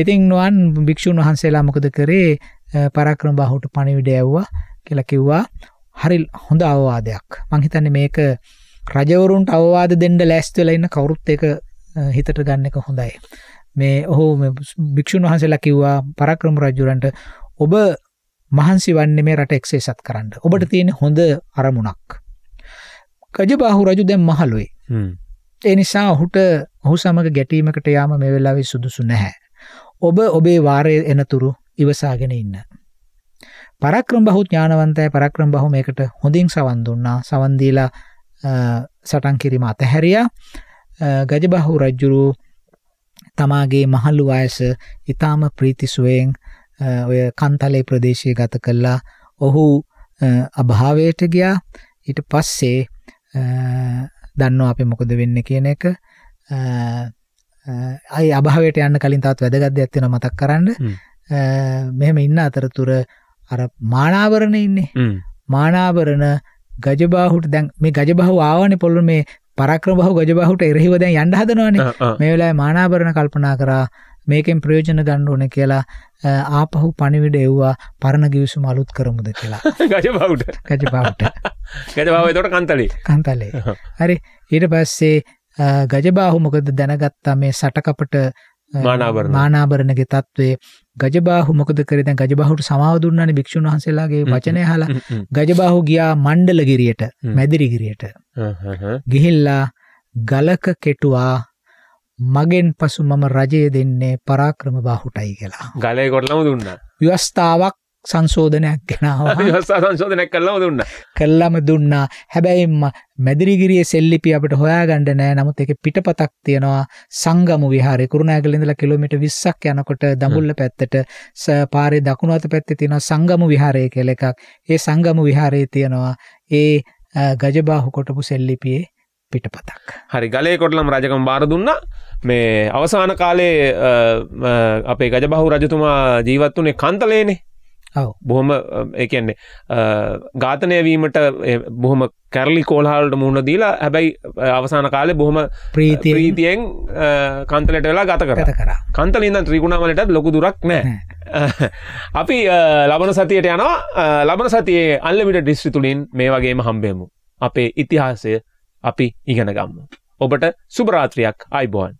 ඉතින් නුවන් භික්ෂුන් වහන්සේලා මොකද කරේ පරාක්‍රම බහුට පණිවිඩය ඇව්වා කියලා කිව්වා හරි හොඳ අවවාදයක් මං හිතන්නේ මේක රජවරුන්ට අවවාද දෙන්න ලෑස්ති වෙලා ඉන්න කවුරුත් ඒක හිතට ගන්න එක හොඳයි. මේ ඔහු භික්ෂුන් වහන්සේලා කිව්වා පරාක්‍රම රජුරන්ට ඔබ මහන්සි වන්නේ මේ රට එක්සේසත් කරන්න. ඔබට තියෙන හොඳ අරමුණක්. ගජබාහු රජු දැන් මහලුයි. ඒ නිසා ඔහුට ඔහු සමග ගැටීමකට යාම මේ වෙලාවේ සුදුසු නැහැ. ඔබ ඔබේ වාරය එනතුරු ඉවසාගෙන ඉන්න. පරක්‍රම බහු ඥානවන්තය පරක්‍රම බහු මේකට හොඳින් සවන් දුන්නා සවන්දීලා සටන් කිරීම අතහැරියා ගජබහු රජ්ජුරු තමාගේ මහල්ලු අයස ඉතාම ප්‍රීතිසුවයෙන් ඔය කන්තලේ ප්‍රදේශය ගත කල්ලා ඔහු අභාවයට ගියා ඊට පස්සේ දන්න අප මොකද වෙන්න කියන එක අයි අභාවයට යන්න කලින් තාත් වැදගත්ද ඇත්වෙන මතක් කරන්න මෙහෙම ඉන්න අතරතුර අර මානාවරණ ඉන්නේ මානාවරණ ගජබාහුට දැන් මේ ගජබහු ආවනේ පොළොන් මේ පරක්‍රමබහු ගජබහුට එරෙහිව දැන් යන්න හදනවනේ මේ වෙලාවේ මානාවරණ කල්පනා කරා මේකෙන් ප්‍රයෝජන ගන්න ඕනේ කියලා ආපහු පණිවිඩ එව්වා පරණ ගිවිසුම අලුත් කරමුද කියලා. (laughs) ගජබවුට. ගජබවුට. ගජබව එතකොට කන්තලේ. කන්තලේ. හරි ඊට පස්සේ ගජබාහු මොකද දැනගත්තා මේ සටකපට මානාබර මානාබරණගේ තත්ත්වය ගජබාහු මොකද කරද ගජබහුට සමාවදුන්නන භික්ෂූන් වහන්සේලාගේ වචනය හලා ගජබාහු ගියා මණ්ඩලගිරියට මැදිරිගිරියට ගිහිල්ලා ගලක කෙටුවා මගෙන් පසු මම රජය දෙන්නේ පරාක්‍රම බාහුටයි කියලා ගලය කොටලම දුන්න ව්‍යවස්ථාවක් සංශෝධනයක් ගෙනාවා. (laughs) සංශෝධනයක් කළාම දුන්නා. කළාම දුන්නා. හැබැයිම මැදිරිගිරිය සෙල්ලිපි අපිට හොයාගන්න නෑ. නමුත් ඒකේ පිටපතක් තියෙනවා සංගම විහාරේ කුරුණෑගල ඉඳලා කිලෝමීටර් 20ක් යනකොට දඹුල්ල පැත්තට පාරේ දකුණු අත පැත්තේ තියෙනවා සංගම විහාරය කියලා එකක්. ඒ සංගම විහාරයේ තියෙනවා ඒ ගජබාහු කොටපු සෙල්ලිපියේ පිටපතක්. හරි ගලේ කොටලම් රජකම් බාර දුන්නා. මේ අවසාන කාලේ අපේ ගජබහු රජතුමා ජීවත් වුණේ කන්තලේනේ. බොහොම ඒකන්නේ ඝාතනය වීමට බොහොම කැරලි කෝල්හාලට මුහුණ දීලා හැබැයි අවසාන කාලෙ බොහොම ප්‍රීතියෙන් කන්තලට වෙලා ගත කර කර කන්තල ඉන්න ත්‍රීගුණාවලට ලොකු දුරක් නෑ (laughs) අපි ලබන සතියට යනවා ලබන සතියේ අල්ලවිට ඩිස්ටි තුළින් මේ වගේම හම්බේමු අපේ ඉතිහාසය අපි ඉගෙන ගම්ම ඔබට සුභරාත්‍රයක් අයිබෝන්